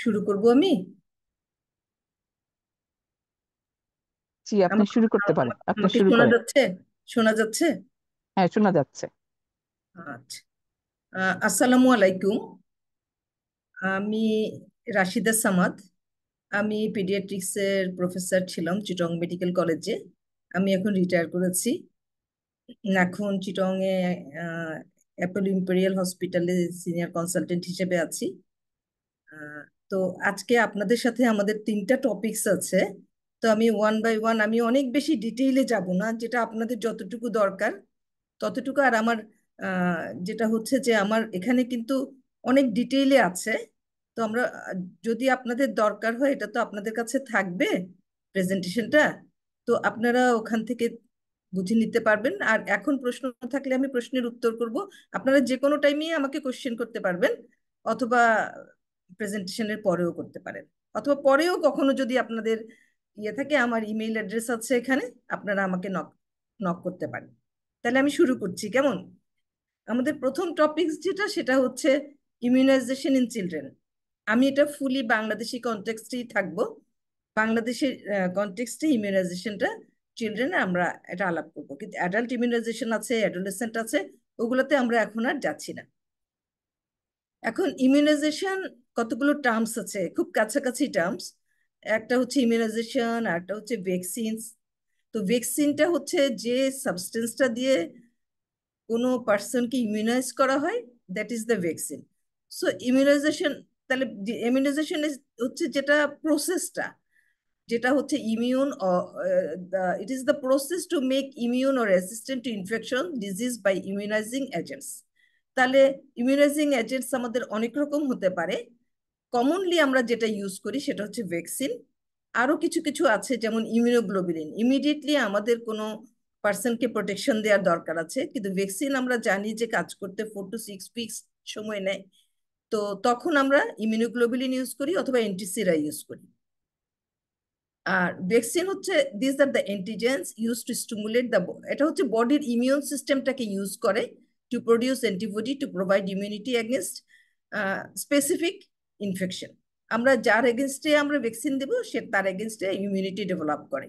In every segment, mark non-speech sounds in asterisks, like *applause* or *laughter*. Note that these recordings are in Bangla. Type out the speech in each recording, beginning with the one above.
শুরু করব আমি জি আপনি শুরু করতে পারেন আপনি শুরু শোনা করেন যাচ্ছে শোনা যাচ্ছে হ্যাঁ শোনা যাচ্ছে আচ্ছা আসসালামু আলাইকুম আমি রাশিদা সামাদ আমি পিডিয়াট্রিক্সের প্রফেসর ছিলাম চিটং মেডিকেল কলেজে আমি এখন রিটায়ার করেছি এখন চিটংয়ে অ্যাপল ইম্পেরিয়াল হসপিটালে সিনিয়র কনসালটেন্ট হিসেবে আছি তো আজকে আপনাদের সাথে আমাদের তিনটা টপিকস আছে তো আমি ওয়ান বাই ওয়ান আমি অনেক বেশি ডিটেইলে যাব না যেটা আপনাদের যতটুকু দরকার ততটুকু আর আমার যেটা হচ্ছে যে আমার এখানে কিন্তু অনেক ডিটেইলে আছে তো আমরা যদি আপনাদের দরকার হয় এটা তো আপনাদের কাছে থাকবে প্রেজেন্টেশনটা তো আপনারা ওখান থেকে বুঝে নিতে পারবেন আর এখন প্রশ্ন থাকলে আমি প্রশ্নের উত্তর করব আপনারা যে কোনো টাইমে আমাকে কোশ্চেন করতে পারবেন অথবা প্রেজেন্টেশনের পরেও করতে পারেন অথবা পরেও কখনো যদি আপনাদের ইয়ে থাকে আমার ইমেইল অ্যাড্রেস আছে এখানে আপনারা আমাকে নক নক করতে পারেন তাহলে আমি শুরু করছি কেমন আমাদের প্রথম টপিক যেটা সেটা হচ্ছে ইমিউনাইজেশন ইন চিলড্রেন আমি এটা ফুলি বাংলাদেশি কনটেক্সটেই থাকব বাংলাদেশের কনটেক্সটে ইমিউনাইজেশনটা চিলড্রেন আমরা এটা আলাপ করবো কিন্তু অ্যাডাল্ট ইমিউনাইজেশন আছে অ্যাডোলেসেন্ট আছে ওগুলোতে আমরা এখন আর যাচ্ছি না এখন ইমিউনাইজেশন কতগুলো টার্মস আছে খুব কাছাকাছি টার্মস একটা হচ্ছে ইমিউনাইজেশন আর একটা হচ্ছে ভ্যাকসিনস তো ভ্যাকসিনটা হচ্ছে যে সাবস্টেন্সটা দিয়ে কোনো পার্সনকে ইমিউনাইজ করা হয় that is the vaccine so immunisation তাহলে ইমিউনাইজেশন হচ্ছে যেটা প্রসেসটা যেটা হচ্ছে immune it is the process to make immune ও resistant to infection disease by immunising agents তাহলে ইমিউনাইজিং এজেন্টস আমাদের অনেক রকম হতে পারে কমনলি আমরা যেটা ইউজ করি সেটা হচ্ছে ভ্যাকসিন আরও কিছু কিছু আছে যেমন ইমিউনোগ্লোবিলিন ইমিডিয়েটলি আমাদের কোনো পার্সনকে প্রোটেকশন দেওয়ার দরকার আছে কিন্তু ভ্যাকসিন আমরা জানি যে কাজ করতে ফোর টু সিক্স উইক্স সময় নেয় তো তখন আমরা ইমিউনোগ্লোবিলিন ইউজ করি অথবা এন্টিসিরা ইউজ করি আর ভ্যাকসিন হচ্ছে this are the antigens use to stimulate the এটা হচ্ছে বডির ইমিউন সিস্টেমটাকে ইউজ করে to produce antibody to provide immunity against specific infection আমরা যার এগেনস্টে আমরা ভ্যাকসিন দেব সে তার এগেনস্টে ইমিউনিটি ডেভেলপ করে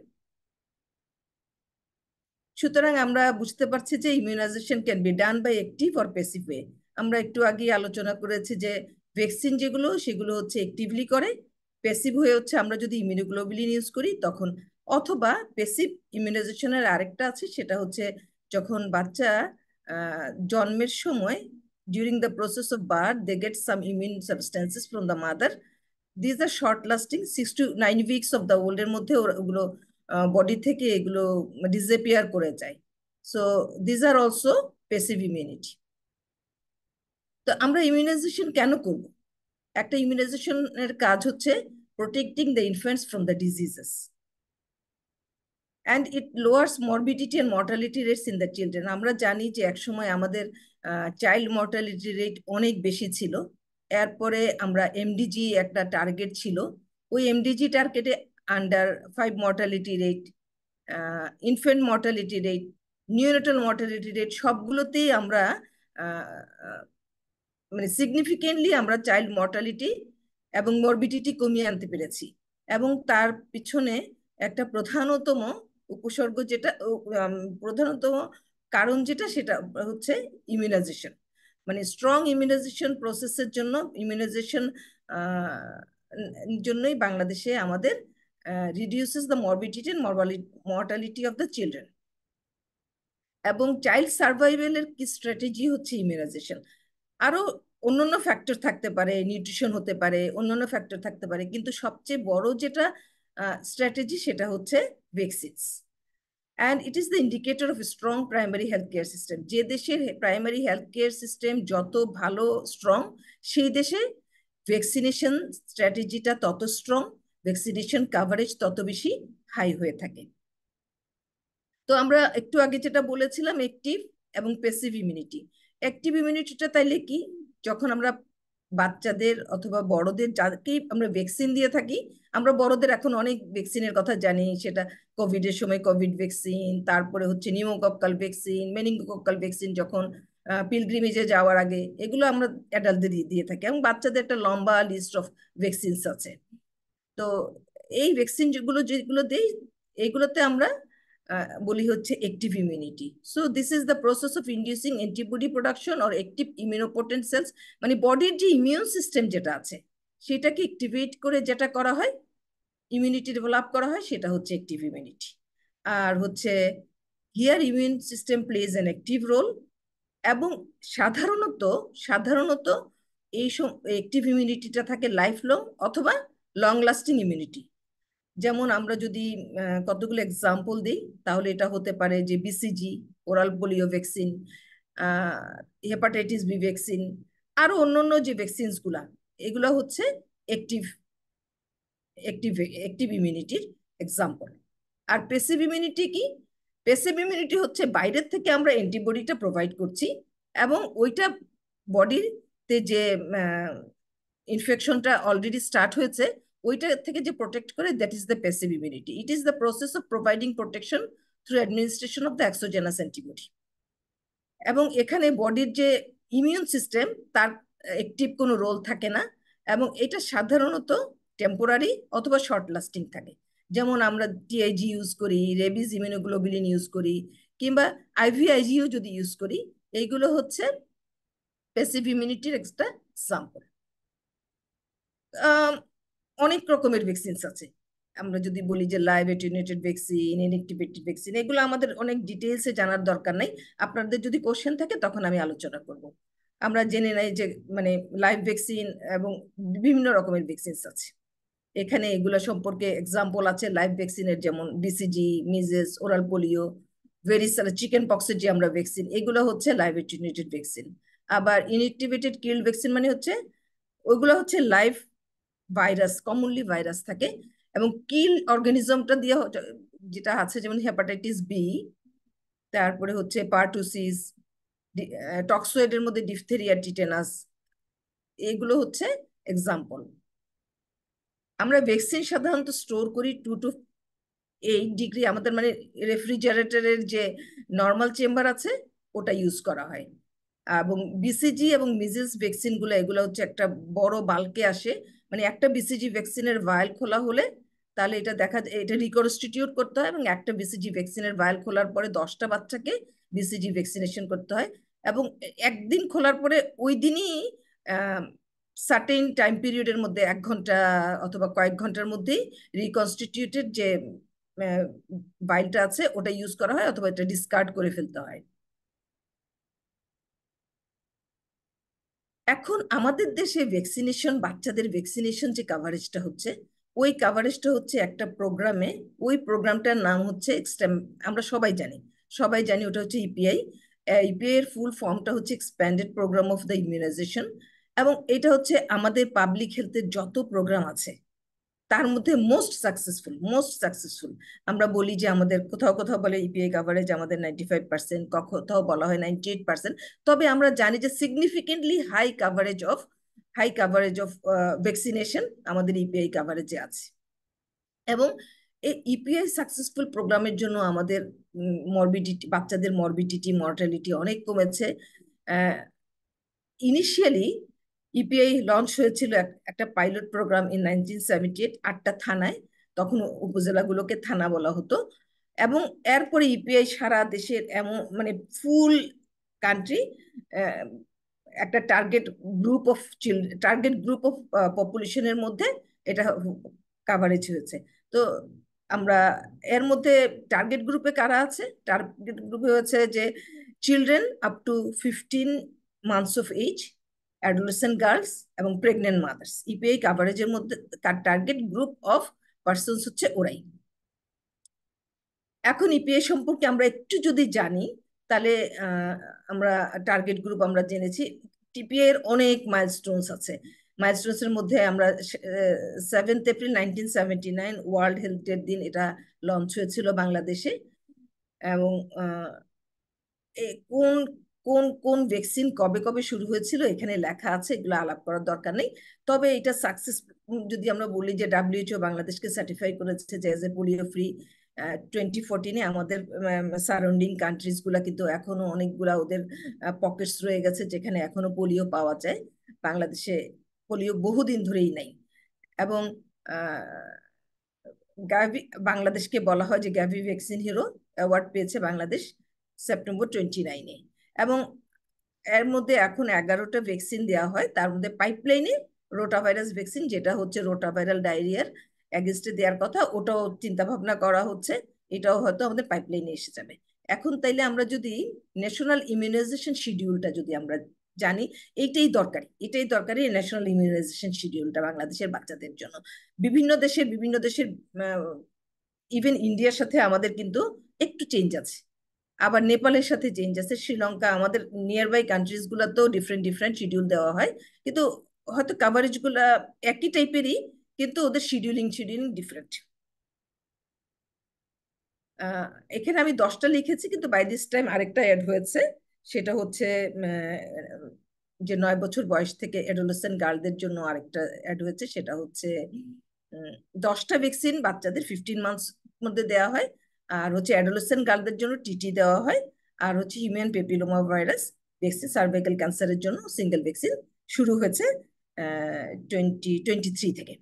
সুতরাং আমরা বুঝতে পারছি যে immunisation can be done by active or passive way আমরা একটু আগেই আলোচনা করেছি যে ভ্যাকসিন যেগুলো সেগুলো হচ্ছে অ্যাক্টিভলি করে প্যাসিভ হয়ে হচ্ছে আমরা যদি ইমিউনোগ্লোবিলিন ইউজ করি তখন অথবা প্যাসিভ ইমিউনাইজেশনের আরেকটা আছে সেটা হচ্ছে যখন বাচ্চা জন্মের সময় during the process of birth they get some immune substances from the mother these are short lasting six to nine weeks of the ওল্ডের মধ্যে ওগুলো বডি থেকে এগুলো ডিজেপিয়ার করে যায় so these are also passive immunity তো আমরা ইমিউনাইজেশন কেন করব একটা ইমিউনাইজেশনের কাজ হচ্ছে protecting the influence from the diseases and it lowers morbidity and mortality rates in the children আমরা জানি যে একসময় আমাদের চাইল্ড মর্টালিটি রেট অনেক বেশি ছিল এরপরে আমরা এমডিজি একটা টার্গেট ছিল ওই এমডিজি টার্গেটে under five mortality rate infant mortality rate neonatal mortality rate সবগুলোতেই আমরা মানে সিগনিফিকেন্টলি আমরা চাইল্ড মর্টালিটি এবং মরবিডিটি কমিয়ে আনতে পেরেছি এবং তার পিছনে একটা প্রধানতম উপসর্গ যেটা প্রধানতম কারণ যেটা সেটা হচ্ছে ইমিউনাইজেশন মানে স্ট্রং ইমিউনাইজেশন প্রসেসের জন্য ইমিউনাইজেশন জন্যই বাংলাদেশে আমাদের reduces the morbidity mortality of the children এবং চাইল্ড সার্ভাইভেলের কি স্ট্র্যাটেজি হচ্ছে ইমিউনাইজেশন আরো অন্যান্য ফ্যাক্টর থাকতে পারে নিউট্রিশন হতে পারে অন্যান্য ফ্যাক্টর থাকতে পারে কিন্তু সবচেয়ে বড় যেটা স্ট্র্যাটেজি সেটা হচ্ছে vaccines and it is the indicator of strong primary health care system যে দেশের প্রাইমারি হেলথ কেয়ার সিস্টেম যত ভালো স্ট্রং সেই দেশে ভ্যাকসিনেশন স্ট্র্যাটেজিটা তত স্ট্রং ভ্যাকসিনেশন কাভারেজ তত বেশি হাই হয়ে থাকে তো আমরা একটু আগে যেটা বলেছিলাম একটিভ এবং পেসিভ ইমিউনিটি অ্যাক্টিভ ইমিউনিটিটা তাইলে কি যখন আমরা বাচ্চাদের অথবা বড়দের যাকেই আমরা ভ্যাকসিন দিয়ে থাকি আমরা বড়দের এখন অনেক ভ্যাকসিনের কথা জানি সেটা কোভিডের সময় কোভিড ভ্যাকসিন তারপরে হচ্ছে নিউমোকক্কাল ভ্যাকসিন মেনিঙ্গোকক্কাল ভ্যাকসিন যখন পিলগ্রিমেজে যাওয়ার আগে এগুলো আমরা অ্যাডাল্টদের দিয়ে থাকি এবং বাচ্চাদের একটা লম্বা লিস্ট অফ ভ্যাকসিনস আছে তো এই ভ্যাকসিনগুলো যেগুলো দিই এইগুলোতে আমরা বলি হচ্ছে active immunity so this is the process of inducing antibody production or active immunopotent cells মানে বডির যে ইমিউন সিস্টেম যেটা আছে সেটাকে অ্যাক্টিভেট করে যেটা করা হয় ইমিউনিটি ডেভেলপ করা হয় সেটা হচ্ছে অ্যাক্টিভ ইমিউনিটি আর হচ্ছে here immune system plays an active role এবং সাধারণত সাধারণত এই অ্যাক্টিভ ইমিউনিটিটা থাকে লাইফ লং অথবা লং লাস্টিং ইমিউনিটি যেমন আমরা যদি কতগুলো এক্সাম্পল দিই তাহলে এটা হতে পারে যে BCG oral polio vaccine hepatitis B vaccine আরও অন্যান্য যে ভ্যাকসিনসগুলা এগুলো হচ্ছে অ্যাক্টিভ অ্যাক্টিভ অ্যাক্টিভ ইমিউনিটির এক্সাম্পল আর পেসিভ ইমিউনিটি কি পেসিভ ইমিউনিটি হচ্ছে বাইরের থেকে আমরা অ্যান্টিবডিটা প্রোভাইড করছি এবং ওইটা বডিতে যে ইনফেকশনটা অলরেডি স্টার্ট হয়েছে ওইটা থেকে যে প্রোটেক্ট করে that is the passive immunity it is the process of providing protection through administration of the exogenous antibody এবং এখানে বডির যে ইমিউন সিস্টেম তার একটিভ কোনো রোল থাকে না এবং এটা সাধারণত টেম্পোরারি অথবা শর্ট লাস্টিং থাকে যেমন আমরা টিআইজি ইউজ করি রেবিজ ইমিউনোগ্লোবিলিন ইউজ করি কিংবা আইভিআইজিও যদি ইউজ করি এইগুলো হচ্ছে প্যাসিভ ইমিউনিটির একটা সাম্পল অনেক রকমের ভ্যাকসিনস আছে আমরা যদি বলি যে live attenuated vaccine inactivated vaccine এগুলো আমাদের অনেক ডিটেলসে জানার দরকার নাই আপনাদের যদি কোশ্চেন থাকে তখন আমি আলোচনা করব আমরা জেনে নেই যে মানে লাইভ ভ্যাকসিন এবং বিভিন্ন রকমের ভ্যাকসিনস আছে এখানে এগুলো সম্পর্কে এক্সাম্পল আছে লাইভ ভ্যাকসিনের যেমন BCG measles oral polio varicella chicken পক্সের যে আমরা ভ্যাকসিন এগুলো হচ্ছে লাইভ এটিনেটেড ভ্যাকসিন আবার ইনএক্টিভেটেড কিল ভ্যাকসিন মানে হচ্ছে ওইগুলো হচ্ছে লাইভ ভাইরাস কমনলি ভাইরাস থাকে এবং কিল অর্গানিজমটা দিয়ে যেটা আছে যেমন হেপাটাইটিস বি তারপরে হচ্ছে পার্টুসিস টক্সোয়েডের মধ্যে ডিফথেরিয়া টিটেনাস এগুলো হচ্ছে এক্সাম্পল আমরা ভ্যাকসিন সাধারণত স্টোর করি টু টু এইট ডিগ্রি আমাদের মানে রেফ্রিজারেটরের যে নর্মাল চেম্বার আছে ওটা ইউজ করা হয় এবং বিসিজি এবং মিজিলস ভ্যাকসিনগুলো এগুলো হচ্ছে একটা বড় বাল্কে আসে মানে একটা বিসিজি ভ্যাকসিনের ভায়াল খোলা হলে তাহলে এটা দেখা এটা রিকনস্টিটিউট করতে হয় এবং একটা বিসিজি ভ্যাকসিনের ভায়াল খোলার পরে দশটা বাচ্চাকে বিসিজি ভ্যাকসিনেশন করতে হয় এবং একদিন খোলার পরে ওই দিনই সার্টেন টাইম পিরিয়ডের মধ্যে এক ঘন্টা অথবা কয়েক ঘন্টার মধ্যেই রিকনস্টিটিউটেড যে বাইলটা আছে ওটা ইউজ করা হয় অথবা এটা ডিসকার্ড করে ফেলতে হয় এখন আমাদের দেশে ভ্যাকসিনেশন বাচ্চাদের ভ্যাকসিনেশন যে কাভারেজটা হচ্ছে ওই কাভারেজটা হচ্ছে একটা প্রোগ্রামে ওই প্রোগ্রামটার নাম হচ্ছে এক্সটেম আমরা সবাই জানি সবাই জানি ওটা হচ্ছে ইপিআই e ইপিআই e এর ফুল ফর্মটা হচ্ছে expanded programme of the immunisation এবং এটা হচ্ছে আমাদের পাবলিক হেলথের যত প্রোগ্রাম আছে তার মধ্যে মোস্ট সাকসেসফুল মোস্ট সাকসেসফুল আমরা বলি যে আমাদের কোথাও কোথাও বলে ইপিআই e কাভারেজ আমাদের নাইনটি ফাইভ পার্সেন্ট কোথাও বলা হয় নাইনটি এইট পার্সেন্ট তবে আমরা জানি যে significantly high coverage of high coverage of vaccination আমাদের ইপিআই e কাভারেজে আছে এবং এই ইপিআই সাকসেসফুল প্রোগ্রামের জন্য আমাদের মরবিডিটি বাচ্চাদের মরবিডিটি মর্টালিটি অনেক কমেছে ইনিশিয়ালি ইপিআই e লঞ্চ হয়েছিল একটা pilot programme in nineteen seventy eight আটটা থানায় তখন উপজেলাগুলোকে থানা বলা হতো এবং এরপরে ইপিআই e সারা দেশের এমন মানে ফুল কান্ট্রি একটা target group of target group of পপুলেশনের মধ্যে এটা কাভারেজ হয়েছে তো আমরা এর মধ্যে টার্গেট গ্রুপে কারা আছে টার্গেট গ্রুপে হচ্ছে যে children up to fifteen months of age adolescent girls এবং প্রেগনেন্ট মাদার্স ইপিআই e কাভারেজের মধ্যে তার টার্গেট গ্রুপ অফ পার্সনস হচ্ছে ওরাই এখন ইপিআই e সম্পর্কে আমরা একটু যদি জানি তাহলে আমরা টার্গেট গ্রুপ আমরা জেনেছি টিপিআই এর অনেক মাইলস্টোনস আছে মাইলস্টোনসের মধ্যে আমরা seventh April nineteen seventy nine world health ডের দিন এটা লঞ্চ হয়েছিল বাংলাদেশে এবং কোন কোন কোন ভ্যাকসিন কবে কবে শুরু হয়েছিল এখানে লেখা আছে এগুলো আলাপ করার দরকার নেই তবে এটা সাকসেস যদি আমরা বলি যে ডাব্লিউএইচও বাংলাদেশকে সার্টিফাই করেছে যে as a polio free twenty ফোরটিনে আমাদের সারাউন্ডিং কান্ট্রিজগুলো কিন্তু এখনো অনেকগুলা ওদের পকেটস রয়ে গেছে যেখানে এখনো পোলিও পাওয়া যায় বাংলাদেশে পোলিও বহুদিন ধরেই নাই এবং গ্যাভি বাংলাদেশকে বলা হয় যে গ্যাভি ভ্যাকসিন হিরো অ্যাওয়ার্ড পেয়েছে বাংলাদেশ সেপ্টেম্বর টোয়েন্টি নাইনে এবং এর মধ্যে এখন এগারোটা ভ্যাকসিন দেওয়া হয় তার মধ্যে পাইপলাইনে রোটাভাইরাস ভ্যাকসিন যেটা হচ্ছে রোটাভাইরাল ডায়রিয়ার অ্যাগেনস্টে দেওয়ার কথা ওটাও চিন্তা ভাবনা করা হচ্ছে এটাও হয়তো আমাদের পাইপলাইনে এসে যাবে এখন তাইলে আমরা যদি ন্যাশনাল ইমিউনাইজেশন শিডিউলটা যদি আমরা জানি এইটাই দরকারি এটাই দরকারি ন্যাশনাল ইমিউনাইজেশন শিডিউলটা বাংলাদেশের বাচ্চাদের জন্য বিভিন্ন দেশের বিভিন্ন দেশের ইভেন ইন্ডিয়ার সাথে আমাদের কিন্তু একটু চেঞ্জ আছে আবার নেপালের সাথে চেঞ্জ আছে শ্রীলঙ্কা আমাদের নিয়ার বাই কান্ট্রিজ গুলাতেও ডিফারেন্ট ডিফারেন্ট শিডিউল দেওয়া হয় কিন্তু হয়তো কাভারেজ গুলা একই টাইপেরই কিন্তু ওদের শিডিউলিং শিডিউলিং ডিফারেন্ট এখানে আমি দশটা লিখেছি কিন্তু বাই দিস টাইম আরেকটা অ্যাড হয়েছে সেটা হচ্ছে যে নয় বছর বয়স থেকে অ্যাডোলেসেন্ট গার্লদের জন্য আরেকটা অ্যাড হয়েছে সেটা হচ্ছে দশটা ভ্যাকসিন বাচ্চাদের ফিফটিন মান্থস মধ্যে দেওয়া হয় আর হচ্ছে অ্যাডোলেসেন্ট গার্লদের জন্য টিটি দেওয়া হয় আর হচ্ছে human papilloma virus vaccine cervical ক্যান্সারের জন্য সিঙ্গেল ভ্যাকসিন শুরু হয়েছে টোয়েন্টি টোয়েন্টি থ্রি থেকে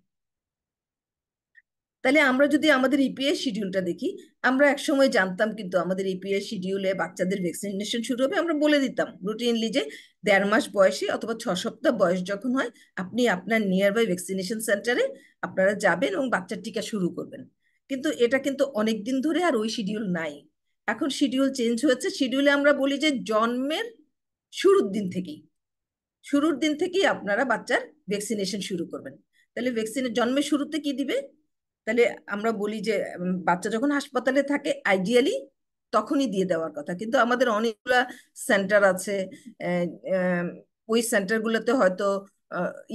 তাহলে আমরা যদি আমাদের ইপিএস e শিডিউলটা দেখি আমরা একসময় জানতাম কিন্তু আমাদের ইপিএস e শিডিউলে বাচ্চাদের ভ্যাকসিনেশন শুরু হবে আমরা বলে দিতাম রুটিনলি যে দেড় মাস বয়সে অথবা ছ সপ্তাহ বয়স যখন হয় আপনি আপনার নিয়ার বাই ভ্যাকসিনেশন সেন্টারে আপনারা যাবেন এবং বাচ্চার টিকা শুরু করবেন কিন্তু এটা কিন্তু অনেক দিন ধরে আর ওই শিডিউল নাই এখন শিডিউল চেঞ্জ হয়েছে শিডিউলে আমরা বলি যে জন্মের শুরুর দিন থেকেই শুরুর দিন থেকেই আপনারা বাচ্চার ভ্যাকসিনেশন শুরু করবেন তাহলে ভ্যাকসিনের জন্মের শুরুতে কি দিবে তাহলে আমরা বলি যে বাচ্চা যখন হাসপাতালে থাকে আইডিয়ালি তখনই দিয়ে দেওয়ার কথা কিন্তু আমাদের অনেকগুলা সেন্টার আছে ওই সেন্টারগুলোতে হয়তো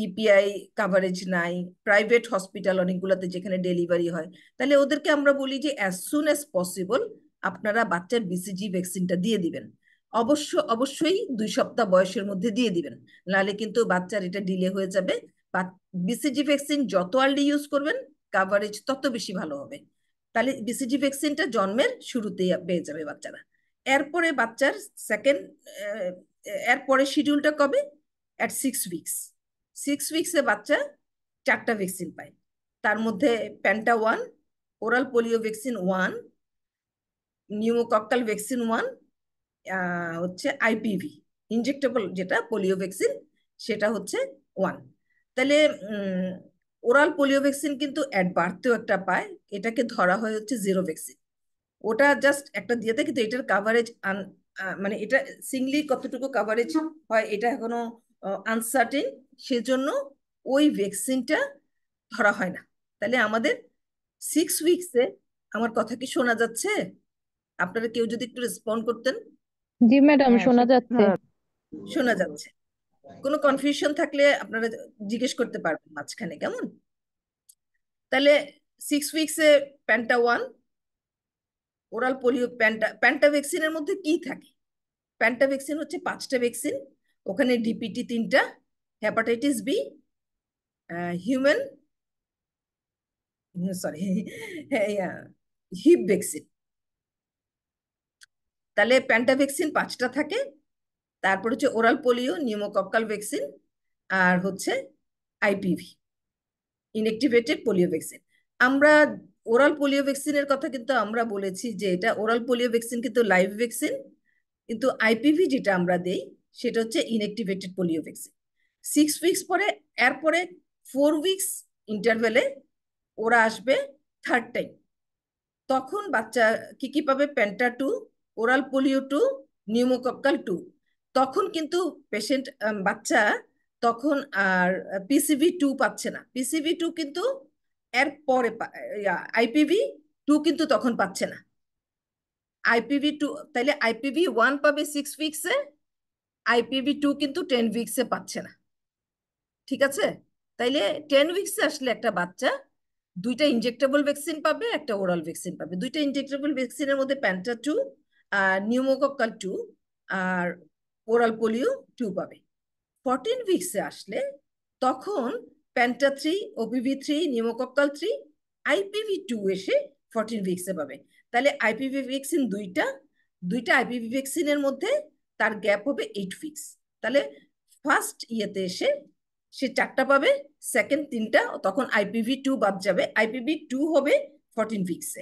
ইপিআই কাভারেজ e নাই প্রাইভেট হসপিটাল অনেকগুলোতে যেখানে ডেলিভারি হয় তাহলে ওদেরকে আমরা বলি যে অ্যাজ সুন অ্যাজ পসিবল আপনারা বাচ্চার বিসিজি ভ্যাকসিনটা দিয়ে দিবেন অবশ্য অবশ্যই দুই সপ্তাহ বয়সের মধ্যে দিয়ে দিবেন নাহলে কিন্তু বাচ্চার এটা ডিলে হয়ে যাবে বিসিজি ভ্যাকসিন যত আর্লি ইউজ করবেন কাভারেজ তত বেশি ভালো হবে তাহলে বিসিজি ভ্যাকসিনটা জন্মের শুরুতেই পেয়ে যাবে বাচ্চারা এরপরে বাচ্চার সেকেন্ড এরপরে শিডিউলটা কবে অ্যাট সিক্স উইকস সিক্স উইক্সে বাচ্চা চারটা ভ্যাকসিন পায় তার মধ্যে penta one oral polio vaccine one pneumococcal vaccine one হচ্ছে আইপিভি ইনজেক্টেবল যেটা পোলিও ভ্যাকসিন সেটা হচ্ছে ওয়ান তাহলে ওরাল পোলিও ভ্যাকসিন কিন্তু অ্যাড বাড়তেও একটা পায় এটাকে ধরা হয় হচ্ছে জিরো ভ্যাকসিন ওটা জাস্ট একটা দিয়ে দেয় কিন্তু এটার কাভারেজ আন মানে এটা সিঙ্গলি কতটুকু কাভারেজ হয় এটা এখনো আনসার্টিন সেজন্য ওই ভ্যাকসিনটা ধরা হয় না তাহলে আমাদের সিক্স উইকসে আমার কথা কি শোনা যাচ্ছে আপনারা কেউ যদি একটু রেসপন্ড করতেন জি ম্যাডাম শোনা যাচ্ছে হ্যাঁ। শোনা যাচ্ছে কোনো কনফিউশন থাকলে আপনারা জিজ্ঞেস করতে পারবেন মাঝখানে কেমন তাহলে সিক্স উইকসে penta one oral polio penta penta ভ্যাকসিনের মধ্যে কি থাকে প্যান্টা ভ্যাকসিন হচ্ছে পাঁচটা ভ্যাকসিন ওখানে ডিপিটি তিনটা hepatitis B, uh, human, *laughs* sorry, *laughs* yeah, Hib vaccine তাহলে প্যান্টা ভ্যাকসিন পাঁচটা থাকে তারপর হচ্ছে ওরাল পোলিও নিউমোকক্কাল ভ্যাকসিন আর হচ্ছে আইপিভি ইনএক্টিভেটেড পোলিও ভ্যাকসিন আমরা ওরাল পোলিও ভ্যাকসিনের কথা কিন্তু আমরা বলেছি যে এটা ওরাল পোলিও ভ্যাকসিন কিন্তু লাইভ ভ্যাকসিন কিন্তু আইপিভি যেটা আমরা দেই সেটা হচ্ছে inactivated polio vaccine six weeks পরে এরপরে ফোর উইকস ইন্টারভেলে ওরা আসবে থার্ড টাইম তখন বাচ্চা কি কি পাবে penta two oral polio two pneumococcal two তখন কিন্তু পেশেন্ট বাচ্চা তখন আর পিসিভি টু পাচ্ছে না পিসিভি টু কিন্তু এর পরে আইপিভি টু কিন্তু তখন পাচ্ছে না আইপিভি টু তাহলে আইপিভি ওয়ান পাবে সিক্স উইক্সে আইপিভি টু কিন্তু টেন উইক্সে পাচ্ছে না ঠিক আছে তাইলে টেন উইক্সে আসলে একটা বাচ্চা দুইটা ইনজেক্টেবল ভ্যাকসিন পাবে একটা ওরাল ভ্যাকসিন পাবে দুইটা ইনজেক্টেবল ভ্যাকসিনের মধ্যে প্যান্টা টু আর নিউমোকক্কাল টু আর ওরাল পোলিও টু পাবে ফর্টিন উইক্সে আসলে তখন penta three OPV three pneumococcal three IPV two এসে ফর্টিন উইক্সে পাবে তাহলে আইপিভি ভ্যাকসিন দুইটা দুইটা আইপিভি ভ্যাকসিনের মধ্যে তার গ্যাপ হবে এইট উইক্স তাহলে ফার্স্ট ইয়েতে এসে সে চারটা পাবে সেকেন্ড তিনটা তখন আইপিভি টু বাদ যাবে আইপিভি টু হবে ফরটিন ফিক্সে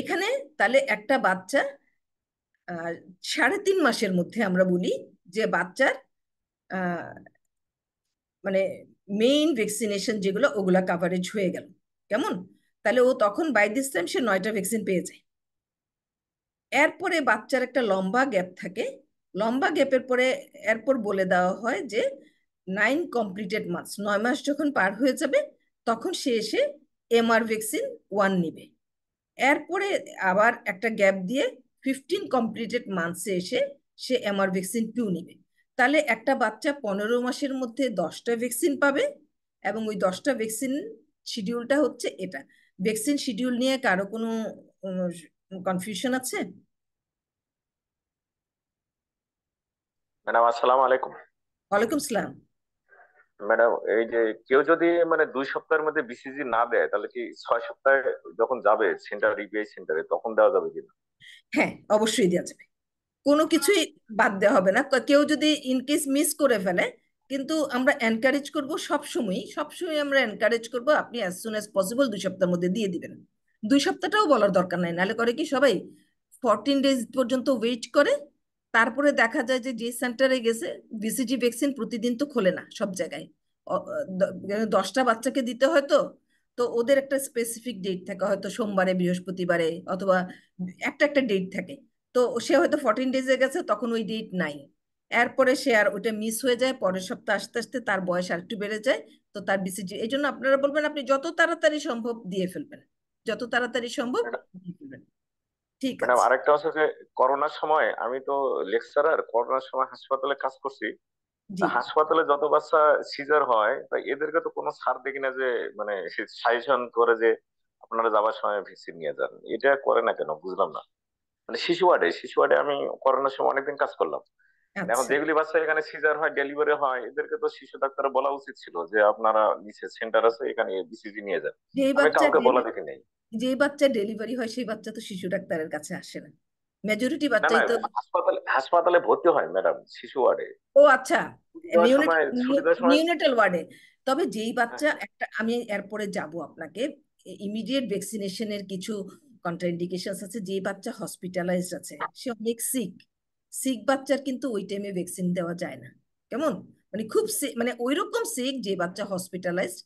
এখানে তাহলে একটা বাচ্চা সাড়ে তিন মাসের মধ্যে আমরা বলি যে বাচ্চার মানে মেইন ভ্যাকসিনেশন যেগুলো ওগুলা কাভারেজ হয়ে গেল কেমন তাহলে ও তখন বাই দিস টাইম সে নয়টা ভ্যাকসিন পেয়ে যায় এরপরে বাচ্চার একটা লম্বা গ্যাপ থাকে লম্বা গ্যাপের পরে এরপর বলে দেওয়া হয় যে নাইন কমপ্লিটেড মাস নয় মাস যখন পার হয়ে যাবে তখন সে এসে এমআর ভ্যাকসিন ওয়ান নিবে এরপরে আবার একটা গ্যাপ দিয়ে ফিফটিন কমপ্লিটেড মান্থসে এসে সে এমআর ভ্যাকসিন টু নিবে তাহলে একটা বাচ্চা পনেরো মাসের মধ্যে দশটা ভ্যাকসিন পাবে এবং ওই দশটা ভ্যাকসিন শিডিউলটা হচ্ছে এটা ভ্যাকসিন শিডিউল নিয়ে কারো কোনো কনফিউশন আছে ম্যাডাম আসসালামু আলাইকুম ওয়ালাইকুম সালাম ম্যাডাম মানে এই যে কেউ যদি মানে দুই সপ্তাহের মধ্যে বিসিজি না দেয় তাহলে কি ছয় সপ্তাহে যখন যাবে সেন্টার ইবিআই সেন্টারে তখন দেওয়া যাবে কিনা হ্যাঁ অবশ্যই দেওয়া যাবে কোনো কিছুই বাদ দেওয়া হবে না কেউ যদি ইনকেস মিস করে ফেলে কিন্তু আমরা এনকারেজ করব সবসময় সবসময় আমরা এনকারেজ করব আপনি অ্যাজ সুন অ্যাজ পসিবল দুই সপ্তাহের মধ্যে দিয়ে দিবেন দুই সপ্তাহটাও বলার দরকার নাই নাহলে করে কি সবাই ফরটিন ডেজ পর্যন্ত ওয়েট করে তারপরে দেখা যায় যে যে সেন্টারে গেছে বিসিজি ভ্যাকসিন প্রতিদিন তো খোলে না সব জায়গায় দশটা বাচ্চাকে দিতে হয় তো তো ওদের একটা স্পেসিফিক ডেট থাকে হয়তো সোমবারে বৃহস্পতিবারে অথবা একটা একটা ডেট থাকে তো সে হয়তো ফর্টিন ডেজে গেছে তখন ওই ডেট নাই এরপরে সে আর ওটা মিস হয়ে যায় পরের সপ্তাহ আস্তে আস্তে তার বয়স আর একটু বেড়ে যায় তো তার বিসিজি এই জন্য আপনারা বলবেন আপনি যত তাড়াতাড়ি সম্ভব দিয়ে ফেলবেন যত তাড়াতাড়ি সম্ভব ঠিক ম্যাডাম আরেকটা হচ্ছে যে করোনার সময় আমি তো লেকচারার করোনার সময় হাসপাতালে কাজ করছি হাসপাতালে যত বাচ্চা সিজার হয় তা এদেরকে তো কোনো ছাড় দেখি না যে মানে সাজেশন করে যে আপনারা যাবার সময় ভ্যাকসিন নিয়ে যান এটা করে না কেন বুঝলাম না মানে শিশু ওয়ার্ডে শিশু ওয়ার্ডে আমি করোনার সময় অনেকদিন কাজ করলাম এখন আচ্ছা। যেগুলি বাচ্চা এখানে সিজার হয় ডেলিভারি হয় এদেরকে তো শিশু ডাক্তার বলা উচিত ছিল যে আপনারা নিচে সেন্টার আছে এখানে বিসিজি নিয়ে যান আমি কাউকে বলা দেখি নাই যে বাচ্চা ডেলিভারি হয় সেই বাচ্চা তো শিশু ডাক্তারের কাছে আসে না মেজরিটি বাচ্চাই তো হাসপাতালে হাসপাতালে ভর্তি হয় ম্যাডাম শিশু ওয়ার্ডে ও আচ্ছা নিউনেটাল ওয়ার্ডে তবে যেই হ্যাঁ। বাচ্চা একটা আমি এরপরে যাব আপনাকে ইমিডিয়েট ভ্যাকসিনেশনের কিছু কন্ট্রাইন্ডিকেশন আছে যে বাচ্চা হসপিটালাইজড আছে সে অনেক সিক সিক বাচ্চার কিন্তু ওই টাইমে ভ্যাকসিন দেওয়া যায় না কেমন মানে খুব মানে ওই রকম সিক যে বাচ্চা হসপিটালাইজড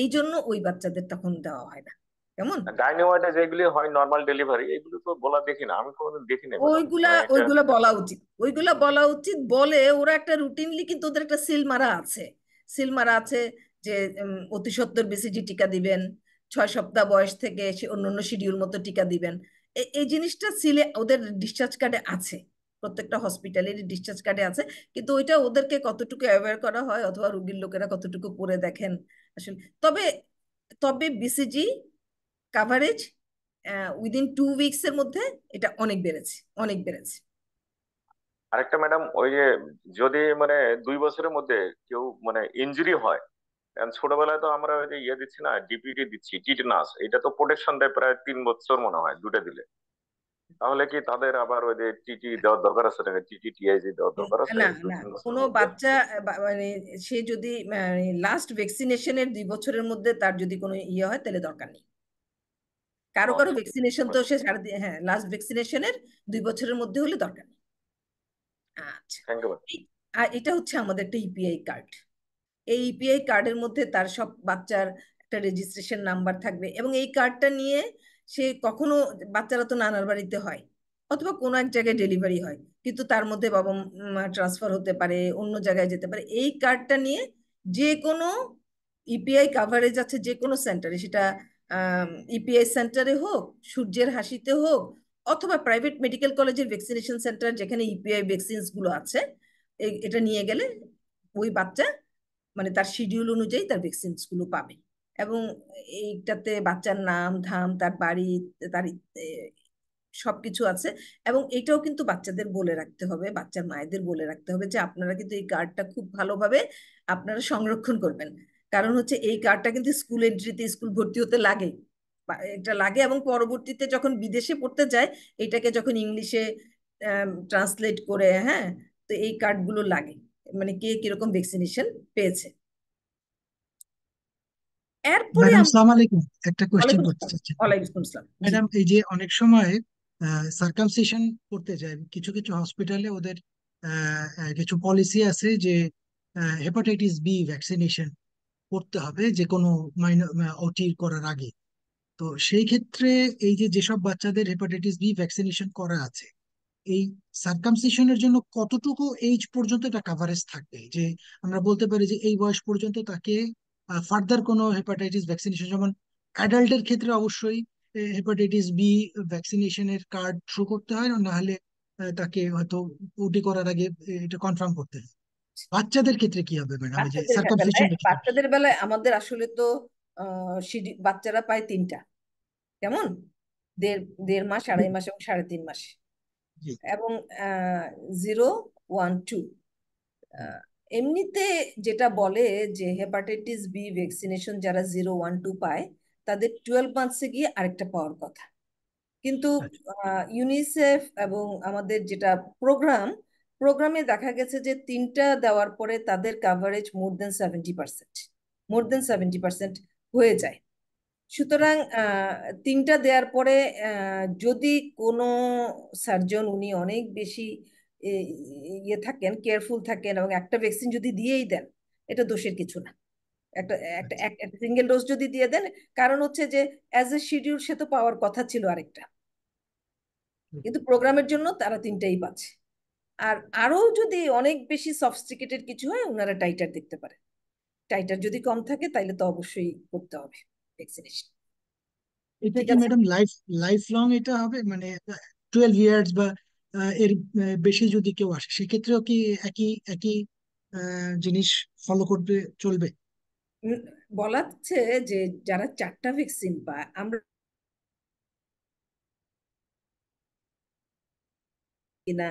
এই জন্য ওই বাচ্চাদের তখন দেওয়া হয় না কেমন গাইনোয়াটা যেগুলি হয় নরমাল ডেলিভারি এগুলো তো বলা দেখি না আমি কোনোদিন দেখি না মানে ওইগুলা মানে ওইগুলা বলা উচিত ওইগুলা বলা উচিত বলে ওরা একটা রুটিনলি কিন্তু ওদের একটা সিল মারা আছে সিল মারা আছে যে অতি সত্তর বিসিজি টিকা দিবেন ছয় সপ্তাহ বয়স থেকে অন্য অন্য শিডিউল মতো টিকা দিবেন এই জিনিসটা সিলে ওদের ডিসচার্জ কার্ডে আছে প্রত্যেকটা হসপিটালে ডিসচার্জ কার্ডে আছে কিন্তু ওইটা ওদেরকে কতটুকু অ্যাওয়ার করা হয় অথবা রুগীর লোকেরা কতটুকু পরে দেখেন আসলে তবে তবে BCG coverage within two weeks এর মধ্যে এটা অনেক বেড়েছে অনেক বেড়েছে আরেকটা ম্যাডাম ওই যে যদি মানে দুই বছরের মধ্যে কেউ মানে ইঞ্জুরি হয় ছোটবেলায় তো আমরা ওই যে ইয়ে দিচ্ছি না ডিপিটি দিচ্ছি টিটনাস এটা তো প্রোটেকশন দেয় প্রায় তিন বছর মনে হয় দুটো দিলে তাহলে কি তাদের আবার ওই যে টিটি দেওয়ার দরকার আছে নাকি টিটি টিআইজি দেওয়ার দরকার আছে না না কোনো বাচ্চা মানে সে যদি লাস্ট ভ্যাকসিনেশনের দুই বছরের মধ্যে তার যদি কোনো ইয়ে হয় তাহলে দরকার নেই কারো কারো ভ্যাকসিনেশন আচ্ছা, তো আচ্ছা। সে সাড়ে হ্যাঁ লাস্ট ভ্যাকসিনেশনের দুই বছরের মধ্যে হলে দরকার নেই আচ্ছা এটা হচ্ছে আমাদের একটা ইপিআই e কার্ড এই ইপিআই e কার্ডের মধ্যে তার সব বাচ্চার একটা রেজিস্ট্রেশন নাম্বার থাকবে এবং এই কার্ডটা নিয়ে সে কখনো বাচ্চারা তো নানার বাড়িতে হয় অথবা কোনো এক জায়গায় ডেলিভারি হয় কিন্তু তার মধ্যে বাবা ট্রান্সফার হতে পারে অন্য জায়গায় যেতে পারে এই কার্ডটা নিয়ে যে কোনো ইপিআই কাভারেজ আছে যে কোনো সেন্টারে সেটা ইপিআই সেন্টারে e হোক সূর্যের হাসিতে হোক অথবা প্রাইভেট মেডিকেল কলেজের ভ্যাকসিনেশন সেন্টার যেখানে ইপিআই e গুলো আছে এটা নিয়ে গেলে ওই বাচ্চা মানে তার শিডিউল অনুযায়ী তার গুলো পাবে এবং এইটাতে বাচ্চার নাম ধাম তার বাড়ি তার সবকিছু আছে এবং এটাও কিন্তু বাচ্চাদের বলে রাখতে হবে বাচ্চার মায়েদের বলে রাখতে হবে যে আপনারা কিন্তু এই কার্ডটা খুব ভালোভাবে আপনারা সংরক্ষণ করবেন কারণ হচ্ছে এই কার্ডটা কিন্তু স্কুল এন্ট্রিতে স্কুল ভর্তি হতে লাগে এটা লাগে এবং পরবর্তীতে যখন বিদেশে পড়তে যায় এটাকে যখন ইংলিশে ট্রান্সলেট করে হ্যাঁ তো এই কার্ডগুলো লাগে মানে কে কিরকম ভ্যাকসিনেশন পেয়েছে এরপরে ম্যাডাম সালাম আলাইকুম একটা কোশ্চেন করতে চাচ্ছি ওয়ালাইকুম আসসালাম ম্যাডাম এই যে অনেক সময় সার্কামসেশন করতে যায় কিছু কিছু হসপিটালে ওদের কিছু পলিসি আছে যে হেপাটাইটিস বি ভ্যাকসিনেশন করতে হবে যে কোনো ওটি করার আগে তো সেই ক্ষেত্রে এই যে যেসব বাচ্চাদের হেপাটাইটিস বি ভ্যাকসিনেশন করা আছে এই সার্কামসিশনের জন্য কতটুকু এইজ পর্যন্ত এটা কাভারেজ থাকবে যে আমরা বলতে পারি যে এই বয়স পর্যন্ত তাকে ফার্দার কোনো হেপাটাইটিস ভ্যাকসিনেশন যেমন অ্যাডাল্টের ক্ষেত্রে অবশ্যই হেপাটাইটিস বি ভ্যাকসিনেশনের কার্ড শো করতে হয় না হলে তাকে হয়তো ওটি করার আগে এটা কনফার্ম করতে হয় বাচ্চাদের ক্ষেত্রে কি হবে ম্যাডাম যে সার্কামসিশন মানে বাচ্চাদের বেলায় আমাদের আসলে তো বাচ্চারা পায় তিনটা কেমন দেড় দেড় মাস আড়াই মাস এবং সাড়ে তিন মাস এবং জিরো ওয়ান টু এমনিতে যেটা বলে যে হেপাটাইটিস বি ভ্যাকসিনেশন যারা জিরো ওয়ান টু পায় তাদের টুয়েলভ মান্থসে গিয়ে আরেকটা পাওয়ার কথা কিন্তু ইউনিসেফ আচ্ছা। এবং আমাদের যেটা প্রোগ্রাম প্রোগ্রামে দেখা গেছে যে তিনটা দেওয়ার পরে তাদের coverage more than seventy percent more than seventy percent হয়ে যায় সুতরাং তিনটা দেওয়ার পরে যদি কোনো সার্জন উনি অনেক বেশি ইয়ে থাকেন কেয়ারফুল থাকেন এবং একটা ভ্যাকসিন যদি দিয়েই দেন এটা দোষের কিছু না একটা একটা সিঙ্গেল আচ্ছা। ডোজ যদি দিয়ে দেন কারণ হচ্ছে যে অ্যাজ এ শিডিউল সে তো পাওয়ার কথা ছিল আরেকটা কিন্তু প্রোগ্রামের জন্য তারা তিনটাই পাচ্ছে আর আরো যদি অনেক বেশি সফস্টিকেটেড কিছু হয় ওনারা টাইটার দেখতে পারে টাইটার যদি কম থাকে তাহলে তো অবশ্যই করতে হবে ভ্যাকসিনেশন এটা কি ম্যাডাম লাইফ লাইফ লং এটা হবে মানে 12 ইয়ার্স বা এর বেশি যদি কেউ আসে সেক্ষেত্রেও কি একই একই জিনিস ফলো করবে চলবে বলাচ্ছে যে যারা চারটা ভ্যাকসিন পায় আমরা কিনা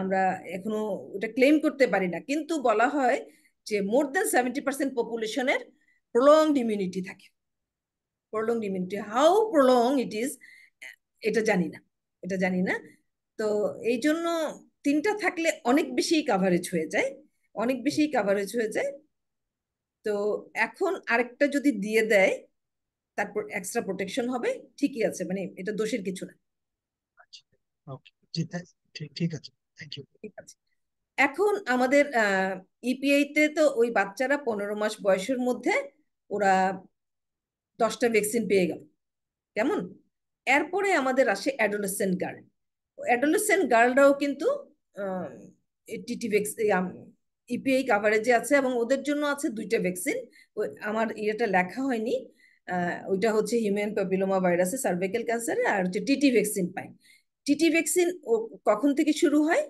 আমরা এখনো ওটা ক্লেম করতে পারি না কিন্তু বলা হয় যে মোর দ্যান সেভেন্টি পার্সেন্ট পপুলেশনের প্রলং ইমিউনিটি থাকে prolong immunity how prolong it is এটা জানি না এটা জানি না তো এই জন্য তিনটা থাকলে অনেক বেশি কাভারেজ হয়ে যায় অনেক বেশি কাভারেজ হয়ে যায় তো এখন আরেকটা যদি দিয়ে দেয় তারপর এক্সট্রা প্রোটেকশন হবে ঠিকই আছে মানে এটা দোষের কিছু না আচ্ছা, ঠিক আছে ঠিক আছে এখন আমাদের ইপিআই e তে তো ওই বাচ্চারা পনেরো মাস বয়সের মধ্যে ওরা দশটা ভ্যাকসিন পেয়ে গেল কেমন এরপরে আমাদের আসে অ্যাডোলেসেন্ট গার্ড অ্যাডোলেসেন্ট গার্লরাও কিন্তু টিটি ইপিআই কাভারেজে আছে এবং ওদের জন্য আছে দুইটা ভ্যাকসিন আমার ইয়েটা লেখা হয়নি ওইটা হচ্ছে হিউম্যান প্যাপিলোমা ভাইরাসে সার্ভেকেল ক্যান্সারে আর হচ্ছে টিটি ভ্যাকসিন পায় টিটি ভ্যাকসিন ও কখন থেকে শুরু হয়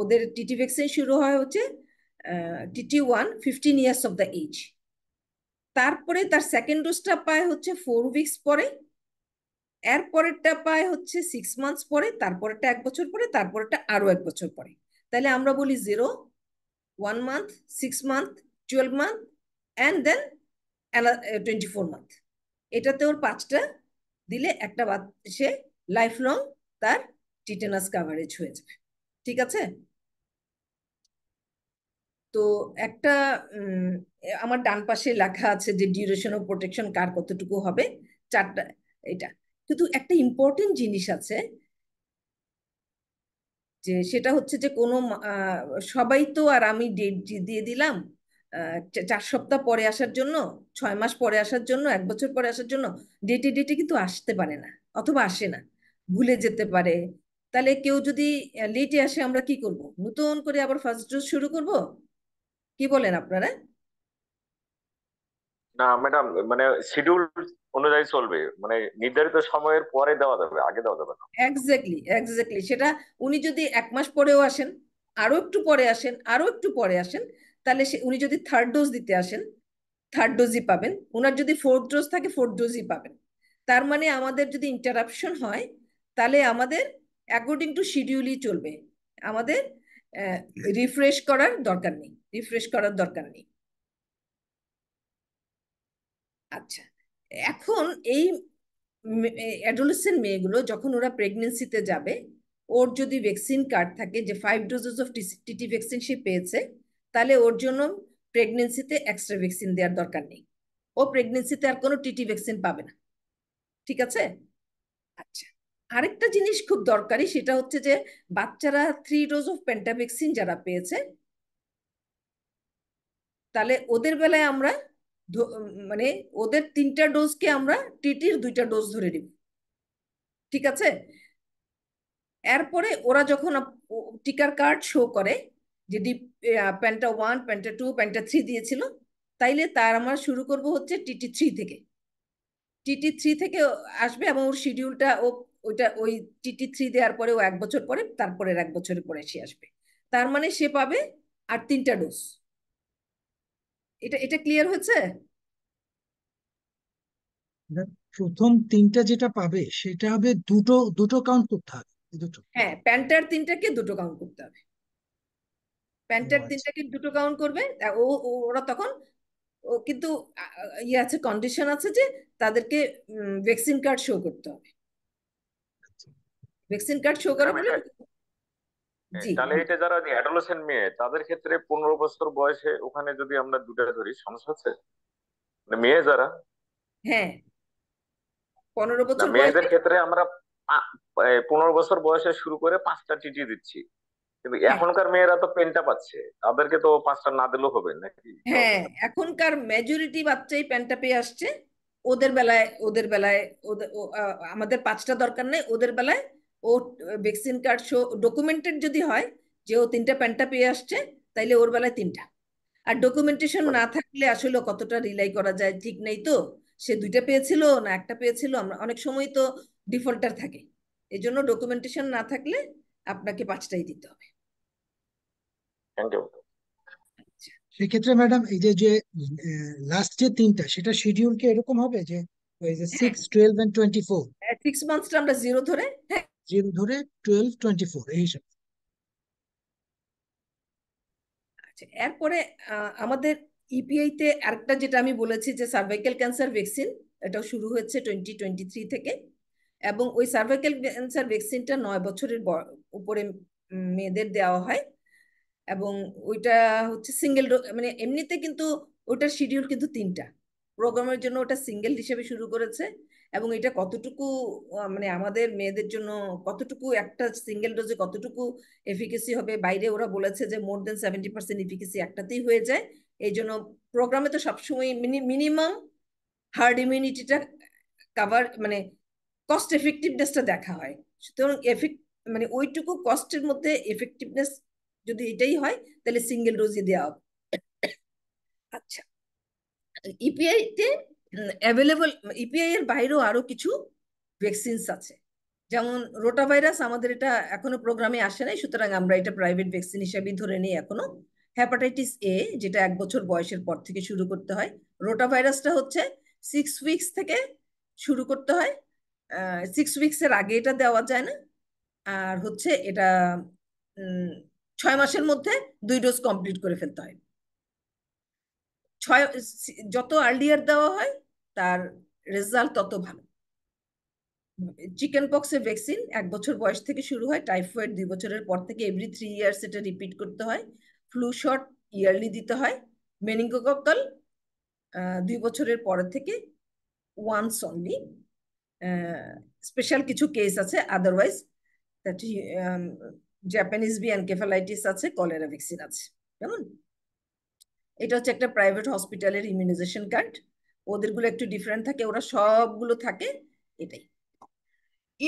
ওদের টিটি ভ্যাকসিন শুরু হয় হচ্ছে TT one fifteen years of the age তারপরে তার সেকেন্ড ডোজটা পায় হচ্ছে ফোর উইকস পরে এর পরেরটা পায় হচ্ছে সিক্স মান্থস পরে তারপরেরটা এক বছর পরে তারপরেরটা আরও এক বছর পরে তাহলে আমরা বলি zero one month six month twelve month and then twenty four month এটাতে ওর পাঁচটা দিলে একটা বাদ সে লাইফ লং তার টিটেনাস কাভারেজ হয়ে যাবে ঠিক আছে তো একটা আমার ডান পাশে লেখা আছে যে ডিউরেশন ও প্রোটেকশন কার কতটুকু হবে চারটা এটা কিন্তু একটা ইম্পর্টেন্ট জিনিস আছে যে সেটা হচ্ছে যে কোনো সবাই তো আর আমি ডেট দিয়ে দিলাম চার সপ্তাহ পরে আসার জন্য ছয় মাস পরে আসার জন্য এক বছর পরে আসার জন্য ডেটে ডেটে কিন্তু আসতে পারে না অথবা আসে না ভুলে যেতে পারে তাহলে কেউ যদি লেটে আসে আমরা কি করব নতুন করে আবার ফার্স্ট ডোজ শুরু করব কি বলেন আপনারা না ম্যাডাম মানে শিডিউল অনুযায়ী চলবে মানে নির্ধারিত সময়ের পরে দেওয়া যাবে আগে দেওয়া যাবে না এক্স্যাক্টলি এক্স্যাক্টলি সেটা উনি যদি এক মাস পরেও আসেন আরো একটু পরে আসেন আরো একটু পরে আসেন তাহলে সে উনি যদি থার্ড ডোজ দিতে আসেন থার্ড ডোজই পাবেন ওনার যদি ফোর্থ ডোজ থাকে ফোর্থ ডোজই পাবেন তার মানে আমাদের যদি ইন্টারাপশন হয় তাহলে আমাদের অ্যাকর্ডিং টু শিডিউলই চলবে আমাদের রিফ্রেশ করার দরকার নেই রিফ্রেশ করার দরকার নেই আচ্ছা এখন এই অ্যাডোলেসেন্ট মেয়েগুলো যখন ওরা প্রেগনেন্সিতে যাবে ওর যদি ভ্যাকসিন কার্ড থাকে যে five doses of TT vaccine সে পেয়েছে তাহলে ওর জন্য প্রেগনেন্সিতে এক্সট্রা ভ্যাকসিন দেওয়ার দরকার নেই ও প্রেগনেন্সিতে আর কোনো টিটি ভ্যাকসিন পাবে না ঠিক আছে আচ্ছা আরেকটা জিনিস খুব দরকারি সেটা হচ্ছে যে বাচ্চারা থ্রি ডোজ অফ ভ্যাকসিন যারা পেয়েছে তাহলে ওদের বেলায় আমরা মানে ওদের তিনটা ডোজকে আমরা টিটির দুইটা ডোজ ধরে নিব ঠিক আছে এরপরে ওরা যখন টিকার কার্ড শো করে যদি penta one penta two penta three দিয়েছিল তাইলে তার আমরা শুরু করব হচ্ছে টিটি থ্রি থেকে টিটি থ্রি থেকে আসবে এবং ওর শিডিউলটা ও ওইটা ওই টিটি থ্রি দেওয়ার পরে ও এক বছর পরে তারপরের এক বছরের পরে সে আসবে তার মানে সে পাবে আর তিনটা ডোজ এটা এটা ক্লিয়ার হচ্ছে প্রথম তিনটা যেটা পাবে সেটা হবে দুটো দুটো কাউন্ট করতে হবে দুটো হ্যাঁ প্যান্টার তিনটাকে দুটো কাউন্ট করতে হবে প্যান্টার আচ্ছা। তিনটাকে দুটো কাউন্ট করবে ও ওরা তখন ও কিন্তু ইয়ে আছে কন্ডিশন আছে যে তাদেরকে ভ্যাকসিন কার্ড শো করতে হবে ভ্যাকসিন কার্ড শো করা মানে তাহলে এটা যারা অ্যাডোলেসেন্ট মেয়ে তাদের ক্ষেত্রে পনেরো বছর বয়সে ওখানে যদি আমরা দুটা ধরি সমস্যা আছে মানে মেয়ে যারা হ্যাঁ পনেরো বছর মেয়েদের ক্ষেত্রে আমরা পনেরো বছর বয়সে শুরু করে পাঁচটা টিটি দিচ্ছি কিন্তু হ্যাঁ। এখনকার মেয়েরা তো পেনটা পাচ্ছে তাদেরকে তো পাঁচটা না দিলেও হবে নাকি হ্যাঁ এখনকার মেজরিটি বাচ্চাই পেনটা পেয়ে আসছে ওদের বেলায় ওদের বেলায় ওদের আমাদের পাঁচটা দরকার নেই ওদের বেলায় ও ভ্যাকসিন কার্ড শো ডকুমেন্টেড যদি হয় যে ও তিনটা প্যান্টটা পেয়ে আসছে তাইলে ওর বেলায় তিনটা আর ডকুমেন্টেশন না থাকলে আসলে কতটা রিলাই করা যায় ঠিক নেই তো সে দুইটা পেয়েছিল না একটা পেয়েছিল আমরা অনেক সময় তো ডিফল্টার থাকে এই জন্য ডকুমেন্টেশন না থাকলে আপনাকে পাঁচটাই দিতে হবে আচ্ছা। সেক্ষেত্রে ম্যাডাম এই যে যে লাস্ট যে তিনটা সেটা শিডিউল কি এরকম হবে যে ওই যে six twelve twenty four six মান্থসটা আমরা জিরো ধরে হ্যাঁ দিন ধরে টুয়েলভ টোয়েন্টি ফোর এই হিসাবে আচ্ছা, এরপরে আমাদের ইপিআই e তে আরেকটা যেটা আমি বলেছি যে সার্ভাইকেল ক্যান্সার ভ্যাকসিন শুরু হয়েছে টোয়েন্টি টোয়েন্টি থ্রি থেকে এবং ওই সার্ভাইকেল ক্যান্সার ভ্যাকসিনটা নয় বছরের উপরে মেয়েদের দেওয়া হয় এবং ওইটা হচ্ছে সিঙ্গেল মানে এমনিতে কিন্তু ওটার শিডিউল কিন্তু তিনটা প্রোগ্রামের জন্য ওটা সিঙ্গেল হিসেবে শুরু করেছে এবং এটা কতটুকু মানে আমাদের মেয়েদের জন্য কতটুকু একটা সিঙ্গেল ডোজে কতটুকু এফিকেসি হবে বাইরে ওরা বলেছে যে more than seventy percent efficacy একটাতেই হয়ে যায় এই জন্য প্রোগ্রামে তো সবসময় মিনিমাম হার্ড ইমিউনিটিটা কাভার মানে কস্ট এফেক্টিভনেসটা দেখা হয় সুতরাং এফেক্ট মানে ওইটুকু কস্টের মধ্যে এফেক্টিভনেস যদি এটাই হয় তাহলে সিঙ্গেল ডোজই দেওয়া হবে আচ্ছা ইপিআইতে অ্যাভেলেবল ইপিআই e এর বাইরেও আরো কিছু ভ্যাকসিনস আছে যেমন রোটা ভাইরাস আমাদের এটা এখনো প্রোগ্রামে আসে নাই সুতরাং আমরা এটা প্রাইভেট ভ্যাকসিন হিসাবেই ধরে নিই এখনো হ্যাপাটাইটিস এ যেটা এক বছর বয়সের পর থেকে শুরু করতে হয় রোটা ভাইরাসটা হচ্ছে সিক্স উইকস থেকে শুরু করতে হয় সিক্স উইকসের আগে এটা দেওয়া যায় না আর হচ্ছে এটা ছয় মাসের মধ্যে দুই ডোজ কমপ্লিট করে ফেলতে হয় ছয় যত আর্লিয়ার দেওয়া হয় তার রেজাল্ট তত ভালো চিকেন পক্সের ভ্যাকসিন এক বছর বয়স থেকে শুরু হয় টাইফয়েড দুই বছরের পর থেকে এভরি থ্রি ইয়ার্স এটা রিপিট করতে হয় ফ্লু শট ইয়ারলি দিতে হয় মেনিঙ্গোকক্কাল দুই বছরের পর থেকে ওয়ান্স অনলি স্পেশাল কিছু কেস আছে otherwise that Japanese B encephalitis আছে কলেরা ভ্যাকসিন আছে কেমন এটা হচ্ছে একটা প্রাইভেট হসপিটালের ইমিউনাইজেশন কার্ড ওদেরগুলো একটু ডিফারেন্ট থাকে ওরা সবগুলো থাকে এটাই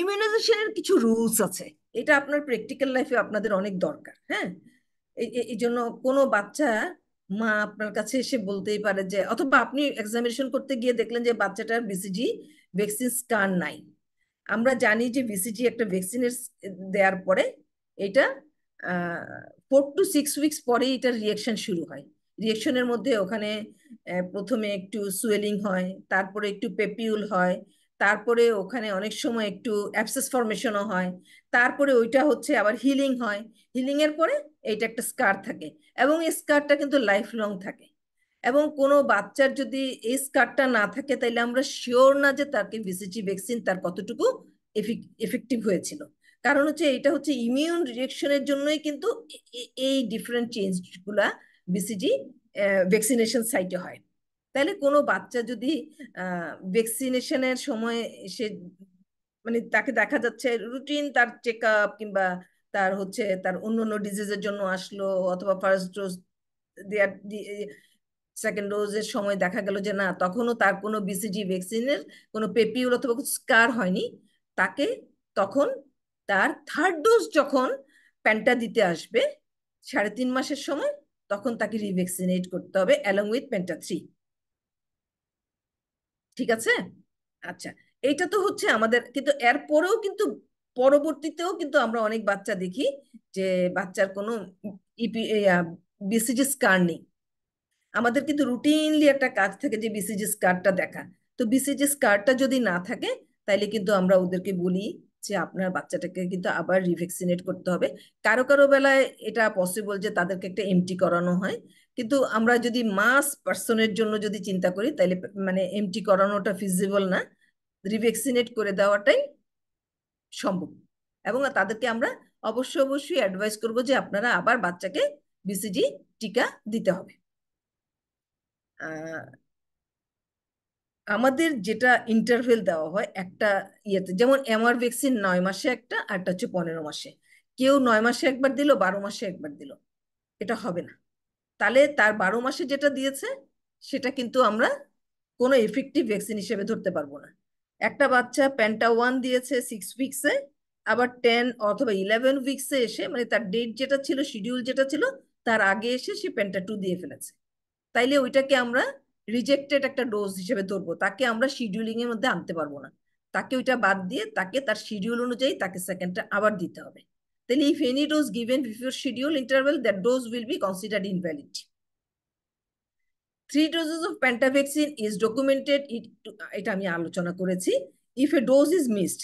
ইমিউনাইজেশনের কিছু রুলস আছে এটা আপনার প্র্যাকটিক্যাল লাইফে আপনাদের অনেক দরকার হ্যাঁ এই জন্য কোনো বাচ্চা মা আপনার কাছে এসে বলতেই পারে যে অথবা আপনি এক্সামিনেশন করতে গিয়ে দেখলেন যে বাচ্চাটার বিসিজি ভ্যাকসিন স্কার নাই আমরা জানি যে বিসিজি একটা ভ্যাকসিনের দেওয়ার পরে এটা ফোর টু সিক্স উইকস পরে এটার রিয়াকশন শুরু হয় রিয়েকশনের মধ্যে ওখানে প্রথমে একটু সুয়েলিং হয় তারপরে একটু পেপিউল হয় তারপরে ওখানে অনেক সময় একটু অ্যাপসেস ফরমেশনও হয় তারপরে ওইটা হচ্ছে আবার হিলিং হয় হিলিং এর পরে এইটা একটা স্কার থাকে এবং এই স্কারটা কিন্তু লাইফ লং থাকে এবং কোনো বাচ্চার যদি এই স্কারটা না থাকে তাহলে আমরা শিওর না যে তাকে ভিসিজি ভ্যাকসিন তার কতটুকু এফেক্টিভ হয়েছিল কারণ হচ্ছে এটা হচ্ছে ইমিউন রিয়েকশনের জন্যই কিন্তু এই ডিফারেন্ট চেঞ্জগুলা বিসিজি ভ্যাকসিনেশন সাইটে হয় তাহলে কোনো বাচ্চা যদি ভ্যাকসিনেশনের সময় সে মানে তাকে দেখা যাচ্ছে রুটিন তার চেক আপ কিংবা তার হচ্ছে তার অন্য অন্য ডিজিজের জন্য আসলো অথবা ফার্স্ট ডোজ দেয়ার সেকেন্ড ডোজের সময় দেখা গেল যে না তখনও তার কোনো বিসিজি ভ্যাকসিনের কোনো পেপিউল অথবা স্কার হয়নি তাকে তখন তার থার্ড ডোজ যখন প্যান্টা দিতে আসবে সাড়ে তিন মাসের সময় তখন তাকে রিভ্যাক্সিনেট করতে হবে অ্যালং উইথ পেন্টা থ্রি ঠিক আছে আচ্ছা এটা তো হচ্ছে আমাদের কিন্তু এরপরেও কিন্তু পরবর্তীতেও কিন্তু আমরা অনেক বাচ্চা দেখি যে বাচ্চার কোনো ইপি বিসিজি স্কার নেই আমাদের কিন্তু রুটিনলি একটা কাজ থাকে যে বিসিজি স্কারটা দেখা তো বিসিজি স্কারটা যদি না থাকে তাহলে কিন্তু আমরা ওদেরকে বলি যে আপনার বাচ্চাটাকে কিন্তু আবার রিভ্যাক্সিনেট করতে হবে কারো কারো বেলায় এটা পসিবল যে তাদেরকে একটা এমটি করানো হয় কিন্তু আমরা যদি মাস পার্সনের জন্য যদি চিন্তা করি তাহলে মানে এমটি করানোটা ফিজিবল না রিভ্যাক্সিনেট করে দেওয়াটাই সম্ভব এবং তাদেরকে আমরা অবশ্য অবশ্যই অ্যাডভাইস করব যে আপনারা আবার বাচ্চাকে বিসিজি টিকা দিতে হবে আমাদের যেটা ইন্টারভেল দেওয়া হয় একটা ইয়েতে যেমন এমআর ভ্যাকসিন নয় মাসে একটা আর একটা হচ্ছে পনেরো মাসে কেউ নয় মাসে একবার দিল বারো মাসে একবার দিল এটা হবে না তাহলে তার বারো মাসে যেটা দিয়েছে সেটা কিন্তু আমরা কোনো এফেক্টিভ ভ্যাকসিন হিসেবে ধরতে পারবো না একটা বাচ্চা প্যান্টা ওয়ান দিয়েছে সিক্স উইক্সে আবার টেন অথবা ইলেভেন উইক্সে এসে মানে তার ডেট যেটা ছিল শিডিউল যেটা ছিল তার আগে এসে সে প্যান্টা টু দিয়ে ফেলেছে তাইলে ওইটাকে আমরা রিজেক্টেড একটা ডোজ হিসেবে ধরবো তাকে আমরা শিডিউলিং এর মধ্যে আনতে পারবো না তাকে ওইটা বাদ দিয়ে তাকে তার শিডিউল অনুযায়ী তাকে সেকেন্ডটা আবার দিতে হবে তাহলে if any dose given before schedule interval that dose will be considered invalid three doses of penta vaccine is documented it এটা আমি আলোচনা করেছি if a dose is missed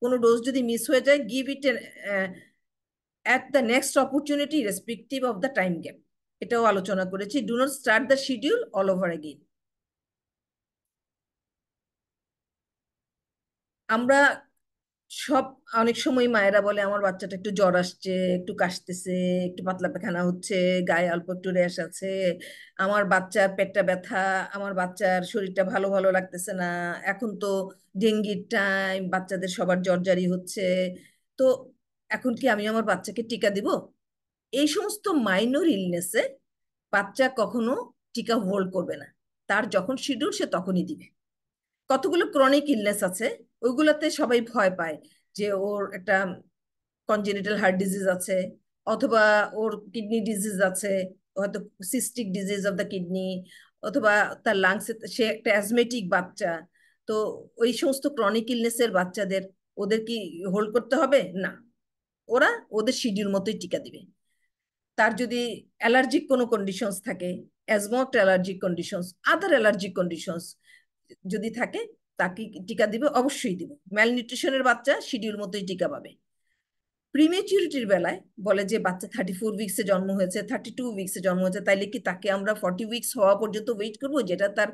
কোনো ডোজ যদি মিস হয়ে যায় give it a at the next opportunity respective of the time gap এটাও আলোচনা করেছি do not start the schedule all over again আমরা সব অনেক সময় মায়েরা বলে আমার বাচ্চাটা একটু জ্বর আসছে একটু কাশতেছে একটু পাতলা পায়খানা হচ্ছে গায়ে অল্প একটু র্যাশ আছে আমার বাচ্চার পেটটা ব্যথা আমার বাচ্চার শরীরটা ভালো ভালো লাগতেছে না এখন তো ডেঙ্গির টাইম বাচ্চাদের সবার জ্বর জারি হচ্ছে তো এখন কি আমি আমার বাচ্চাকে টিকা দিব এই সমস্ত মাইনর ইলনেসে বাচ্চা কখনো টিকা হোল্ড করবে না তার যখন শিডিউল সে তখনই দিবে কতগুলো ক্রনিক ইলনেস আছে ওইগুলোতে সবাই ভয় পায় যে ওর একটা কনজেনিটাল হার্ট ডিজিজ আছে অথবা ওর কিডনি ডিজিজ আছে হয়তো cystic disease of the kidney অথবা তার লাংসে সে একটা অ্যাজমেটিক বাচ্চা তো ওই সমস্ত ক্রনিক ইলনেসের বাচ্চাদের ওদের কি হোল্ড করতে হবে না ওরা ওদের শিডিউল মতোই টিকা দিবে তার যদি অ্যালার্জিক কোনো কন্ডিশনস থাকে অ্যাজমট allergic conditions other allergic conditions যদি থাকে তাকে টিকা দিবে অবশ্যই দিবে ম্যালনিউট্রিশনের বাচ্চা শিডিউল মতোই টিকা পাবে প্রিমেচিউরিটির বেলায় বলে যে বাচ্চা থার্টি ফোর উইক্সে জন্ম হয়েছে থার্টি টু উইক্সে জন্ম হয়েছে তাইলে কি তাকে আমরা ফর্টি উইক্স হওয়া পর্যন্ত ওয়েট করব যেটা তার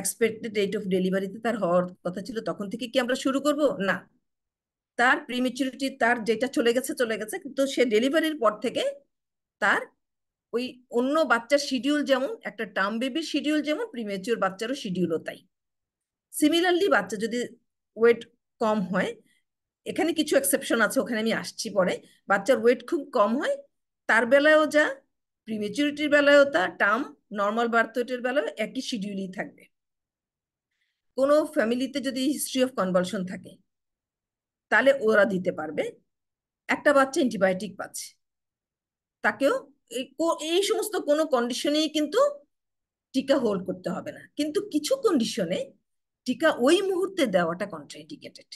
এক্সপেক্টেড ডেট অফ ডেলিভারিতে তার হওয়ার কথা ছিল তখন থেকে কি আমরা শুরু করব না তার প্রিমেচিউরিটি তার যেটা চলে গেছে চলে গেছে কিন্তু সে ডেলিভারির পর থেকে তার ওই অন্য বাচ্চার শিডিউল যেমন একটা টার্ম বেবির শিডিউল যেমন প্রিমেচিওর বাচ্চারও শিডিউলও তাই সিমিলারলি বাচ্চা যদি ওয়েট কম হয় এখানে কিছু এক্সেপশন আছে ওখানে আমি আসছি পরে বাচ্চার ওয়েট খুব কম হয় তার বেলায়ও যা প্রিমেচুরিটির বেলায়ও তা টার্ম নর্মাল বার্থ ওয়েটের বেলায় একই শিডিউলই থাকবে কোনো ফ্যামিলিতে যদি হিস্ট্রি অফ কনভালশন থাকে তাহলে ওরা দিতে পারবে একটা বাচ্চা অ্যান্টিবায়োটিক পাচ্ছে তাকেও এই সমস্ত কোনো কন্ডিশনেই কিন্তু টিকা হোল্ড করতে হবে না কিন্তু কিছু কন্ডিশনে টিকা ওই মুহূর্তে দেওয়াটা কন্ট্রাইন্ডিকেটেড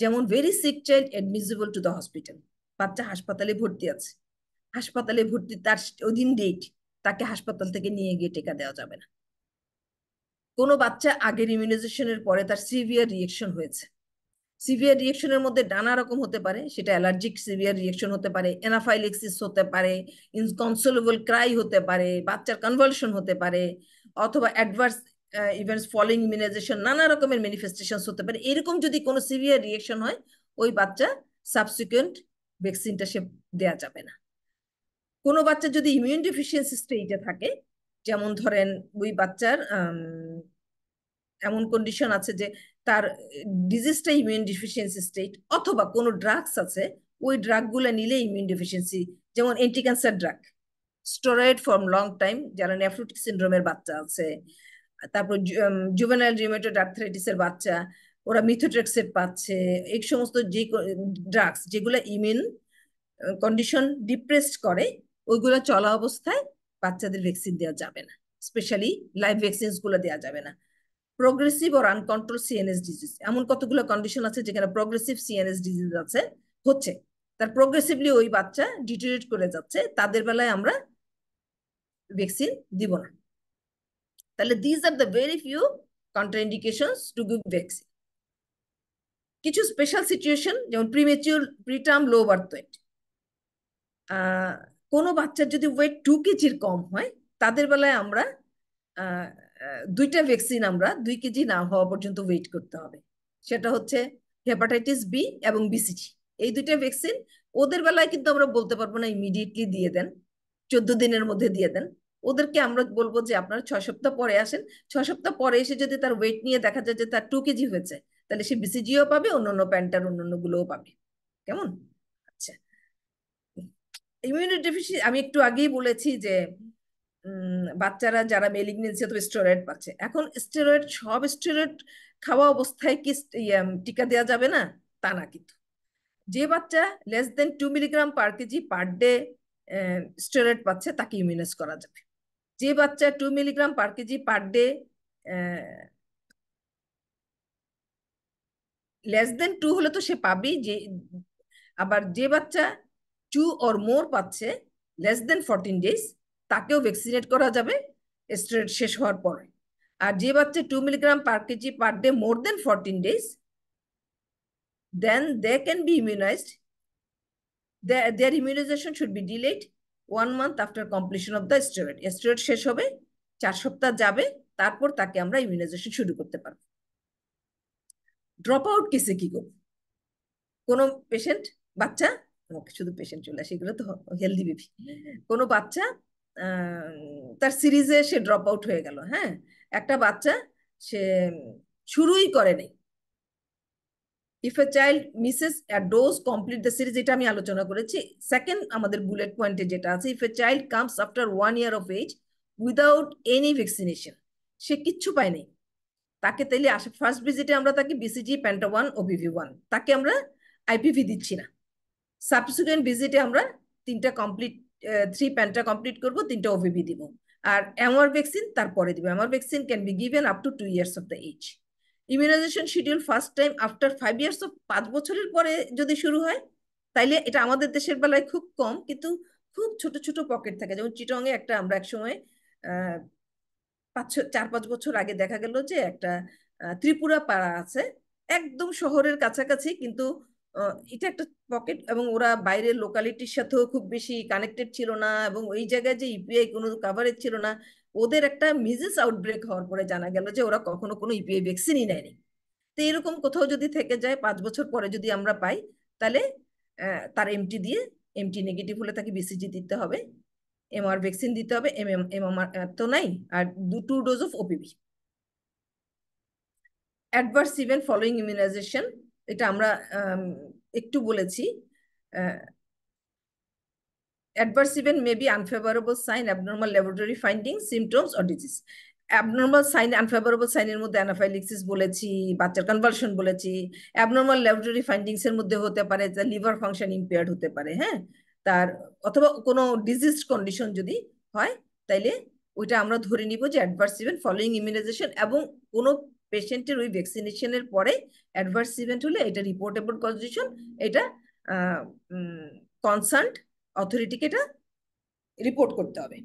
যেমন very sick child admissible to the hospital বাচ্চা হাসপাতালে ভর্তি আছে হাসপাতালে ভর্তি তার ওদিন ডেট তাকে হাসপাতাল থেকে নিয়ে গিয়ে টিকা দেওয়া যাবে না কোনো বাচ্চা আগের ইমিউনাইজেশনের পরে তার সিভিয়ার রিয়েকশন হয়েছে সিভিয়ার রিয়েকশনের মধ্যে নানা রকম হতে পারে সেটা অ্যালার্জিক সিভিয়ার রিয়েকশন হতে পারে এনাফাইলেক্সিস হতে পারে ইনকনসোলেবল ক্রাই হতে পারে বাচ্চার কনভালশন হতে পারে অথবা অ্যাডভার্স ইভেন্টস ফলোইং ইমিউনাইজেশন নানা রকমের ম্যানিফেস্টেশন হতে পারে এরকম যদি কোনো সিভিয়ার রিয়েকশন হয় ওই বাচ্চা সাবসিকুয়েন্ট ভ্যাকসিনটা সে দেওয়া যাবে না কোনো বাচ্চা যদি ইমিউন ডিফিসিয়েন্সি স্টেজে থাকে যেমন ধরেন ওই বাচ্চার এমন কন্ডিশন আছে যে তার ডিজিজটা ইমিউন ডিফিসিয়েন্সি স্টেট অথবা কোনো ড্রাগস আছে ওই ড্রাগগুলো নিলে ইমিউন ডিফিসিয়েন্সি যেমন anticancer drug steroid form long time যারা নেফ্রোটিক সিন্ড্রোমের বাচ্চা আছে তারপর জুভেনাইল রিমেটেড আর্থ্রাইটিসের বাচ্চা ওরা মিথোট্রেক্সেট পাচ্ছে এই সমস্ত যে ড্রাগস যেগুলো ইমিউন কন্ডিশন ডিপ্রেসড করে ওইগুলো চলা অবস্থায় বাচ্চাদের ভ্যাকসিন দেওয়া যাবে না স্পেশালি লাইভ ভ্যাকসিনসগুলো দেওয়া যাবে না progressive or uncontrolled CNS disease এমন কতগুলো কন্ডিশন আছে যেখানে প্রোগ্রেসিভ সিএনএস ডিজিজ আছে হচ্ছে তার প্রোগ্রেসিভলি ওই বাচ্চা ডিটোরেট করে যাচ্ছে তাদের বেলায় আমরা ভ্যাকসিন দিব না তাহলে these R the very few contraindications to give vaccine কিছু স্পেশাল সিচুয়েশন যেমন premature preterm low birth weight কোনো বাচ্চার যদি ওয়েট টু কেজির কম হয় তাদের বেলায় আমরা দুইটা ভ্যাকসিন আমরা দুই কেজি না হওয়া পর্যন্ত ওয়েট করতে হবে সেটা হচ্ছে হেপাটাইটিস বি এবং বিসিজি এই দুইটা ভ্যাকসিন ওদের বেলায় কিন্তু আমরা বলতে পারবো না ইমিডিয়েটলি দিয়ে দেন চোদ্দ দিনের মধ্যে দিয়ে দেন ওদেরকে আমরা বলবো যে আপনারা ছয় সপ্তাহ পরে আসেন ছয় সপ্তাহ পরে এসে যদি তার ওয়েট নিয়ে দেখা যায় যে তার টু কেজি হয়েছে তাহলে সে বিসিজিও পাবে অন্যান্য প্যান্টার অন্যান্য গুলোও পাবে কেমন আচ্ছা ইমিউনিটি আমি একটু আগেই বলেছি যে বাচ্চারা যারা মেলিগনেন্সি অথবা স্টেরয়েড পাচ্ছে এখন স্টেরয়েড সব স্টেরয়েড খাওয়া অবস্থায় কি ইয়ে, টিকা দেওয়া যাবে না তা না কিন্তু যে বাচ্চা less than two milligram per kg per day steroid পাচ্ছে তাকে ইমিউনাইজ করা যাবে যে বাচ্চা two milligram per kg per day less than two হলে তো সে পাবেই যে আবার যে বাচ্চা টু অর মোর পাচ্ছে লেস দেন ফোরটিন ডেজ তাকেও ভ্যাকসিনেট করা যাবে স্টেরয়েড শেষ হওয়ার পরে আর যে বাচ্চা two milligram per kg per day more than fourteen days then they can be immunized their immunization should be delayed one month after completion of the steroid steroid শেষ হবে চার সপ্তাহ যাবে তারপর তাকে আমরা ইমিউনাইজেশন শুরু করতে পারবো ড্রপ আউট কেসে কি করব কোনো পেশেন্ট বাচ্চা শুধু পেশেন্ট চলে আসে এগুলো তো হেলদি বেবি কোনো বাচ্চা তার সিরিজে সে ড্রপ আউট হয়ে গেল হ্যাঁ একটা বাচ্চা সে শুরুই করেনি if a child misses at dose complete the series এটা আমি আলোচনা করেছি সেকেন্ড আমাদের বুলেট পয়েন্টে যেটা আছে if a child comes after one year of age without any vaccination সে কিচ্ছু পায়নি তাকে তাইলে আসে ফার্স্ট ভিজিটে আমরা তাকে BCG penta one OPV one তাকে আমরা আইপিভি দিচ্ছি না সাবসিকুয়েন্ট ভিজিটে আমরা তিনটা কমপ্লিট থ্রি প্যানটা কমপ্লিট করব তিনটা ওভিভি দিব আর অ্যামার ভ্যাকসিন তারপরে দিব MR vaccine can be given up to two years of the age immunization schedule first time after five years of পাঁচ বছরের পরে যদি শুরু হয় তাইলে এটা আমাদের দেশের বেলায় খুব কম কিন্তু খুব ছোট ছোট পকেট থাকে যেমন চিটংয়ে একটা আমরা একসময় পাঁচ চার পাঁচ বছর আগে দেখা গেল যে একটা ত্রিপুরা পাড়া আছে একদম শহরের কাছাকাছি কিন্তু এটা একটা পকেট এবং ওরা বাইরের লোকালিটির সাথেও খুব বেশি কানেক্টেড ছিল না এবং ওই জায়গায় যে ইপিআই e কোনো কাভারেজ ছিল না ওদের একটা মিজেস আউটব্রেক হওয়ার পরে জানা গেল যে ওরা কখনো কোনো ইপিআই e ভ্যাকসিনই নেয়নি তো এরকম কোথাও যদি থেকে যায় পাঁচ বছর পরে যদি আমরা পাই তাহলে তার এমটি দিয়ে এমটি নেগেটিভ হলে তাকে বিসিজি দিতে হবে এমআর ভ্যাকসিন দিতে হবে এম এম এম তো নাই আর two dose of OPV adverse event following immunization এটা আমরা একটু বলেছি adverse event may be unfavourable sign abnormal laboratory finding symptoms or disease abnormal sign unfavourable সাইনের মধ্যে অ্যানাফাইলিক্সিস বলেছি বাচ্চার কনভালশন বলেছি অ্যাবনর্মাল ল্যাবরেটরি ফাইন্ডিংস এর মধ্যে হতে পারে যে লিভার ফাংশন ইম্পেয়ার্ড হতে পারে হ্যাঁ তার অথবা কোনো ডিজিজ কন্ডিশন যদি হয় তাইলে ওইটা আমরা ধরে নিব যে অ্যাডভার্স ইভেন্ট ফলোয়িং ইমিউনাইজেশন এবং কোনো পেশেন্টের ওই ভ্যাকসিনেশনের পরে অ্যাডভার্স ইভেন্ট হলে এটা রিপোর্টেবল কন্ডিশন এটা কনসার্ন অথরিটিকে এটা রিপোর্ট করতে হবে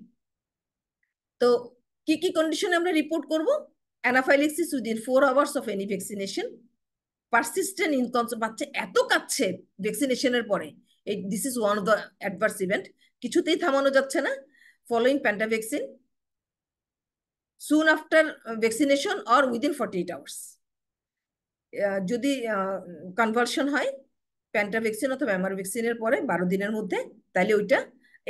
তো কি কি কন্ডিশনে আমরা রিপোর্ট করব anaphylaxis within four hours of any vaccination persistent inconsolable বাচ্চা এত কাচ্ছে ভ্যাকসিনেশনের পরে এই this is one of the adverse event কিছুতেই থামানো যাচ্ছে না following penta vaccine soon after vaccination or within forty eight hours যদি কনভার্সন uh, হয় প্যান্টা ভ্যাকসিন অথবা অ্যামার ভ্যাকসিনের পরে বারো দিনের মধ্যে তাহলে ওইটা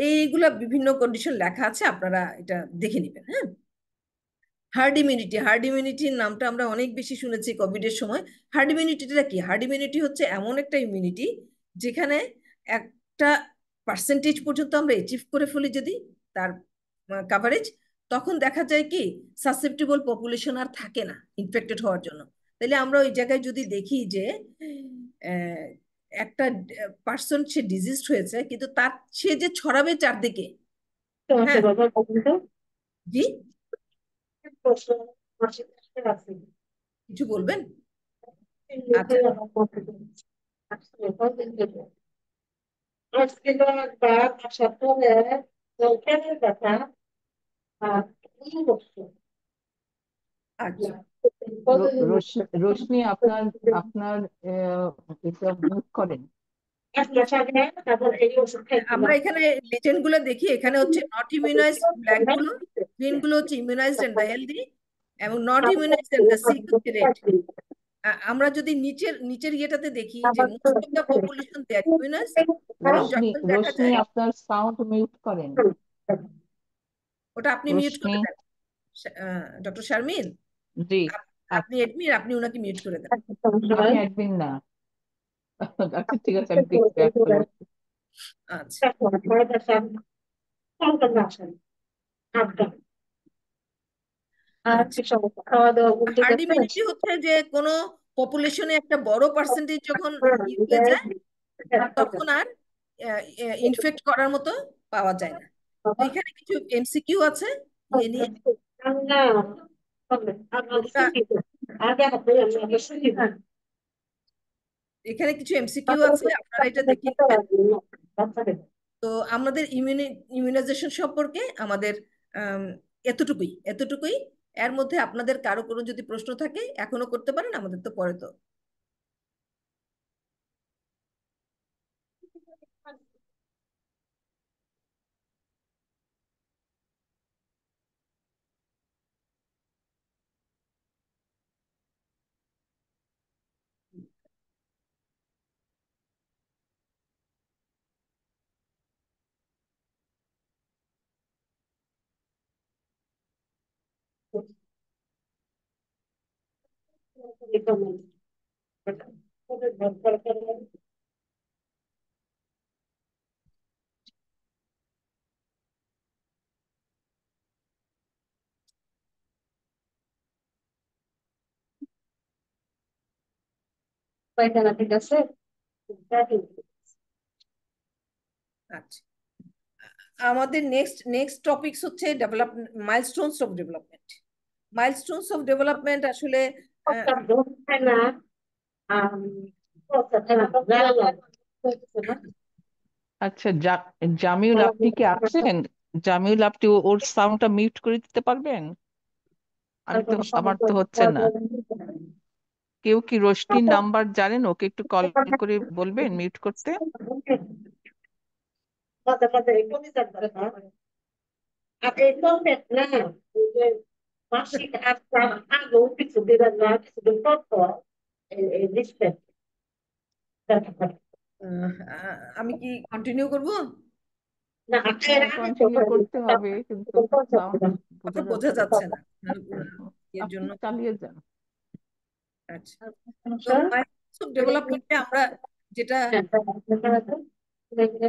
এইগুলা বিভিন্ন কন্ডিশন লেখা আছে আপনারা এটা দেখে নেবেন হ্যাঁ হার্ড ইমিউনিটি হার্ড ইমিউনিটির নামটা আমরা অনেক বেশি শুনেছি কোভিড এর সময় হার্ড ইমিউনিটিটা কি হার্ড ইমিউনিটি হচ্ছে এমন একটা ইমিউনিটি যেখানে একটা পার্সেন্টেজ পর্যন্ত আমরা অ্যাচিভ করে ফেলি যদি তার কাভারেজ তখন দেখা যায় কি সাসেপ্টেবল পপুলেশন আর থাকে না ইনফেক্টেড হওয়ার জন্য তাহলে আমরা ওই জায়গায় যদি দেখি যে একটা পার্সন সে ডিজিজ হয়েছে কিন্তু তার সে যে ছড়াবে চারদিকে হ্যাঁ। জি কিছু বলবেন আচ্ছা। আচ্ছা। রোশনি আপনার আপনার এটা করেন আমরা এখানে লেজেন্ড গুলো দেখি এখানে হচ্ছে নট ইমিউনাইজড ব্ল্যাক গুলো গ্রিন গুলো হচ্ছে ইমিউনাইজড এন্ড দ্য হেলদি এবং not immunized and the sick হচ্ছে রেড আমরা যদি নিচের নিচের ইয়েটাতে দেখি যে most of the population they are Roshni আপনার সাউন্ড মিউট করেন ওটা আপনি মিউট করে দেন ডক্টর শারমিন জি আপনি এডমিন আচ্ছা। আপনি ওনাকে মিউট করে দেন আমি এডমিন না আচ্ছা ঠিক আছে আমি আচ্ছা হচ্ছে যে কোনো পপুলেশনে একটা বড় পার্সেন্টেজ যখন হ্যাঁ, ইয়ে যায় হ্যাঁ, হ্যাঁ, তখন আর ইনফেক্ট করার মতো পাওয়া যায় না এখানে কিছু এমসিকিউ আছে আচ্ছা। হ্যাঁ। হ্যাঁ। এখানে কিছু এমসিকিউ আছে আপনারা এটা দেখে তো আমাদের ইমিউনাইজেশন সম্পর্কে আমাদের এতটুকুই এতটুকুই এর মধ্যে আপনাদের কারো কোনো যদি প্রশ্ন থাকে এখনো করতে পারেন আমাদের তো পরে তো আচ্ছা। আমাদের নেক্সট নেক্সট টপিকস হচ্ছে develop milestones of development milestones of development আসলে আচ্ছা জামিউল আপনি কি আছেন জামিউল আপনি ওর সাউন্ডটা মিউট করে দিতে পারবেন আমি তো আমার তো হচ্ছে না কেউ কি রোশনির নাম্বার জানেন ওকে একটু কল করে বলবেন মিউট করতে আগে she some uh, আমি কি কন্টিনিউ করবো কন্টিনিউ হ্যাঁ, আচ্ছা, করতে হবে কিন্তু বোঝা যাচ্ছে না এর জন্য চালিয়ে আচ্ছা, আচ্ছা, আচ্ছা। আমরা যেটা হ্যাঁ,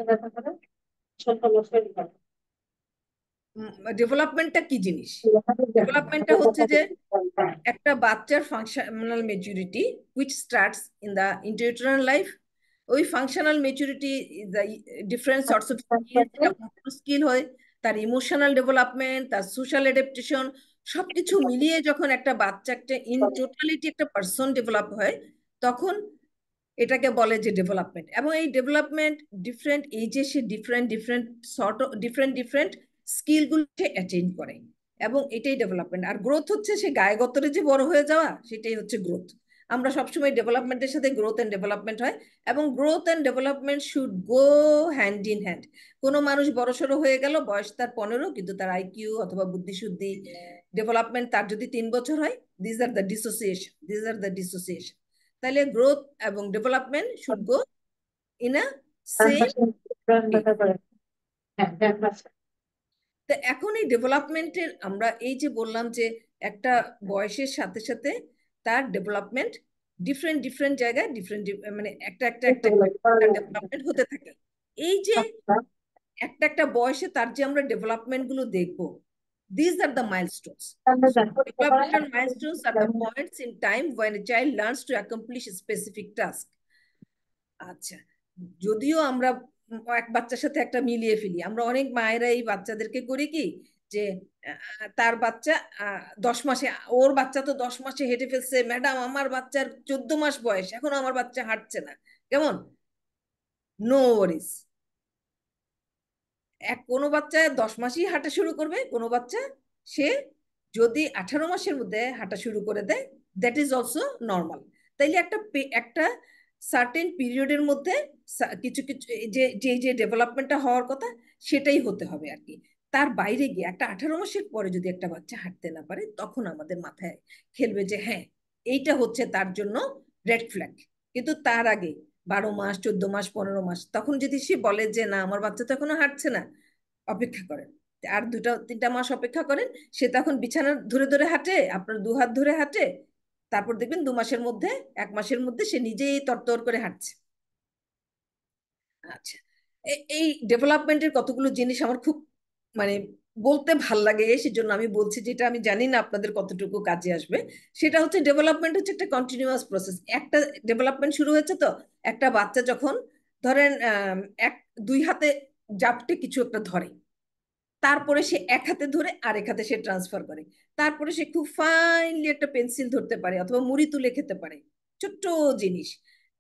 হ্যাঁ, ডেভেলপমেন্টটা কি জিনিস ডেভেলপমেন্টটা হচ্ছে যে হ্যাঁ। একটা বাচ্চার functional maturity which starts in the internal life ওই functional maturity different sorts of skill হয় তার ইমোশনাল ডেভেলপমেন্ট তার সোশ্যাল অ্যাডাপ্টেশন সবকিছু হ্যাঁ। মিলিয়ে যখন একটা বাচ্চা হ্যাঁ। একটা ইন টোটালিটি একটা পার্সন ডেভেলপ হয় তখন এটাকে বলে যে ডেভেলপমেন্ট এবং এই ডেভেলপমেন্ট ডিফারেন্ট এইজে সে different different sort different different স্কিলগুলো সে অ্যাটেন্ড করে এবং এটাই ডেভেলপমেন্ট আর গ্রোথ হচ্ছে সে গায়ে গতরে যে বড় হয়ে যাওয়া সেটাই হচ্ছে গ্রোথ আমরা সবসময় ডেভেলপমেন্টের সাথে গ্রোথ অ্যান্ড ডেভেলপমেন্ট হয় এবং growth and development should go hand in hand কোনো মানুষ বড়সড় হয়ে গেল বয়স তার পনেরো কিন্তু তার আইকিউ অথবা বুদ্ধিশুদ্ধি ডেভেলপমেন্ট তার যদি তিন বছর হয় these R the dissociation these R the dissociation তাহলে গ্রোথ এবং development should go in a same তা এখন এই ডেভেলপমেন্টের আমরা এই যে বললাম যে একটা বয়সের সাথে সাথে তার ডেভেলপমেন্ট ডিফারেন্ট ডিফারেন্ট জায়গায় ডিফারেন্ট মানে একটা একটা একটা ডেভেলপমেন্ট হতে থাকে এই যে আচ্ছা। একটা একটা বয়সে তার যে আমরা ডেভেলপমেন্ট গুলো দেখবো this are the milestones developmental milestones are the points in time when a child learns to accomplish specific task আচ্ছা যদিও আমরা এক বাচ্চার সাথে একটা মিলিয়ে ফেলি আমরা অনেক মায়েরা এই বাচ্চাদেরকে করি কি যে তার বাচ্চা দশ মাসে ওর বাচ্চা তো দশ মাসে হেঁটে ফেলছে ম্যাডাম আমার বাচ্চার চোদ্দ মাস বয়স এখন আমার বাচ্চা হাঁটছে না কেমন নো ওয়ারিস এক কোনো বাচ্চা দশ মাসেই হাঁটা শুরু করবে কোনো বাচ্চা সে যদি আঠারো মাসের মধ্যে হাঁটা শুরু করে দেয় দ্যাট ইজ অলসো নর্মাল তাইলে একটা একটা সার্টেন পিরিয়ডের মধ্যে কিছু কিছু যে যে যে ডেভেলপমেন্টটা হওয়ার কথা সেটাই হতে হবে আর কি তার বাইরে গিয়ে একটা আঠারো মাসের পরে যদি একটা বাচ্চা হাঁটতে না পারে তখন আমাদের মাথায় খেলবে যে হ্যাঁ এইটা হচ্ছে তার জন্য রেড ফ্ল্যাগ কিন্তু তার আগে বারো মাস চোদ্দ মাস পনেরো মাস তখন যদি সে বলে যে না আমার বাচ্চা তো এখনো হাঁটছে না অপেক্ষা করেন আর দুটা তিনটা মাস অপেক্ষা করেন সে তখন বিছানা ধরে ধরে হাঁটে আপনার দু হাত ধরে হাঁটে তারপর দেখবেন দু মাসের মধ্যে এক মাসের মধ্যে সে নিজেই তরতর করে হাঁটছে আচ্ছা এই ডেভেলপমেন্টের কতগুলো জিনিস আমার খুব মানে বলতে ভাল লাগে সেজন্য আমি বলছি যেটা আমি জানি না আপনাদের কতটুকু কাজে আসবে সেটা হচ্ছে ডেভেলপমেন্ট হচ্ছে একটা কন্টিনিউয়াস প্রসেস একটা ডেভেলপমেন্ট শুরু হয়েছে তো একটা বাচ্চা যখন ধরেন এক দুই হাতে জাপটে কিছু একটা ধরে তারপরে সে এক হাতে ধরে আরেক হাতে সে ট্রান্সফার করে তারপরে সে খুব ফাইনলি একটা পেন্সিল ধরতে পারে অথবা মুড়ি তুলে খেতে পারে ছোট্ট জিনিস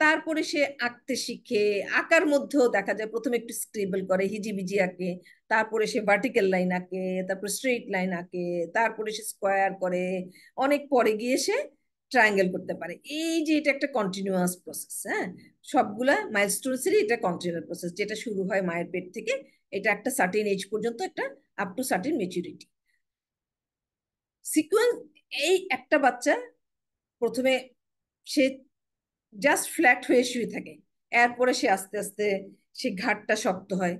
তারপরে সে আঁকতে শিখে আঁকার মধ্যেও দেখা যায় প্রথমে একটু স্ক্রিবল করে হিজিবিজি আঁকে তারপরে সে ভার্টিক্যাল লাইন আঁকে তারপরে স্ট্রেট লাইন আঁকে তারপরে সে স্কোয়ার করে অনেক পরে গিয়ে সে ট্রায়াঙ্গেল করতে পারে এই যে এটা একটা কন্টিনিউয়াস প্রসেস হ্যাঁ সবগুলা মাইলস্টোনসেরই এটা কন্টিনিউয়াস প্রসেস যেটা শুরু হয় মায়ের পেট থেকে এটা একটা সার্টেন এজ পর্যন্ত একটা up to certain maturity sequence এই একটা বাচ্চা প্রথমে সে জাস্ট ফ্ল্যাট হয়ে শুয়ে থাকে এরপরে সে আস্তে আস্তে সে ঘাটটা শক্ত হয়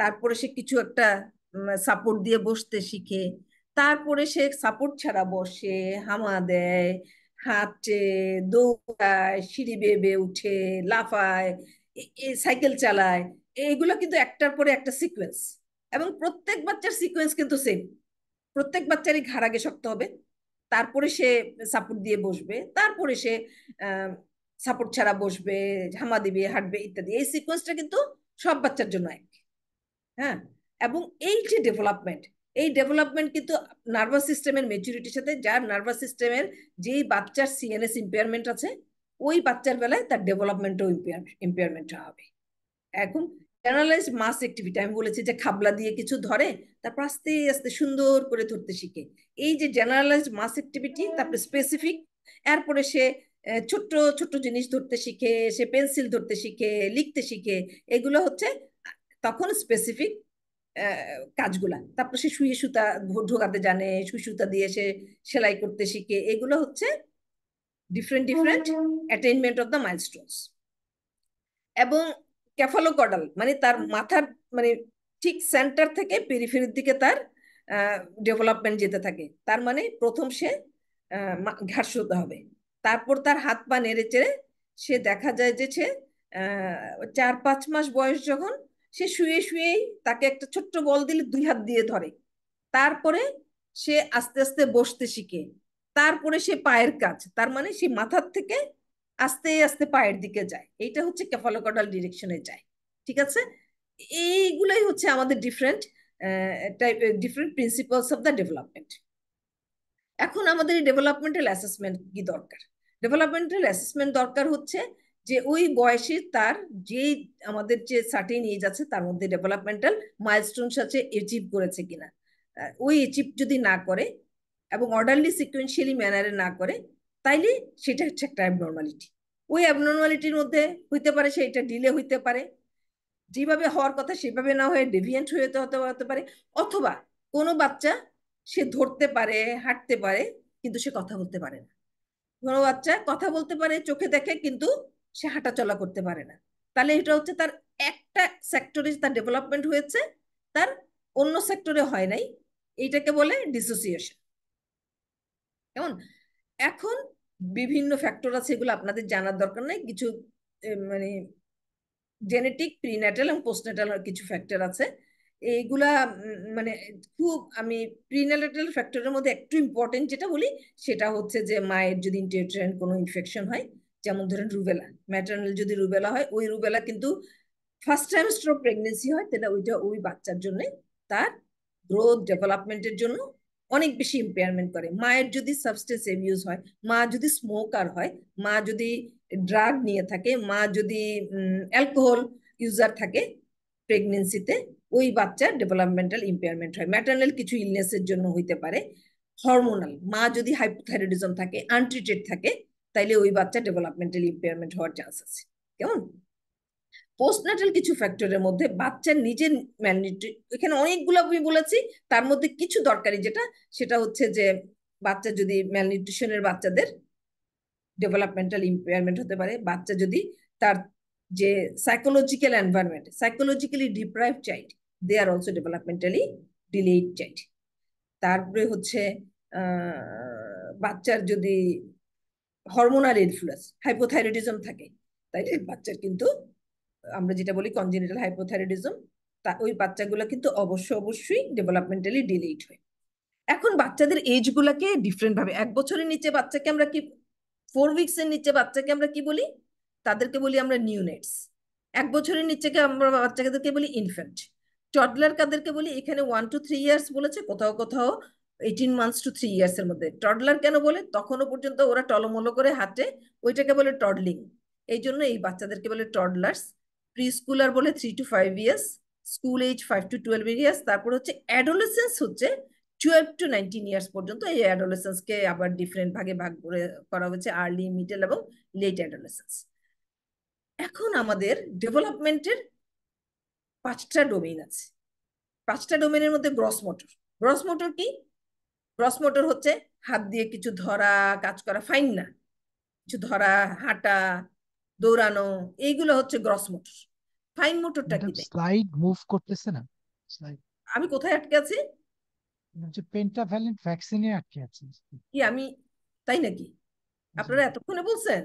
তারপরে সে কিছু একটা সাপোর্ট দিয়ে বসতে শিখে তারপরে সে সাপোর্ট ছাড়া বসে হামা দেয় হাঁটে দৌড়ায় সিঁড়ি বেয়ে বেয়ে উঠে লাফায় সাইকেল চালায় এইগুলো কিন্তু একটার পরে একটা সিকোয়েন্স এবং প্রত্যেক বাচ্চার সিকোয়েন্স কিন্তু সেম প্রত্যেক বাচ্চারই ঘাড় আগে শক্ত হবে তারপরে সে সাপোর্ট দিয়ে বসবে তারপরে সে সাপোর্ট ছাড়া বসবে ঝামা দিবে হাঁটবে ইত্যাদি এই সিকোয়েন্সটা কিন্তু সব বাচ্চার জন্য এক হ্যাঁ এবং এই যে ডেভেলপমেন্ট এই ডেভেলপমেন্ট কিন্তু নার্ভাস সিস্টেমের মেচুরিটির সাথে যার নার্ভাস সিস্টেমের যেই বাচ্চার সিএনএস ইম্পেয়ারমেন্ট আছে ওই বাচ্চার বেলায় তার ডেভেলপমেন্টও ইম্পেয়ার ইম্পেয়ারমেন্টটা হবে এখন জেনারেলাইজ মাস অ্যাক্টিভিটি আমি বলেছি যে খাবলা দিয়ে কিছু ধরে তারপর আস্তে আস্তে সুন্দর করে ধরতে শিখে এই যে জেনারেলাইজ মাস অ্যাক্টিভিটি তারপরে স্পেসিফিক এরপরে সে ছোট্ট ছোট্ট জিনিস ধরতে শিখে সে পেন্সিল ধরতে শিখে লিখতে শিখে এগুলো হচ্ছে তখন স্পেসিফিক কাজগুলা তারপর সে শুয়ে সুতা ঢোকাতে জানে সুই সুতা দিয়ে সে সেলাই করতে শিখে এগুলো হচ্ছে different different attainment of the milestones এবং ক্যাফালোকডাল মানে তার মাথার মানে ঠিক সেন্টার থেকে পেরিফেরির দিকে তার ডেভেলপমেন্ট যেতে থাকে তার মানে প্রথম সে ঘাস হতে হবে তারপর তার হাত পা নেড়ে চেড়ে সে দেখা যায় যে সে চার পাঁচ মাস বয়স যখন সে শুয়ে শুয়েই তাকে একটা ছোট্ট বল দিলে দুই হাত দিয়ে ধরে তারপরে সে আস্তে আস্তে বসতে শিখে তারপরে সে পায়ের কাজ তার মানে সে মাথার থেকে আস্তে আস্তে পায়ের দিকে যায় এইটা হচ্ছে ক্যাফালোকডাল ডিরেকশনে যায় ঠিক আছে এইগুলাই হচ্ছে আমাদের different type different principles of the development এখন আমাদের ডেভেলপমেন্টাল অ্যাসেসমেন্ট কি দরকার ডেভেলপমেন্টাল অ্যাসেসমেন্ট দরকার হচ্ছে যে ওই বয়সে তার যেই আমাদের যে সার্টেন নিয়ে যাচ্ছে তার মধ্যে ডেভেলপমেন্টাল মাইলস্টোন সাথে অ্যাচিভ করেছে কিনা ওই অ্যাচিভ যদি না করে এবং অর্ডারলি সিকুয়েন্সিয়ালি ম্যানারে না করে তাইলে সেটা হচ্ছে একটা অ্যাবনর্মালিটি ওই অ্যাবনর্মালিটির মধ্যে হইতে পারে সেটা ডিলে হইতে পারে যেভাবে হওয়ার কথা সেভাবে না হয়ে ডেভিয়েন্ট হয়ে হতে হতে পারে অথবা কোনো বাচ্চা সে ধরতে পারে হাঁটতে পারে কিন্তু সে কথা বলতে পারে না কোনো বাচ্চা কথা বলতে পারে চোখে দেখে কিন্তু সে হাঁটা চলা করতে পারে না তাহলে এটা হচ্ছে তার একটা সেক্টরে তার ডেভেলপমেন্ট হয়েছে তার অন্য সেক্টরে হয় নাই এইটাকে বলে ডিসোসিয়েশন কেমন এখন বিভিন্ন ফ্যাক্টর আছে এগুলো আপনাদের জানার দরকার নাই কিছু মানে জেনেটিক প্রিন্যাটাল এবং পোস্টনেটাল কিছু ফ্যাক্টর আছে এইগুলা মানে খুব আমি প্রিন্যাটাল ফ্যাক্টরের মধ্যে একটু ইম্পর্টেন্ট যেটা বলি সেটা হচ্ছে যে মায়ের যদি ইন্টেট্রেন্ট কোনো ইনফেকশন হয় যেমন ধরেন রুবেলা ম্যাটার্নাল যদি রুবেলা হয় ওই রুবেলা কিন্তু ফার্স্ট টাইম স্ট্রোক প্রেগনেন্সি হয় তাহলে ওইটা ওই বাচ্চার জন্য তার গ্রোথ ডেভেলপমেন্টের জন্য অনেক বেশি ইম্পেয়ারমেন্ট করে মায়ের যদি সাবস্টেন্স এভিউজ হয় মা যদি স্মোকার হয় মা যদি ড্রাগ নিয়ে থাকে মা যদি অ্যালকোহল ইউজার থাকে প্রেগনেন্সিতে ওই বাচ্চার ডেভেলপমেন্টাল ইম্পেয়ারমেন্ট হয় ম্যাটার্নাল কিছু ইলনেসের জন্য হইতে পারে হরমোনাল মা যদি হাইপোথাইরয়েডিজম থাকে আনট্রিটেড থাকে তাইলে ওই বাচ্চা ডেভেলপমেন্টাল ইম্পেয়ারমেন্ট হওয়ার চান্স আছে কেমন পোস্টনাটাল কিছু ফ্যাক্টরের মধ্যে বাচ্চার নিজের ম্যান্ডেটরি এখানে অনেকগুলো আমি বলেছি তার মধ্যে কিছু দরকারি যেটা সেটা হচ্ছে যে বাচ্চা যদি ম্যালনিউট্রিশনের বাচ্চাদের ডেভেলপমেন্টাল ইম্পেয়ারমেন্ট হতে পারে বাচ্চা যদি তার যে psychological environment psychologically deprive child they are also developmentally delayed child তারপরে হচ্ছে বাচ্চার যদি হরমোনাল ইনফ্লুয়েন্স হাইপোথাইরয়েডিজম থাকে তাই বাচ্চার কিন্তু আমরা যেটা বলি কনজেনিটাল হাইপোথাইরয়েডিজম তা ওই বাচ্চাগুলো কিন্তু অবশ্য অবশ্যই ডেভেলপমেন্টালি ডিলিট হয় এখন বাচ্চাদের এজগুলোকে ডিফারেন্ট ভাবে এক বছরের নিচে বাচ্চাকে আমরা কি ফোর উইকস এর নিচে বাচ্চাকে আমরা কি বলি তাদেরকে বলি আমরা নিউনেটস এক বছরের নিচেকে আমরা বাচ্চাদেরকে বলি ইনফ্যান্ট টডলার কাদেরকে বলি এখানে ওয়ান টু থ্রি ইয়ার্স বলেছে কোথাও কোথাও eighteen months to three years এর মধ্যে টডলার কেন বলে তখনও পর্যন্ত ওরা টলমলো করে হাঁটে ওইটাকে বলে টডলিং এই জন্য এই বাচ্চাদেরকে বলে টডলার্স প্রি বলে three to five years school age five to twelve years তারপর হচ্ছে অ্যাডোলেসেন্স হচ্ছে টুয়েলভ টু নাইনটিন ইয়ার্স পর্যন্ত এই অ্যাডোলেসেন্সকে আবার ডিফারেন্ট ভাগে ভাগ করে করা হচ্ছে আর্লি মিডল এবং লেট অ্যাডোলেসেন্স এখন আমাদের ডেভেলপমেন্টের পাঁচটা ডোমেইন আছে পাঁচটা ডোমেনের মধ্যে গ্রস মোটর গ্রস মোটর কি গ্রস মোটর হচ্ছে হাত দিয়ে কিছু ধরা কাজ করা ফাইন না কিছু ধরা হাঁটা দৌড়ানো এইগুলো হচ্ছে গ্রস মোটর ফাইন মোটরটা কি স্লাইড মুভ করতেছে না স্লাইড আমি কোথায় আটকে আছি যে পেন্টাভ্যালেন্ট ভ্যাকসিনে আটকে আছি কি আমি তাই নাকি আপনারা এতক্ষণে বলছেন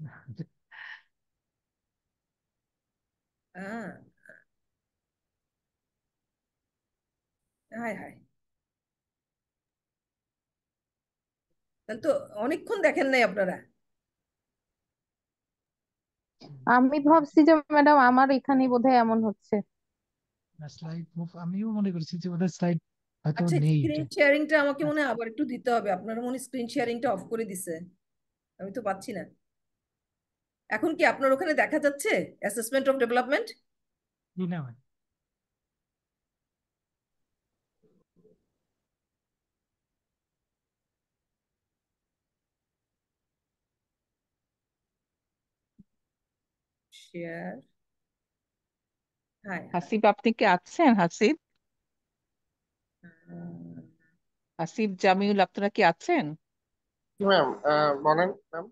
*laughs* হায় হায় তাহলে তো অনেকক্ষণ দেখেন নাই আপনারা আমি ভাবছি যে ম্যাডাম আমার এখানে বোধহয় এমন হচ্ছে স্লাইড মুভ আমিও মনে করছি যে ওদের স্লাইড হয়তো আচ্ছা নেই স্ক্রিন শেয়ারিংটা আমাকে আচ্ছা। মনে হয় আবার একটু দিতে হবে আপনার মনে স্ক্রিন শেয়ারিংটা অফ করে দিছে আমি তো পাচ্ছি না এখন কি আপনার ওখানে দেখা যাচ্ছে অ্যাসেসমেন্ট অফ ডেভেলপমেন্ট জি না ম্যাম শেয়ার হাই হাসিব আপনি কি আছেন হাসিব uh, হাসিব জামিউল আপনারা কি আছেন ম্যাম uh, বলেন ম্যাম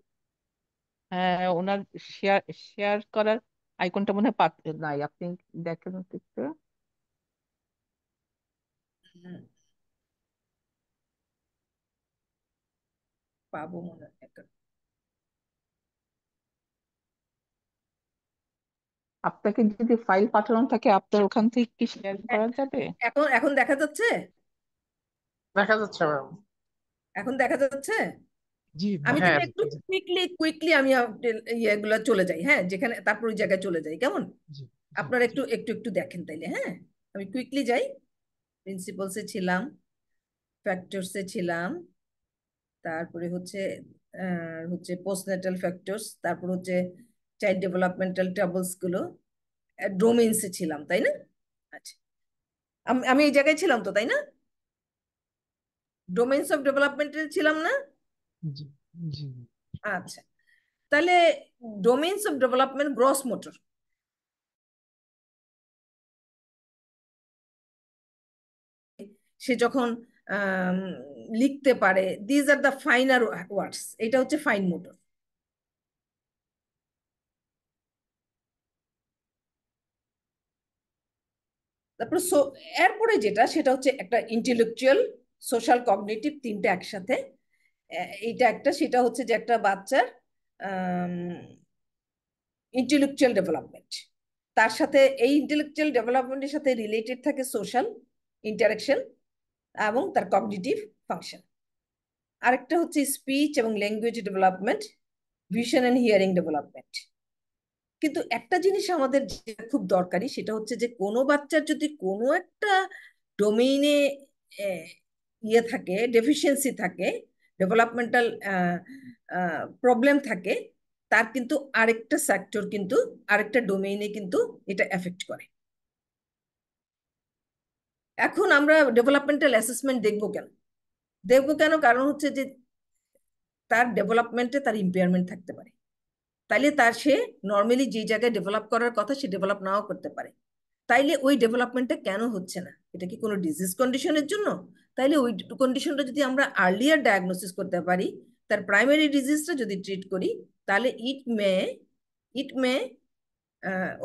হ্যাঁ ওনার শেয়ার শেয়ার করার আইকনটা মনে হয় নাই আপনি দেখেন একটু পাবো মনে হয় আপনাকে যদি ফাইল পাঠানো থাকে আপনার ওখান থেকে কি শেয়ার করা যাবে এখন এখন দেখা যাচ্ছে দেখা যাচ্ছে ম্যাম এখন দেখা যাচ্ছে জি আমি হ্যাঁ যদি একটু কুইকলি কুইকলি আমি ইয়েগুলো চলে যাই হ্যাঁ যেখানে তারপর ওই জায়গায় চলে যাই কেমন আপনারা একটু একটু একটু দেখেন তাইলে হ্যাঁ আমি কুইকলি যাই প্রিন্সিপালসে ছিলাম ফ্যাক্টরসে ছিলাম তারপরে হচ্ছে হচ্ছে পোস্টনেটাল ফ্যাক্টরস তারপর হচ্ছে চাইল্ড ডেভেলপমেন্টাল ট্রাবলসগুলো ডোমেইনসে ছিলাম তাই না আচ্ছা আমি এই জায়গায় ছিলাম তো তাই না ডোমেন্স অফ ডেভেলপমেন্টে ছিলাম না আচ্ছা তাহলে domains of development gross motor সে যখন লিখতে পারে these R the finer words এটা হচ্ছে ফাইন মোটর তারপর সো এরপরে যেটা সেটা হচ্ছে একটা ইন্টেলেকচুয়াল সোশ্যাল কগনিটিভ তিনটা একসাথে এইটা একটা সেটা হচ্ছে যে একটা বাচ্চার ইন্টেলেকচুয়াল ডেভেলপমেন্ট তার সাথে এই ইন্টেলেকচুয়াল ডেভেলপমেন্টের সাথে রিলেটেড থাকে সোশ্যাল ইন্টারাকশন এবং তার কগনিটিভ ফাংশন আরেকটা হচ্ছে স্পিচ এবং language development vision and hearing development কিন্তু একটা জিনিস আমাদের খুব দরকারি সেটা হচ্ছে যে কোনো বাচ্চার যদি কোনো একটা ডোমেইনে ইয়ে থাকে ডেফিসিয়েন্সি থাকে ডেভেলপমেন্টাল প্রবলেম থাকে তার কিন্তু আরেকটা সেক্টর কিন্তু আরেকটা ডোমেইনে কিন্তু এটা এফেক্ট করে এখন আমরা ডেভেলপমেন্টাল অ্যাসেসমেন্ট দেখবো কেন দেখবো কেন কারণ হচ্ছে যে তার ডেভেলপমেন্টে তার ইম্পেয়ারমেন্ট থাকতে পারে তাইলে তার সে নর্মালি যে জায়গায় ডেভেলপ করার কথা সে ডেভেলপ নাও করতে পারে তাইলে ওই ডেভেলপমেন্টটা কেন হচ্ছে না এটা কি কোনো ডিজিজ কন্ডিশনের জন্য তাইলে ওই কন্ডিশনটা যদি আমরা আর্লিয়ার ডায়াগনোসিস করতে পারি তার প্রাইমারি ডিজিজটা যদি ট্রিট করি তাহলে it may it may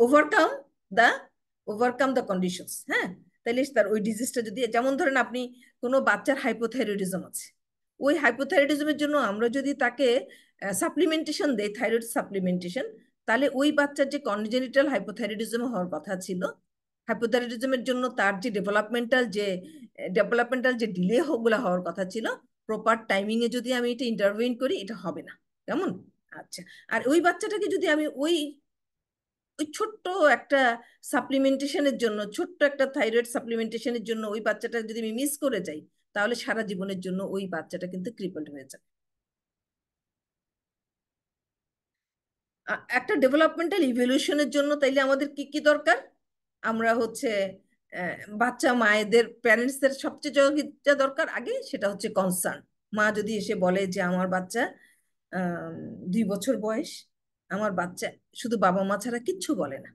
overcome the overcome the conditions হ্যাঁ তাহলে তার ওই ডিজিজটা যদি যেমন ধরেন আপনি কোনো বাচ্চার হাইপোথাইরয়েডিজম আছে ওই হাইপোথাইরয়েডিজমের জন্য আমরা যদি তাকে সাপ্লিমেন্টেশন দেয় থাইরয়েড সাপ্লিমেন্টেশন তাহলে ওই বাচ্চার যে কনজেনিটাল হাইপোথাইরয়েডিজম হওয়ার কথা ছিল হাইপোথাইরয়েডিজমের জন্য তার যে ডেভেলপমেন্টাল যে ডেভেলপমেন্টাল যে ডিলে ওগুলো হওয়ার কথা ছিল প্রপার টাইমিংয়ে যদি আমি এটা ইন্টারভিউন করি এটা হবে না কেমন আচ্ছা আর ওই বাচ্চাটাকে যদি আমি ওই ওই ছোট্ট একটা সাপ্লিমেন্টেশনের জন্য ছোট্ট একটা থাইরয়েড সাপ্লিমেন্টেশনের জন্য ওই বাচ্চাটা যদি আমি মিস করে যাই তাহলে সারা জীবনের জন্য ওই বাচ্চাটা কিন্তু ক্রিপেন্ড হয়ে যাবে একটা ডেভেলপমেন্টাল ইভলিউশনের জন্য তাইলে আমাদের কি কি দরকার আমরা হচ্ছে বাচ্চা মায়েদের প্যারেন্টসদের সবচেয়ে যা দরকার আগে সেটা হচ্ছে কনসার্ন মা যদি এসে বলে যে আমার বাচ্চা দুই বছর বয়স আমার বাচ্চা শুধু বাবা মা ছাড়া কিচ্ছু বলে না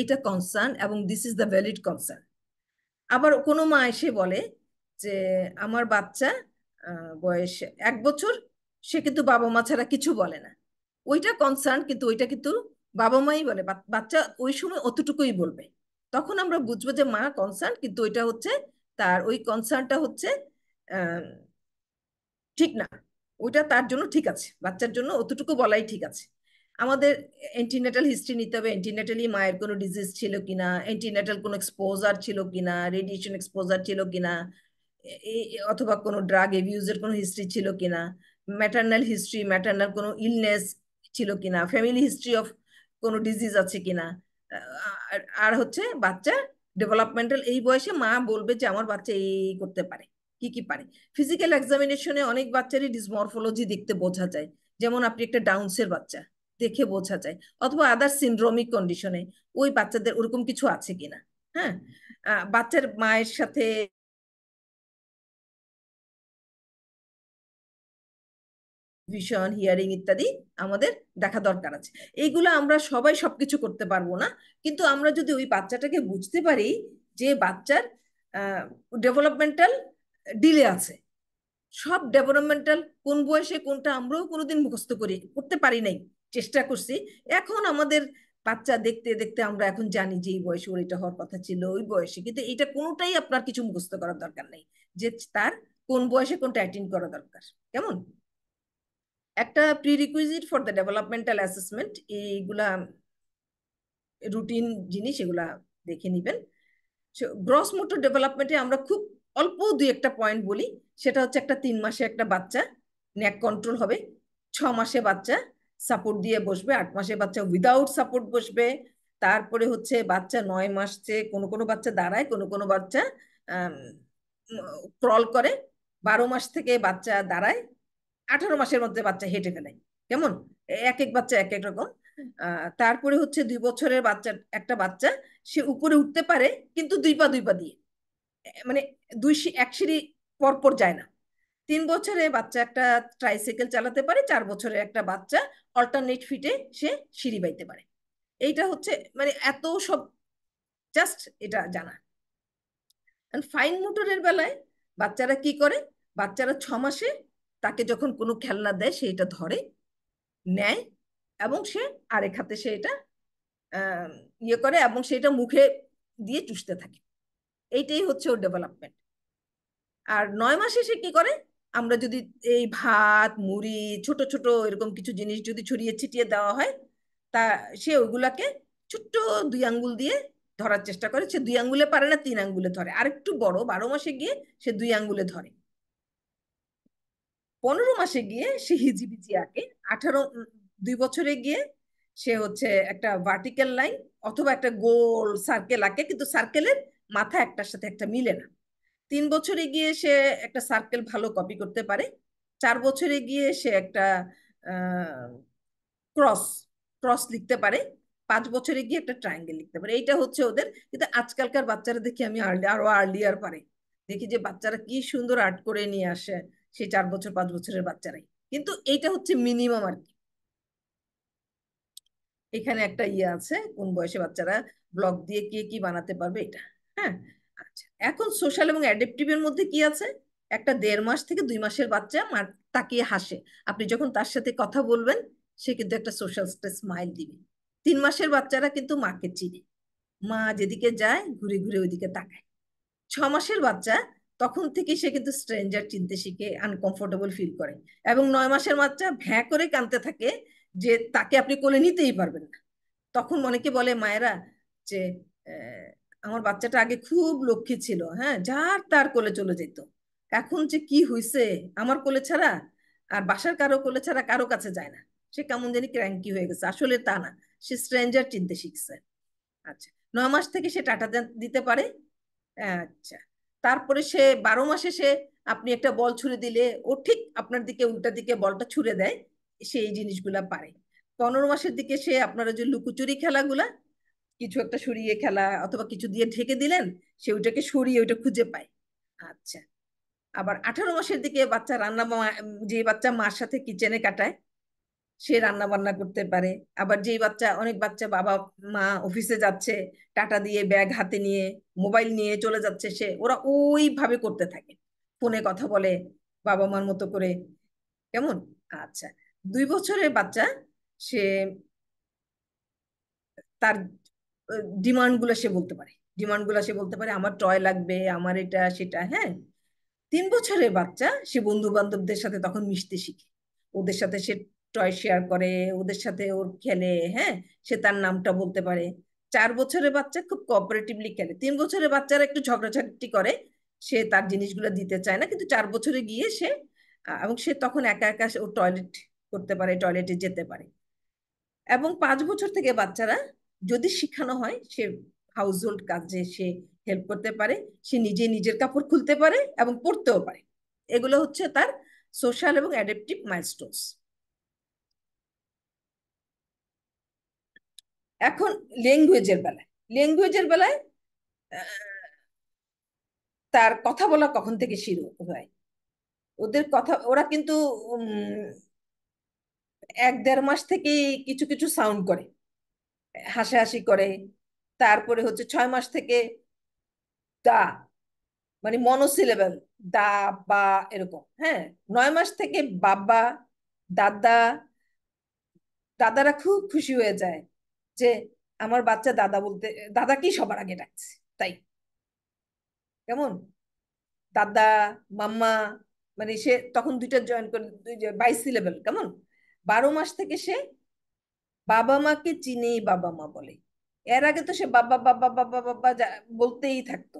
এটা কনসার্ন এবং this is the valid concern আবার কোনো মা এসে বলে যে আমার বাচ্চা বয়স এক বছর সে কিন্তু বাবা মা ছাড়া কিছু বলে না ওইটা কনসার্ন কিন্তু ওইটা কিন্তু বাবা মাই বলে বাচ্চা ওই সময় অতটুকুই বলবে তখন আমরা বুঝবো যে মা কনসার্ন কিন্তু ওইটা হচ্ছে তার ওই কনসার্নটা হচ্ছে ঠিক না ওইটা তার জন্য ঠিক আছে বাচ্চার জন্য অতটুকু বলাই ঠিক আছে আমাদের অ্যান্টিনেটাল হিস্ট্রি নিতে হবে অ্যান্টিনেটালি মায়ের কোনো ডিজিজ ছিল কিনা অ্যান্টিনেটাল কোনো এক্সপোজার ছিল কিনা রেডিয়েশন এক্সপোজার ছিল কিনা অথবা কোনো ড্রাগ এভিউজের কোনো হিস্ট্রি ছিল কিনা ম্যাটার্নাল হিস্ট্রি ম্যাটার্নাল কোনো ইলনেস ছিল কিনা ফ্যামিলি হিস্ট্রি অফ কোনো ডিজিজ আছে কিনা আর হচ্ছে বাচ্চা ডেভেলপমেন্টাল এই বয়সে মা বলবে যে আমার বাচ্চা এই করতে পারে কি কি পারে ফিজিক্যাল এক্সামিনেশনে অনেক বাচ্চারই ডিসমরফোলজি দেখতে বোঝা যায় যেমন আপনি একটা ডাউন্সের বাচ্চা দেখে বোঝা যায় অথবা আদার সিন্ড্রোমিক কন্ডিশনে ওই বাচ্চাদের ওরকম কিছু আছে কিনা হ্যাঁ বাচ্চার মায়ের সাথে ভিশন হিয়ারিং ইত্যাদি আমাদের দেখা দরকার আছে এইগুলো আমরা সবাই সবকিছু করতে পারবো না কিন্তু আমরা যদি ওই বাচ্চাটাকে বুঝতে পারি যে বাচ্চার ডেভেলপমেন্টাল ডিলে আছে সব ডেভেলপমেন্টাল কোন বয়সে কোনটা আমরাও কোনোদিন মুখস্থ করি করতে পারি নাই চেষ্টা করছি এখন আমাদের বাচ্চা দেখতে দেখতে আমরা এখন জানি যে এই বয়সে ওর এটা হওয়ার কথা ছিল ওই বয়সে কিন্তু এটা কোনোটাই আপনার কিছু মুখস্থ করার দরকার নেই যে তার কোন বয়সে কোনটা অ্যাটেন্ড করা দরকার কেমন একটা prerequisite for the developmental assessment এইগুলা রুটিন জিনিস এগুলা দেখে নিবেন গ্রস মোটর ডেভেলপমেন্টে আমরা খুব অল্প দুই একটা পয়েন্ট বলি সেটা হচ্ছে একটা তিন মাসে একটা বাচ্চা ন্যাক কন্ট্রোল হবে ছ মাসে বাচ্চা সাপোর্ট দিয়ে বসবে আট মাসে বাচ্চা উইদাউট সাপোর্ট বসবে তারপরে হচ্ছে বাচ্চা নয় মাসে কোনো কোনো বাচ্চা দাঁড়ায় কোনো কোনো বাচ্চা ক্রল করে বারো মাস থেকে বাচ্চা দাঁড়ায় আঠারো মাসের মধ্যে বাচ্চা হেঁটে ফেলে কেমন এক এক বাচ্চা এক এক রকম তারপরে হচ্ছে দুই বছরের বাচ্চা একটা বাচ্চা সে উপরে উঠতে পারে কিন্তু দুই পা দুই পা দিয়ে মানে দুই এক সিঁড়ি পরপর যায় না তিন বছরে বাচ্চা একটা ট্রাইসাইকেল চালাতে পারে চার বছরে একটা বাচ্চা অল্টারনেট ফিটে সে সিঁড়ি বাইতে পারে এইটা হচ্ছে মানে এত সব জাস্ট এটা জানা ফাইন মোটরের বেলায় বাচ্চারা কি করে বাচ্চারা ছ মাসে তাকে যখন কোনো খেলনা দেয় সে এটা ধরে নেয় এবং সে আরেক হাতে সে এটা ইয়ে করে এবং সেটা মুখে দিয়ে চুষতে থাকে এইটাই হচ্ছে ওর ডেভেলপমেন্ট আর নয় মাসে সে কি করে আমরা যদি এই ভাত মুড়ি ছোট ছোট এরকম কিছু জিনিস যদি ছড়িয়ে ছিটিয়ে দেওয়া হয় তা সে ওইগুলাকে ছোট্ট দুই আঙ্গুল দিয়ে ধরার চেষ্টা করে সে দুই আঙ্গুলে পারে না তিন আঙ্গুলে ধরে আর একটু বড় বারো মাসে গিয়ে সে দুই আঙ্গুলে ধরে পনেরো মাসে গিয়ে সে হিজিবিজি আঁকে আঠারো দুই বছরে গিয়ে সে হচ্ছে একটা ভার্টিক্যাল লাইন অথবা একটা গোল সার্কেল আঁকে কিন্তু সার্কেলের মাথা একটার সাথে একটা মিলে না তিন বছরে গিয়ে সে একটা সার্কেল ভালো কপি করতে পারে চার বছরে গিয়ে সে একটা ক্রস ক্রস লিখতে পারে পাঁচ বছরে গিয়ে একটা ট্রায়াঙ্গেল লিখতে পারে এইটা হচ্ছে ওদের কিন্তু আজকালকার বাচ্চারা দেখি আমি আর্লি আরো আর্লিয়ার পারে দেখি যে বাচ্চারা কি সুন্দর আর্ট করে নিয়ে আসে সেই চার বছর পাঁচ বছরের বাচ্চারাই কিন্তু এইটা হচ্ছে মিনিমাম আর কি এখানে একটা ইয়ে আছে কোন বয়সে বাচ্চারা ব্লগ দিয়ে কে কি বানাতে পারবে এটা হ্যাঁ আচ্ছা এখন সোশ্যাল এবং এর মধ্যে কি আছে একটা দেড় মাস থেকে দুই মাসের বাচ্চা তাকিয়ে হাসে আপনি যখন তার সাথে কথা বলবেন সে কিন্তু একটা সোশ্যাল স্মাইল দিবে তিন মাসের বাচ্চারা কিন্তু মাকে চিনে মা যেদিকে যায় ঘুরে ঘুরে ওইদিকে তাকায় ছ মাসের বাচ্চা তখন থেকে সে কিন্তু স্ট্রেঞ্জার চিনতে শিখে আনকমফোর্টেবল ফিল করে এবং নয় মাসের বাচ্চা ভ্যাঁ করে কানতে থাকে যে তাকে আপনি কোলে নিতেই পারবেন না তখন অনেকে বলে মায়েরা যে আমার বাচ্চাটা আগে খুব লক্ষ্মী ছিল হ্যাঁ যার তার কোলে চলে যেত এখন যে কি হইছে আমার কোলে ছাড়া আর বাসার কারো কোলে ছাড়া কারো কাছে যায় না সে কেমন জানি ক্র্যাঙ্কি হয়ে গেছে আসলে তা না সে স্ট্রেঞ্জার চিনতে শিখছে আচ্ছা নয় মাস থেকে সে টাটা দিতে পারে আচ্ছা তারপরে সে বারো মাসে সে আপনি একটা বল ছুড়ে দিলে ও ঠিক আপনার দিকে উল্টা দিকে বলটা ছুড়ে দেয় সে এই জিনিসগুলা পারে পনেরো মাসের দিকে সে আপনারা যে লুকোচুরি খেলাগুলা কিছু একটা সরিয়ে খেলা অথবা কিছু দিয়ে ঢেকে দিলেন সে ওইটাকে সরিয়ে ওইটা খুঁজে পায় আচ্ছা আবার আঠারো মাসের দিকে বাচ্চা রান্না যে বাচ্চা মার সাথে কিচেনে কাটায় সে রান্না বান্না করতে পারে আবার যেই বাচ্চা অনেক বাচ্চা বাবা মা অফিসে যাচ্ছে টাটা দিয়ে ব্যাগ হাতে নিয়ে মোবাইল নিয়ে চলে যাচ্ছে সে ওরা ওইভাবে করতে থাকে ফোনে কথা বলে বাবা মার মতো করে কেমন আচ্ছা দুই বছরের বাচ্চা সে তার ডিমান্ড সে বলতে পারে ডিমান্ড গুলা সে বলতে পারে আমার টয় লাগবে আমার এটা সেটা হ্যাঁ তিন বছরের বাচ্চা সে বন্ধু বান্ধবদের সাথে তখন মিশতে শিখে ওদের সাথে সে টয় শেয়ার করে ওদের সাথে ওর খেলে হ্যাঁ সে তার নামটা বলতে পারে চার বছরের বাচ্চা খুব কোঅপারেটিভলি খেলে তিন বছরের বাচ্চারা একটু ঝগড়াঝাটি করে সে তার জিনিসগুলো দিতে চায় না কিন্তু চার বছরে গিয়ে সে এবং সে তখন একা একা ও টয়লেট করতে পারে টয়লেটে যেতে পারে এবং পাঁচ বছর থেকে বাচ্চারা যদি শিখানো হয় সে হোল্ড কাজে সে হেল্প করতে পারে সে নিজে নিজের কাপড় খুলতে পারে এবং পড়তেও পারে এগুলো হচ্ছে তার সোশ্যাল এবং অ্যাডেপটিভ মাইলস্টোনস এখন ল্যাঙ্গুয়েজের বেলায় ল্যাঙ্গুয়েজের বেলায় তার কথা বলা কখন থেকে শুরু হয় ওদের কথা ওরা কিন্তু এক দেড় মাস থেকেই কিছু কিছু সাউন্ড করে হাসাহাসি করে তারপরে হচ্ছে ছয় মাস থেকে দা মানে মনোসিলেবেল দা বা এরকম হ্যাঁ নয় মাস থেকে বাবা দাদা দাদারা খুব খুশি হয়ে যায় যে আমার বাচ্চা দাদা বলতে দাদাকেই সবার আগে ডাকছে তাই কেমন দাদা মাম্মা মানে সে তখন দুইটা জয়েন করে দুই বাইশ সিলেবেল কেমন বারো মাস থেকে সে বাবা মাকে চিনেই বাবা মা বলে এর আগে তো সে বাবা বাবা বাবা বাবা বলতেই থাকতো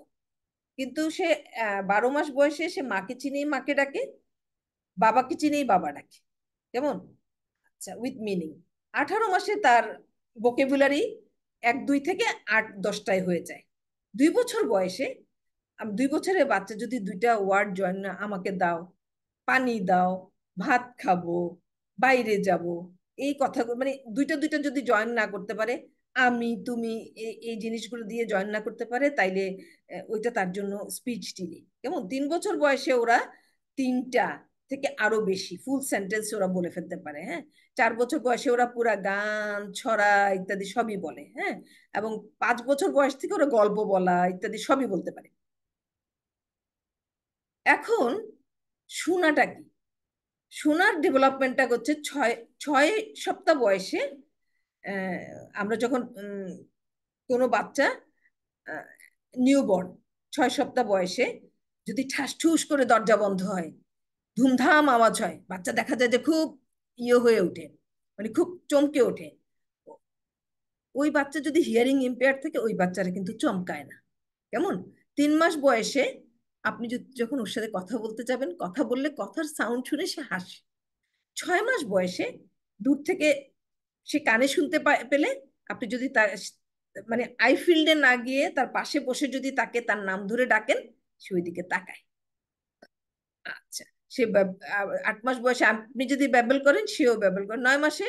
কিন্তু সে বারো মাস বয়সে সে মাকে চিনেই মাকে ডাকে বাবাকে চিনেই বাবা ডাকে কেমন আচ্ছা উইথ মিনিং আঠারো মাসে তার ভোকেবুলারি এক দুই থেকে আট দশটায় হয়ে যায় দুই বছর বয়সে দুই বছরের বাচ্চা যদি দুইটা ওয়ার্ড জয়েন না আমাকে দাও পানি দাও ভাত খাবো বাইরে যাব এই কথা মানে দুইটা দুইটা যদি জয়েন না করতে পারে আমি তুমি এই জিনিসগুলো দিয়ে জয়েন না করতে পারে তাইলে ওইটা তার জন্য স্পিচ টিলি কেমন তিন বছর বয়সে ওরা তিনটা থেকে আরো বেশি ফুল সেন্টেন্স ওরা বলে ফেলতে পারে হ্যাঁ চার বছর বয়সে ওরা পুরা গান ছড়া ইত্যাদি সবই বলে হ্যাঁ এবং পাঁচ বছর বয়স থেকে ওরা গল্প বলা ইত্যাদি সবই বলতে পারে এখন শোনাটা কি শোনার ডেভেলপমেন্টটা হচ্ছে ছয় ছয় সপ্তাহ বয়সে আমরা যখন কোনো বাচ্চা নিউবর্ন ছয় সপ্তাহ বয়সে যদি ঠাস ঠুস করে দরজা বন্ধ হয় ধুমধাম আওয়াজ হয় বাচ্চা দেখা যায় যে খুব ইয়ে হয়ে ওঠে মানে খুব চমকে ওঠে ওই বাচ্চা যদি হিয়ারিং ইম্পেয়ার থাকে ওই বাচ্চারা কিন্তু চমকায় না কেমন তিন মাস বয়সে আপনি যদি যখন ওর সাথে কথা বলতে যাবেন কথা বললে কথার সাউন্ড শুনে সে হাসে ছয় মাস বয়সে দূর থেকে সে কানে শুনতে পেলে আপনি যদি তার মানে আই ফিল্ডে না গিয়ে তার পাশে বসে যদি তাকে তার নাম ধরে ডাকেন সে ওইদিকে তাকায় আচ্ছা সে আট মাস বয়সে আপনি যদি ব্যাবল করেন সেও ব্যাবল করেন নয় মাসে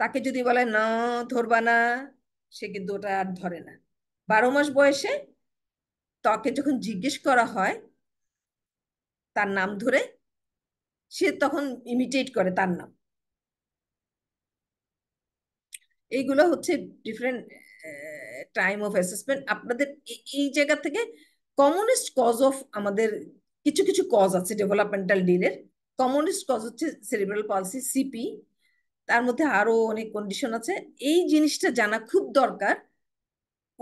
তাকে যদি বলে না ধরবা না সে কিন্তু ওটা আর ধরে না বারো মাস বয়সে তাকে যখন জিজ্ঞেস করা হয় তার নাম ধরে সে তখন ইমিটেট করে তার নাম এইগুলো হচ্ছে ডিফারেন্ট টাইম অফ অ্যাসেসমেন্ট আপনাদের এই জায়গা থেকে কমনেস্ট কজ অফ আমাদের কিছু কিছু কজ আছে ডেভেলপমেন্টাল ডিলের কমনেস্ট কজ হচ্ছে সেরিব্রাল পালসি সিপি তার মধ্যে আরো অনেক কন্ডিশন আছে এই জিনিসটা জানা খুব দরকার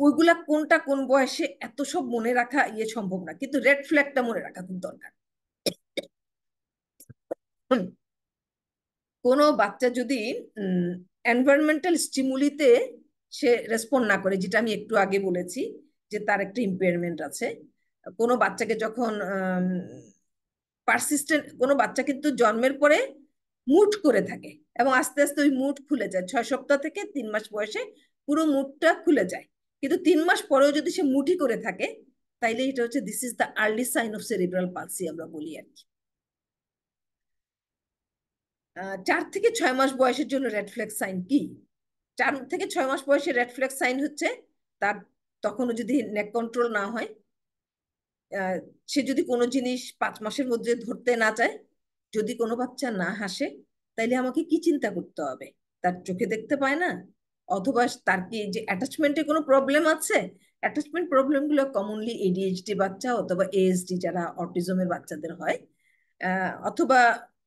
ওইগুলা কোনটা কোন বয়সে এত সব মনে রাখা ইয়ে সম্ভব না কিন্তু রেড ফ্ল্যাগটা মনে রাখা খুব দরকার কোনো বাচ্চা যদি এনভায়রনমেন্টাল স্টিমুলিতে সে রেসপন্ড না করে যেটা আমি একটু আগে বলেছি যে তার একটা ইম্পেয়ারমেন্ট আছে কোনো বাচ্চাকে যখন পারসিস্টেন্ট কোনো বাচ্চা কিন্তু জন্মের পরে মুট করে থাকে এবং আস্তে আস্তে ওই মুট খুলে যায় ছয় সপ্তাহ থেকে তিন মাস বয়সে পুরো মুটটা খুলে যায় কিন্তু তিন মাস পরেও যদি সে মুঠি করে থাকে তাইলে এটা হচ্ছে this is the early sign of cerebral palsy আমরা বলি আর কি চার থেকে ছয় মাস বয়সের জন্য রেড ফ্লেক্স সাইন কি চার থেকে ছয় মাস বয়সে রেড ফ্লেক্স সাইন হচ্ছে তার তখনও যদি নেক কন্ট্রোল না হয় সে যদি কোনো জিনিস পাঁচ মাসের মধ্যে ধরতে না চায় যদি কোনো বাচ্চা না হাসে তাইলে আমাকে কি চিন্তা করতে হবে তার চোখে দেখতে পায় না অথবা তার কি যে অ্যাটাচমেন্টে কোনো প্রবলেম আছে অ্যাটাচমেন্ট প্রবলেমগুলো কমনলি এডিএইচডি বাচ্চা অথবা এএসডি যারা অটিজমের বাচ্চাদের হয় অথবা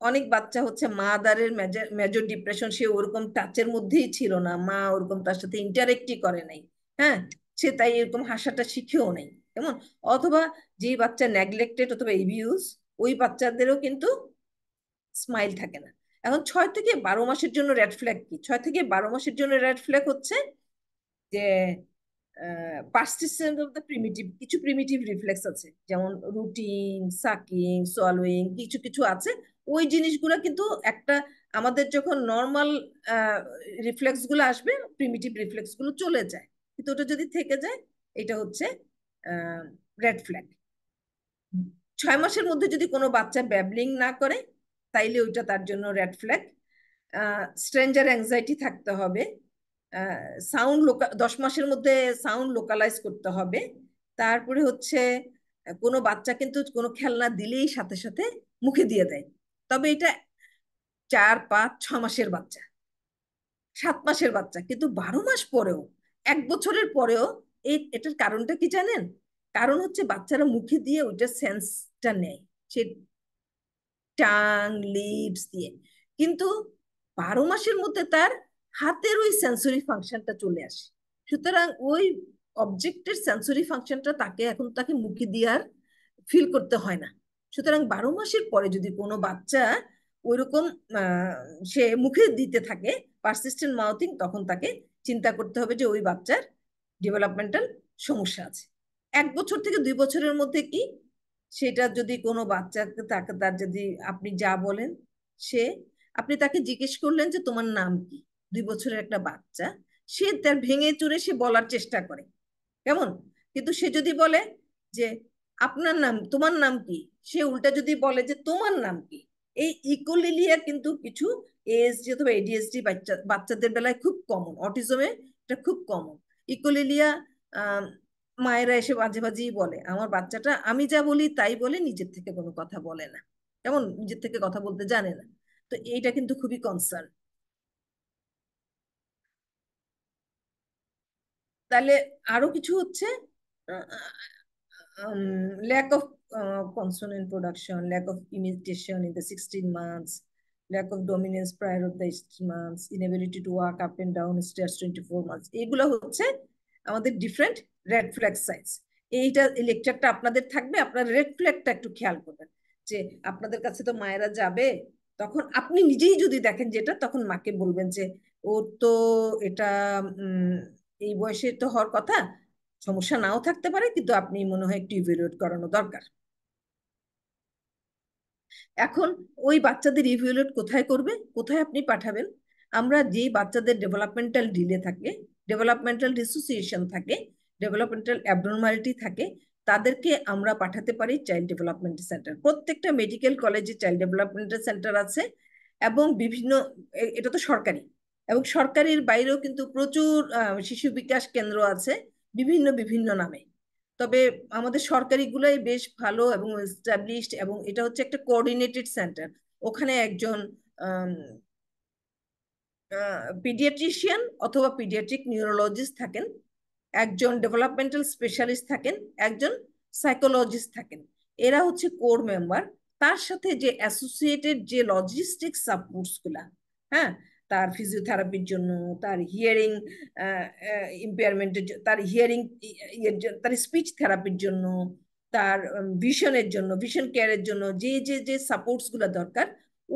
অনেক বাচ্চা হচ্ছে মাদারের মেজর ডিপ্রেশন সে ওরকম টাচের মধ্যেই ছিল না মা ওরকম তার সাথে ইন্টারেক্টই করে নাই হ্যাঁ সে তাই এরকম হাসাটা শিখেও নেই কেমন অথবা যে বাচ্চা নেগলেক্টেড অথবা এভিউজ ওই বাচ্চাদেরও কিন্তু স্মাইল থাকে না এখন ছয় থেকে বারো মাসের জন্য রেড ফ্ল্যাগ কি ছয় থেকে বারো মাসের জন্য রেড ফ্ল্যাগ হচ্ছে যে পার্সিস্টেন্স অফ দ্য প্রিমিটিভ কিছু প্রিমিটিভ রিফ্লেক্স আছে যেমন রুটিন সাকিং সোয়ালোয়িং কিছু কিছু আছে ওই জিনিসগুলো কিন্তু একটা আমাদের যখন নর্মাল রিফ্লেক্সগুলো আসবে প্রিমিটিভ রিফ্লেক্সগুলো চলে যায় কিন্তু ওটা যদি থেকে যায় এটা হচ্ছে রেড ফ্ল্যাগ ছয় মাসের মধ্যে যদি কোনো বাচ্চা ব্যাবলিং না করে তাইলে ওইটা তার জন্য রেড ফ্ল্যাগ স্ট্রেঞ্জার অ্যাংজাইটি থাকতে হবে সাউন্ড লোকা দশ মাসের মধ্যে সাউন্ড লোকালাইজ করতে হবে তারপরে হচ্ছে কোনো বাচ্চা কিন্তু কোনো খেলনা দিলেই সাথে সাথে মুখে দিয়ে দেয় তবে এটা চার পাঁচ ছ মাসের বাচ্চা সাত মাসের বাচ্চা কিন্তু বারো মাস পরেও এক বছরের পরেও এই এটার কারণটা কি জানেন কারণ হচ্ছে বাচ্চারা মুখে দিয়ে ওইটা সেন্সটা নেয় সে টাং লিপস দিয়ে কিন্তু বারো মাসের মধ্যে তার হাতের ওই সেন্সরি ফাংশনটা চলে আসে সুতরাং ওই অবজেক্টের সেন্সরি ফাংশনটা তাকে এখন তাকে মুখে দিয়ে আর ফিল করতে হয় না সুতরাং বারো মাসের পরে যদি কোনো বাচ্চা ওইরকম সে মুখে দিতে থাকে পারসিস্টেন্ট মাউথিং তখন তাকে চিন্তা করতে হবে যে ওই বাচ্চার ডেভেলপমেন্টাল সমস্যা আছে এক বছর থেকে দুই বছরের মধ্যে কি সেটা যদি কোনো বাচ্চাকে তাকে তার যদি আপনি যা বলেন সে আপনি তাকে জিজ্ঞেস করলেন যে তোমার নাম কি দুই বছরের একটা বাচ্চা সে তার ভেঙে চুরে সে বলার চেষ্টা করে কেমন কিন্তু সে যদি বলে যে আপনার নাম তোমার নাম কি সে উল্টা যদি বলে যে তোমার নাম কি এই ইকোলিলিয়া কিন্তু কিছু এএসডি অথবা এডিএসডি বাচ্চা বাচ্চাদের বেলায় খুব কমন অটিজমে এটা খুব কমন ইকোলিলিয়া মায়েরা এসে মাঝে মাঝেই বলে আমার বাচ্চাটা আমি যা বলি তাই বলে নিজের থেকে কোনো কথা বলে না কেমন নিজের থেকে কথা বলতে জানে না তো এইটা কিন্তু খুবই কনসার্ন তাহলে আরো কিছু হচ্ছে lack of consonant production lack of imitation in the sixteen months lack of dominance prior of the months inability to walk up and down stairs 24 months এগুলো হচ্ছে আমাদের ডিফারেন্ট রেড ফ্ল্যাগ সাইজ এইটা লেকচারটা আপনাদের থাকবে আপনার রেড ফ্ল্যাগটা একটু খেয়াল করবেন যে আপনাদের কাছে তো মায়েরা যাবে তখন আপনি নিজেই যদি দেখেন যেটা তখন মাকে বলবেন যে ওর তো এটা এই বয়সে তো হওয়ার কথা সমস্যা নাও থাকতে পারে কিন্তু আপনি মনে হয় একটু ইভ্যালুয়েট করানো দরকার এখন ওই বাচ্চাদের ইভিউলেট কোথায় করবে কোথায় আপনি পাঠাবেন আমরা যে বাচ্চাদের ডেভেলপমেন্টাল ডিলে থাকে ডেভেলপমেন্টাল ডিসোসিয়েশন থাকে ডেভেলপমেন্টাল অ্যাবনর্মালিটি থাকে তাদেরকে আমরা পাঠাতে পারি চাইল্ড ডেভেলপমেন্ট সেন্টার প্রত্যেকটা মেডিকেল কলেজে চাইল্ড ডেভেলপমেন্ট সেন্টার আছে এবং বিভিন্ন এটা তো সরকারি এবং সরকারির বাইরেও কিন্তু প্রচুর শিশু বিকাশ কেন্দ্র আছে বিভিন্ন বিভিন্ন নামে তবে আমাদের সরকারিগুলোই বেশ ভালো এবং এস্টাবলিশড এবং এটা হচ্ছে একটা কোঅর্ডিনেটেড সেন্টার ওখানে একজন পিডিয়াট্রিশিয়ান অথবা পিডিয়াট্রিক নিউরোলজিস্ট থাকেন একজন ডেভেলপমেন্টাল স্পেশালিস্ট থাকেন একজন সাইকোলজিস্ট থাকেন এরা হচ্ছে কোর মেম্বার তার সাথে যে অ্যাসোসিয়েটেড যে লজিস্টিক সাপোর্টসগুলা হ্যাঁ তার ফিজিওথেরাপির জন্য তার হিয়ারিং ইম্পেয়ারমেন্টের তার হিয়ারিং ইয়ে-, তার স্পিচ থেরাপির জন্য তার ভিশনের জন্য ভিশন কেয়ারের জন্য যে যে যে সাপোর্টসগুলো দরকার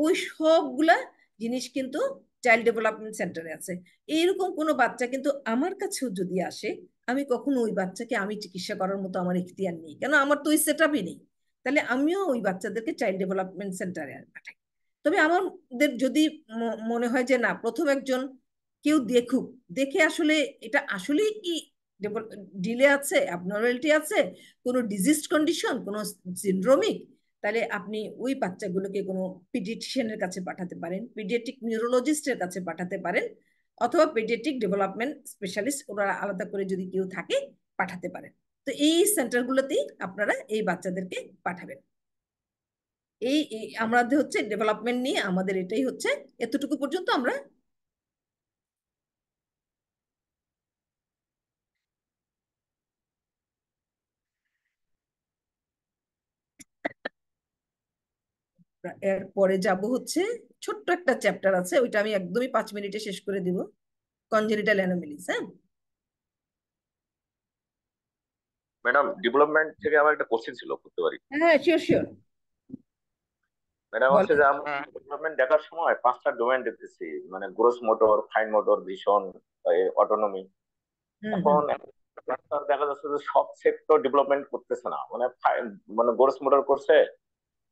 ওই সবগুলা জিনিস কিন্তু চাইল্ড ডেভেলপমেন্ট সেন্টারে আছে এইরকম কোনো বাচ্চা কিন্তু আমার কাছেও যদি আসে আমি কখনো ওই বাচ্চাকে আমি চিকিৎসা করার মতো আমার ইখতিয়ার নেই কেন আমার তো ওই সেট আপই নেই তাহলে আমিও ওই বাচ্চাদেরকে চাইল্ড ডেভেলপমেন্ট সেন্টারে পাঠাই তবে আমাদের যদি মনে হয় যে না প্রথম একজন কেউ দেখুক দেখে আসলে এটা আসলেই কি ডিলে আছে অ্যাবনর্মালিটি আছে কোনো ডিজিজ কন্ডিশন কোনো সিন্ড্রোমিক তাহলে আপনি ওই বাচ্চাগুলোকে কোনো পিডিয়েটিশিয়ানের কাছে পাঠাতে পারেন পিডিয়েটিক নিউরোলজিস্টের কাছে পাঠাতে পারেন অথবা পিডিয়েটিক ডেভেলপমেন্ট স্পেশালিস্ট ওরা আলাদা করে যদি কেউ থাকে পাঠাতে পারেন তো এই সেন্টারগুলোতেই আপনারা এই বাচ্চাদেরকে পাঠাবেন এই আমাদের হচ্ছে ডেভেলপমেন্ট নিয়ে আমাদের এটাই হচ্ছে এতটুকু পর্যন্ত আমরা এরপরে যাব হচ্ছে ছোট্ট একটা চ্যাপ্টার আছে ওইটা আমি একদমই পাঁচ মিনিটে শেষ করে দিব কনজেনিটাল অ্যানোমেলিস হ্যাঁ ম্যাডাম ডেভেলপমেন্ট থেকে আমার একটা কোশ্চেন ছিল করতে পারি হ্যাঁ শিওর শিওর মানে হচ্ছে যে ডেভেলপমেন্ট হ্যাঁ। দেখার সময় পাঁচটা ডোমেন দেখতেছি মানে gross motor fine motor vision autonomy এখন দেখা যাচ্ছে যে সব সেক্টর ডেভেলপমেন্ট করতেছে না মানে মানে গ্রোস মোটর করছে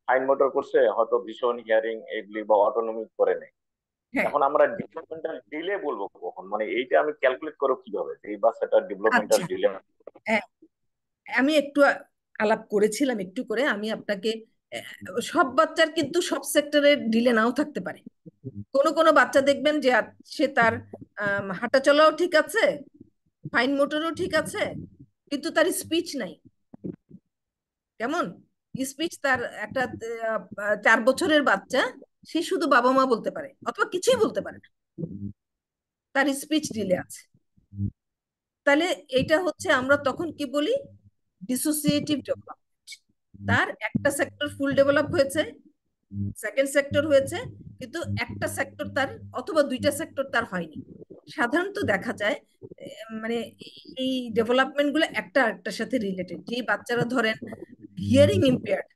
ফাইন মোটর করছে হয়তো ভিশন হিয়ারিং এগুলি বা অটোনমি করে নেই হ্যাঁ। এখন আমরা ডেভেলপমেন্টাল ডিলে বলবো কখন মানে এইটা আমি ক্যালকুলেট করব কিভাবে এই বাচ্চাটা ডেভেলপমেন্টাল ডিলে আচ্ছা। হ্যাঁ। আমি একটু আলাপ করেছিলাম একটু করে আমি আপনাকে সব বাচ্চার কিন্তু সব সেক্টরে ঢিলে নাও থাকতে পারে কোনো কোনো বাচ্চা দেখবেন যে সে তার হাঁটা চলাও ঠিক আছে ফাইন মোটরও ঠিক আছে কিন্তু তার স্পিচ নাই কেমন স্পিচ তার একটা চার বছরের বাচ্চা সে শুধু বাবা মা বলতে পারে অথবা কিছুই বলতে পারে না তার স্পিচ ডিলে আছে তাহলে এটা হচ্ছে আমরা তখন কি বলি ডিসোসিয়েটিভ ডেভেলপমেন্ট তার একটা সেক্টর ফুল ডেভেলপ হয়েছে সেকেন্ড সেক্টর হয়েছে কিন্তু একটা সেক্টর তার অথবা দুইটা সেক্টর তার হয়নি সাধারণত দেখা যায় মানে এই ডেভেলপমেন্ট গুলো একটা একটার সাথে রিলেটেড যে বাচ্চারা ধরেন হিয়ারিং ইম্পেয়ার্ড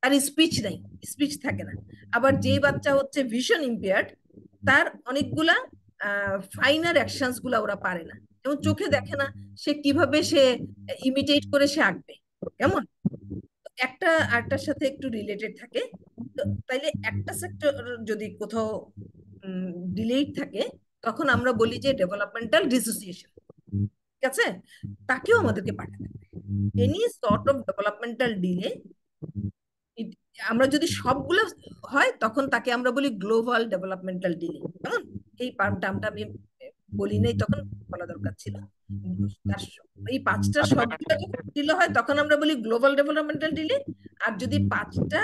তার স্পিচ নাই স্পিচ থাকে না আবার যে বাচ্চা হচ্ছে ভিশন ইম্পেয়ার্ড তার অনেকগুলা ফাইনার অ্যাকশনস গুলা ওরা পারে না যেমন চোখে দেখে না সে কিভাবে সে ইমিটেট করে সে আঁকবে কেমন একটা আরেকটার সাথে একটু রিলেটেড থাকে তাইলে একটা সেক্টর যদি কোথাও ডিলেট থাকে তখন আমরা বলি যে ডেভেলপমেন্টাল ডিসোসিয়েশন ঠিক আছে তাকেও আমাদেরকে পাঠাতে any sort of developmental delay আমরা যদি সবগুলো হয় তখন তাকে আমরা বলি গ্লোবাল ডেভেলপমেন্টাল ডিলে কেমন এই টার্মটা আমি বলি নাই তখন বলা দরকার ছিল এই পাঁচটা আচ্ছা। শব্দটা ডিল হয় তখন আমরা বলি গ্লোবাল ডেভেলপমেন্টাল ডিলে আর যদি পাঁচটা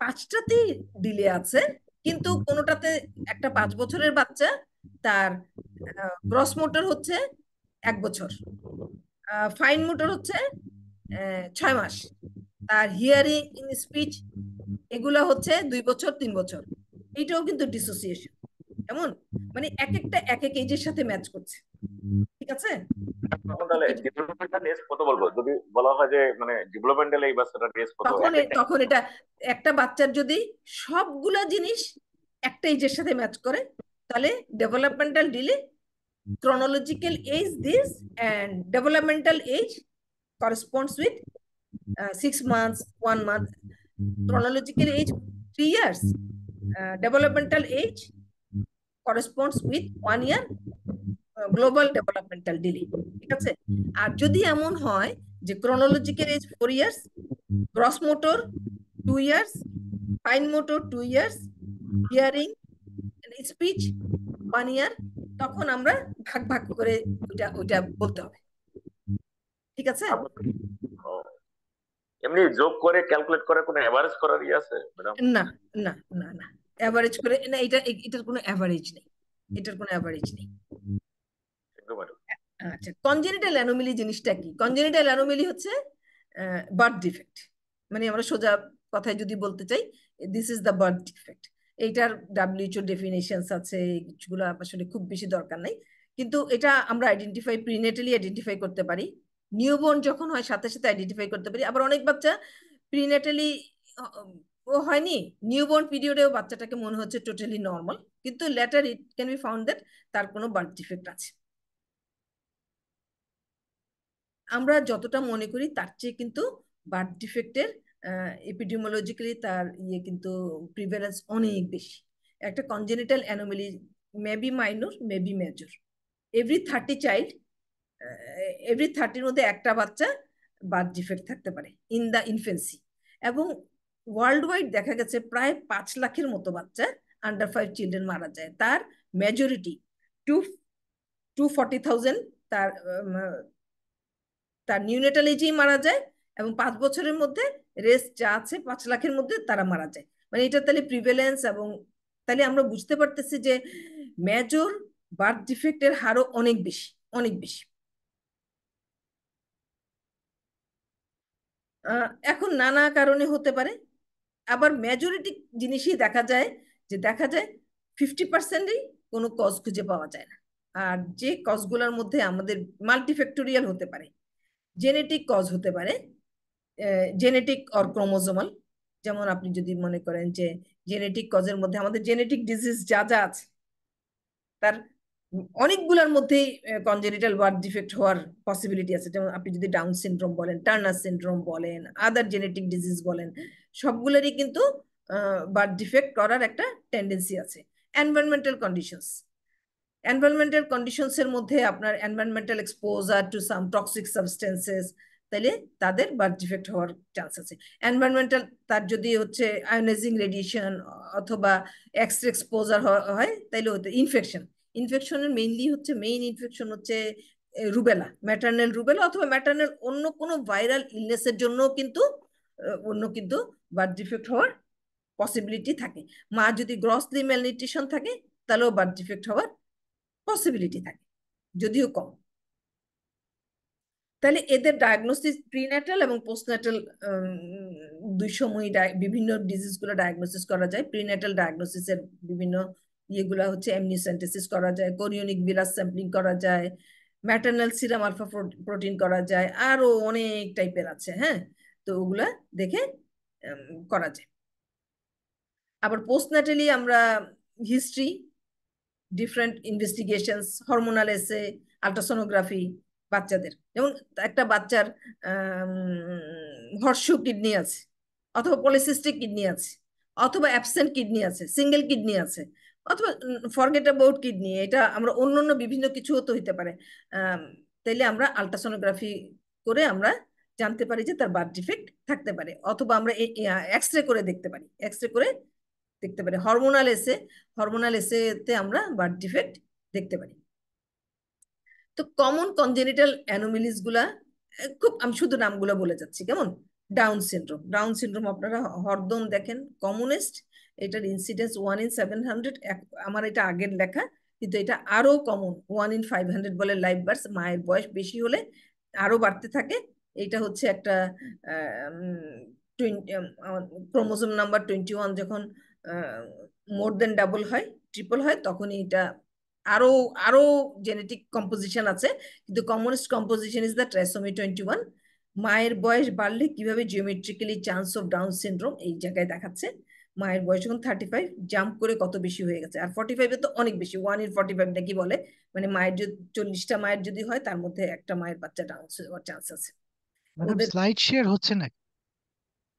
পাঁচটাতেই ডিলে আছে কিন্তু কোনোটাতে একটা পাঁচ বছরের বাচ্চা তার গ্রস মোটর হচ্ছে এক বছর ফাইন মোটর হচ্ছে ছয় মাস তার হিয়ারিং ইন স্পিচ এগুলা হচ্ছে দুই বছর তিন বছর এইটাও কিন্তু ডিসোসিয়েশন কেমন মানে এক একটা এক এক এজের সাথে ম্যাচ করছে ঠিক আছে ডেভেলপমেন্টাল এজ যদি বলা হয় যে মানে ডেভেলপমেন্টাল তখন তখন এটা একটা বাচ্চার যদি সবগুলা জিনিস একটা এজের সাথে ম্যাচ করে তাহলে developmental delay chronological age this and developmental age corresponds with uh, six months one month chronological age three years uh, corresponds with one year global developmental delay ঠিক আছে আর যদি এমন হয় যে chronological age four years gross motor two years fine motor two years hearing speech one year তখন আমরা ভাগ ভাগ করে ওইটা ওইটা বলতে হবে ঠিক আছে এমনি যোগ করে ক্যালকুলেট করে কোনো এভারেজ করার ই আছে ম্যাডাম না না না না অ্যাভারেজ করে না এটা এটার কোনো অ্যাভারেজ নেই এটার কোনো অ্যাভারেজ নেই আচ্ছা কনজেনিটাল অ্যানোমেলি জিনিসটা কি কনজেনিটাল অ্যানোমেলি হচ্ছে বার্থ ডিফেক্ট মানে আমরা সোজা কথায় যদি বলতে চাই this is the birth defect এইটার ডাব্লিউচও ডেফিনেশনস আছে কিছুগুলো আসলে খুব বেশি দরকার নাই কিন্তু এটা আমরা আইডেন্টিফাই প্রিনেটালি আইডেন্টিফাই করতে পারি নিউবর্ন যখন হয় সাথে সাথে আইডেন্টিফাই করতে পারি আবার অনেক বাচ্চা প্রিনেটালি ও হয়নি নিউবর্ন পিরিয়ডেও বাচ্চাটাকে মনে হচ্ছে টোটালি নর্মাল কিন্তু later it can be found that তার কোনো বার্থ ডিফেক্ট আছে আমরা যতটা মনে করি তার চেয়ে কিন্তু বার্থ ডিফেক্টের এপিডিমোলজিক্যালি তার ইয়ে কিন্তু প্রিভেলেন্স অনেক বেশি একটা congenital anomaly maybe minor maybe major every thirty child every থার্টির মধ্যে একটা বাচ্চা বার্থ ডিফেক্ট থাকতে পারে ইন দ্য ইনফেন্সি এবং ওয়ার্ল্ড ওয়াইড দেখা গেছে প্রায় পাঁচ লাখের মতো বাচ্চা আন্ডার ফাইভ চিলড্রেন মারা যায় তার majority two two forty thousand তার তার নিউনেটাল মারা যায় এবং পাঁচ বছরের মধ্যে রেস যা আছে পাঁচ লাখের মধ্যে তারা মারা যায় মানে এটা তাহলে প্রিভেলেন্স এবং তাহলে আমরা বুঝতে পারতেছি যে মেজর বার্থ ডিফেক্টের হারও অনেক বেশি অনেক বেশি এখন নানা কারণে হতে পারে আবার মেজরিটি জিনিসই দেখা যায় যে দেখা যায় ফিফটি পার্সেন্টই কোনো কজ খুঁজে পাওয়া যায় না আর যে কজগুলোর মধ্যে আমাদের মাল্টিফ্যাক্টোরিয়াল হতে পারে জেনেটিক কজ হতে পারে জেনেটিক অর ক্রোমোজোমাল যেমন আপনি যদি মনে করেন যে জেনেটিক কজের মধ্যে আমাদের জেনেটিক ডিজিজ যা যা আছে তার অনেকগুলোর মধ্যেই কনজেনিটাল বার্থ ডিফেক্ট হওয়ার পসিবিলিটি আছে যেমন আপনি যদি ডাউন সিনড্রোম বলেন টার্নার সিনড্রোম বলেন আদার জেনেটিক ডিজিজ বলেন সবগুলোরই কিন্তু বার্থ ডিফেক্ট করার একটা টেন্ডেন্সি আছে এনভায়রনমেন্টাল কন্ডিশনস এনভায়রনমেন্টাল এর মধ্যে আপনার environmental exposure to some toxic substances তাহলে তাদের বার্থ ডিফেক্ট হওয়ার চান্স আছে এনভায়রনমেন্টাল তার যদি হচ্ছে আয়োনাইজিং রেডিয়েশন অথবা এক্স এক্সপোজার হয় তাহলে হতে ইনফেকশন ইনফেকশনের মেইনলি হচ্ছে মেইন ইনফেকশন হচ্ছে রুবেলা ম্যাটার্নাল রুবেলা অথবা ম্যাটার্নাল অন্য কোনো ভাইরাল ইলনেসের জন্য কিন্তু অন্য কিন্তু বার্থ ডিফেক্ট হওয়ার পসিবিলিটি থাকে মা যদি গ্রসলি ম্যালনিউট্রিশন থাকে তাহলেও বার্থ ডিফেক্ট হওয়ার পসিবিলিটি থাকে যদিও কম তাহলে এদের ডায়াগনোসিস প্রিন্যাটাল এবং পোস্টন্যাটাল দুই সময় বিভিন্ন ডিজিজগুলো ডায়াগনোসিস করা যায় প্রিন্যাটাল ডায়াগনোসিসের বিভিন্ন ইয়েগুলা হচ্ছে অ্যামনিওসেন্টেসিস করা যায় কোরিওনিক বিলাস স্যাম্পলিং করা যায় ম্যাটার্নাল সিরাম আলফা প্রোটিন করা যায় আরো অনেক টাইপের আছে হ্যাঁ তো ওগুলা দেখে করা যায় আবার পোস্টনাটালি আমরা হিস্ট্রি ডিফারেন্ট ইনভেস্টিগেশনস হরমোনাল এসে আলট্রাসোনোগ্রাফি বাচ্চাদের যেমন একটা বাচ্চার হর্ষু কিডনি আছে অথবা পলিসিস্টিক কিডনি আছে অথবা অ্যাবসেন্ট কিডনি আছে সিঙ্গেল কিডনি আছে অথবা ফরগেট অ্যাবাউট কিডনি এটা আমরা অন্য অন্য বিভিন্ন কিছু তো হইতে পারে তাইলে আমরা আলট্রাসোনোগ্রাফি করে আমরা জানতে পারি যে তার বার্থ ডিফেক্ট থাকতে পারে অথবা আমরা এক্স রে করে দেখতে পারি এক্স রে করে দেখতে পারি হরমোনাল এসে হরমোনাল এসেতে আমরা বার্থ ডিফেক্ট দেখতে পারি তো কমন কনজেনিটাল অ্যানোমিলিস গুলা খুব আমি শুধু নামগুলো বলে যাচ্ছি কেমন ডাউন সিন্ড্রোম ডাউন সিন্ড্রোম আপনারা হরদম দেখেন কমনেস্ট এটার incidence one in seven hundred আমার এটা আগের লেখা কিন্তু এটা আরও common one in five hundred বলে লাইফ বার্স মায়ের বয়স বেশি হলে আরও বাড়তে থাকে এটা হচ্ছে একটা ক্রোমোজোম নাম্বার টোয়েন্টি ওয়ান যখন মোর দেন ডাবল হয় ট্রিপল হয় তখনই এটা আরও আরও জেনেটিক কম্পোজিশন আছে কিন্তু commonest composition is the trisomy twenty one মায়ের বয়স বাড়লে কিভাবে geometrically chance of Down syndrome এই জায়গায় দেখাচ্ছে মায়ের বয়স যখন থার্টি ফাইভ জাম্প করে কত বেশি হয়ে গেছে আর ফর্টি ফাইভে তো অনেক বেশি ওয়ান ইন ফর্টি ফাইভ নাকি বলে মানে মায়ের যদি চল্লিশটা মায়ের যদি হয় তার মধ্যে একটা মায়ের বাচ্চা ডান্স হওয়ার চান্স আছে স্লাইড শেয়ার হচ্ছে না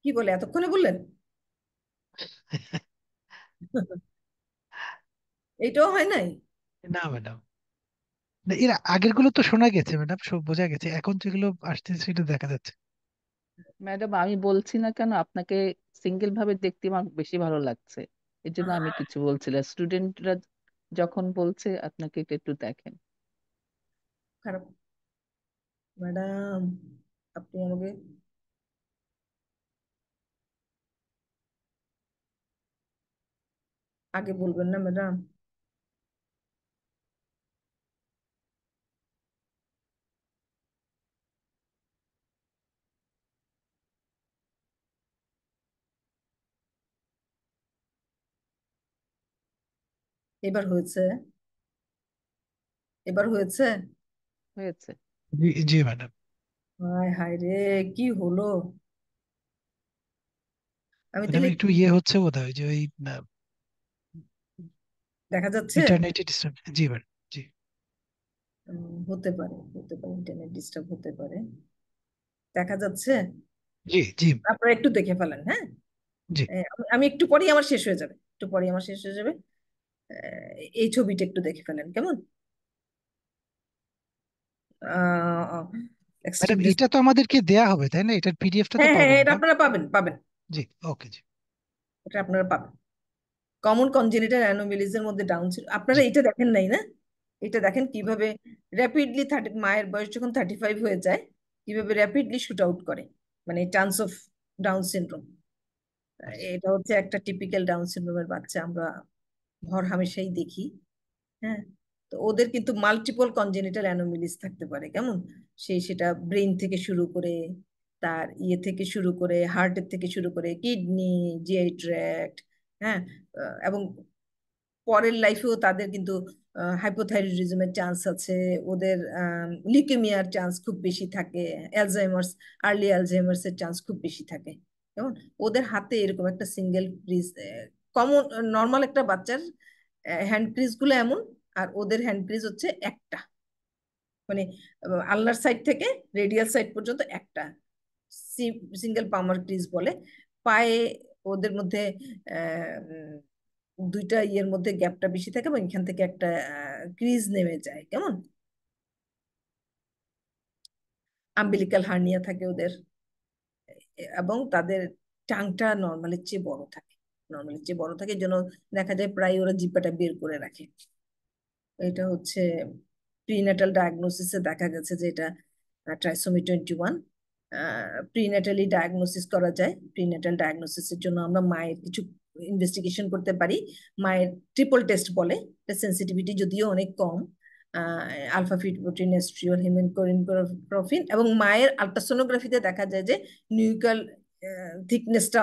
কি বলে এতক্ষণে বললেন *laughs* এটাও হয় নাই না ম্যাডাম এর আগের গুলো তো শোনা গেছে ম্যাডাম সব বোঝা গেছে এখন যেগুলো আসতেছে সেটা দেখা যাচ্ছে ম্যাডাম আমি বলছি না কেন আপনাকে সিঙ্গেল ভাবে দেখতে আমার বেশি ভালো লাগছে এর জন্য আমি কিছু বলছি না স্টুডেন্টরা যখন বলছে আপনাকে একটু দেখেন খারাপ ম্যাডাম আপনি আমাকে আগে বলবেন না ম্যাডাম এবার হয়েছে এবার হয়েছে হয়েছে জি ম্যাডাম হায় হায় রে কি হলো আমি তাহলে একটু ইয়ে হচ্ছে বোধহয় যে ওই দেখা যাচ্ছে internet disturb ji madam ji হতে পারে হতে পারে ইন্টারনেট ডিস্টার্ব হতে পারে দেখা যাচ্ছে জি জি আপনারা একটু দেখে ফেলেন হ্যাঁ জি আমি একটু পরেই আমার শেষ হয়ে যাবে একটু পরেই আমার শেষ হয়ে যাবে এই ছবিটা একটু দেখে ফেলেন কেমন আচ্ছা, এটা তো আমাদেরকে দেয়া হবে তাই না এটার পিডিএফটা হ্যাঁ হ্যাঁ, হ্যাঁ এটা আপনারা পাবেন পাবেন জি ওকে জি এটা আপনারা পাবেন কমন কনজেনিটাল অ্যানোমেলিজের মধ্যে ডাউন আপনারা এটা দেখেন নাই না এটা দেখেন কিভাবে র্যাপিডলি থার্টি মায়ের বয়স যখন থার্টি ফাইভ হয়ে যায় কিভাবে র্যাপিডলি শুট আউট করে মানে চান্স অফ ডাউন সিনড্রোম এটা হচ্ছে একটা টিপিক্যাল ডাউন সিনড্রোমের বাচ্চা আমরা ভর হামেশাই দেখি হ্যাঁ তো ওদের কিন্তু মাল্টিপল কনজেনিটাল অ্যানোমিলিস থাকতে পারে কেমন সেই সেটা ব্রেন থেকে শুরু করে তার ইয়ে থেকে শুরু করে হার্টের থেকে শুরু করে কিডনি জিআই ট্র্যাক্ট হ্যাঁ এবং পরের লাইফেও তাদের কিন্তু হাইপোথাইরয়েডিজমের চান্স আছে ওদের লিকেমিয়ার চান্স খুব বেশি থাকে অ্যালজাইমার্স আর্লি এর চান্স খুব বেশি থাকে কেমন ওদের হাতে এরকম একটা সিঙ্গেল কমন নর্মাল uh, একটা বাচ্চার হ্যান্ড ক্রিজগুলো এমন আর ওদের হ্যান্ড ক্রিজ হচ্ছে একটা মানে আলনার সাইড থেকে রেডিয়াল সাইড পর্যন্ত একটা সিঙ্গেল পামার ক্রিজ বলে পায়ে ওদের মধ্যে দুইটা ইয়ের মধ্যে গ্যাপটা বেশি থাকে এবং এখান থেকে একটা ক্রিজ নেমে যায় কেমন আম্বিলিকাল হার্নিয়া থাকে ওদের এবং তাদের টাংটা নর্মালের চেয়ে বড় থাকে নর্মালি যে বড় থাকে জন্য দেখা যায় প্রায় ওরা জিপাটা বের করে রাখে এটা হচ্ছে প্রিনেটাল ডায়াগনোসিসে দেখা গেছে যে এটা trisomy twenty one prenatally diagnosis করা যায় ডায়াগনোসিস ডায়াগনোসিসের জন্য আমরা মায়ের কিছু ইনভেস্টিগেশন করতে পারি মায়ের ট্রিপল টেস্ট বলে সেন্সিটিভিটি যদিও অনেক কম আলফা ফিটপ্রোটিন এস্ট্রিওল হিমেনকোরিন প্রফিন এবং মায়ের আলট্রাসোনোগ্রাফিতে দেখা যায় যে নিউক্লিয়াল থিকনেসটা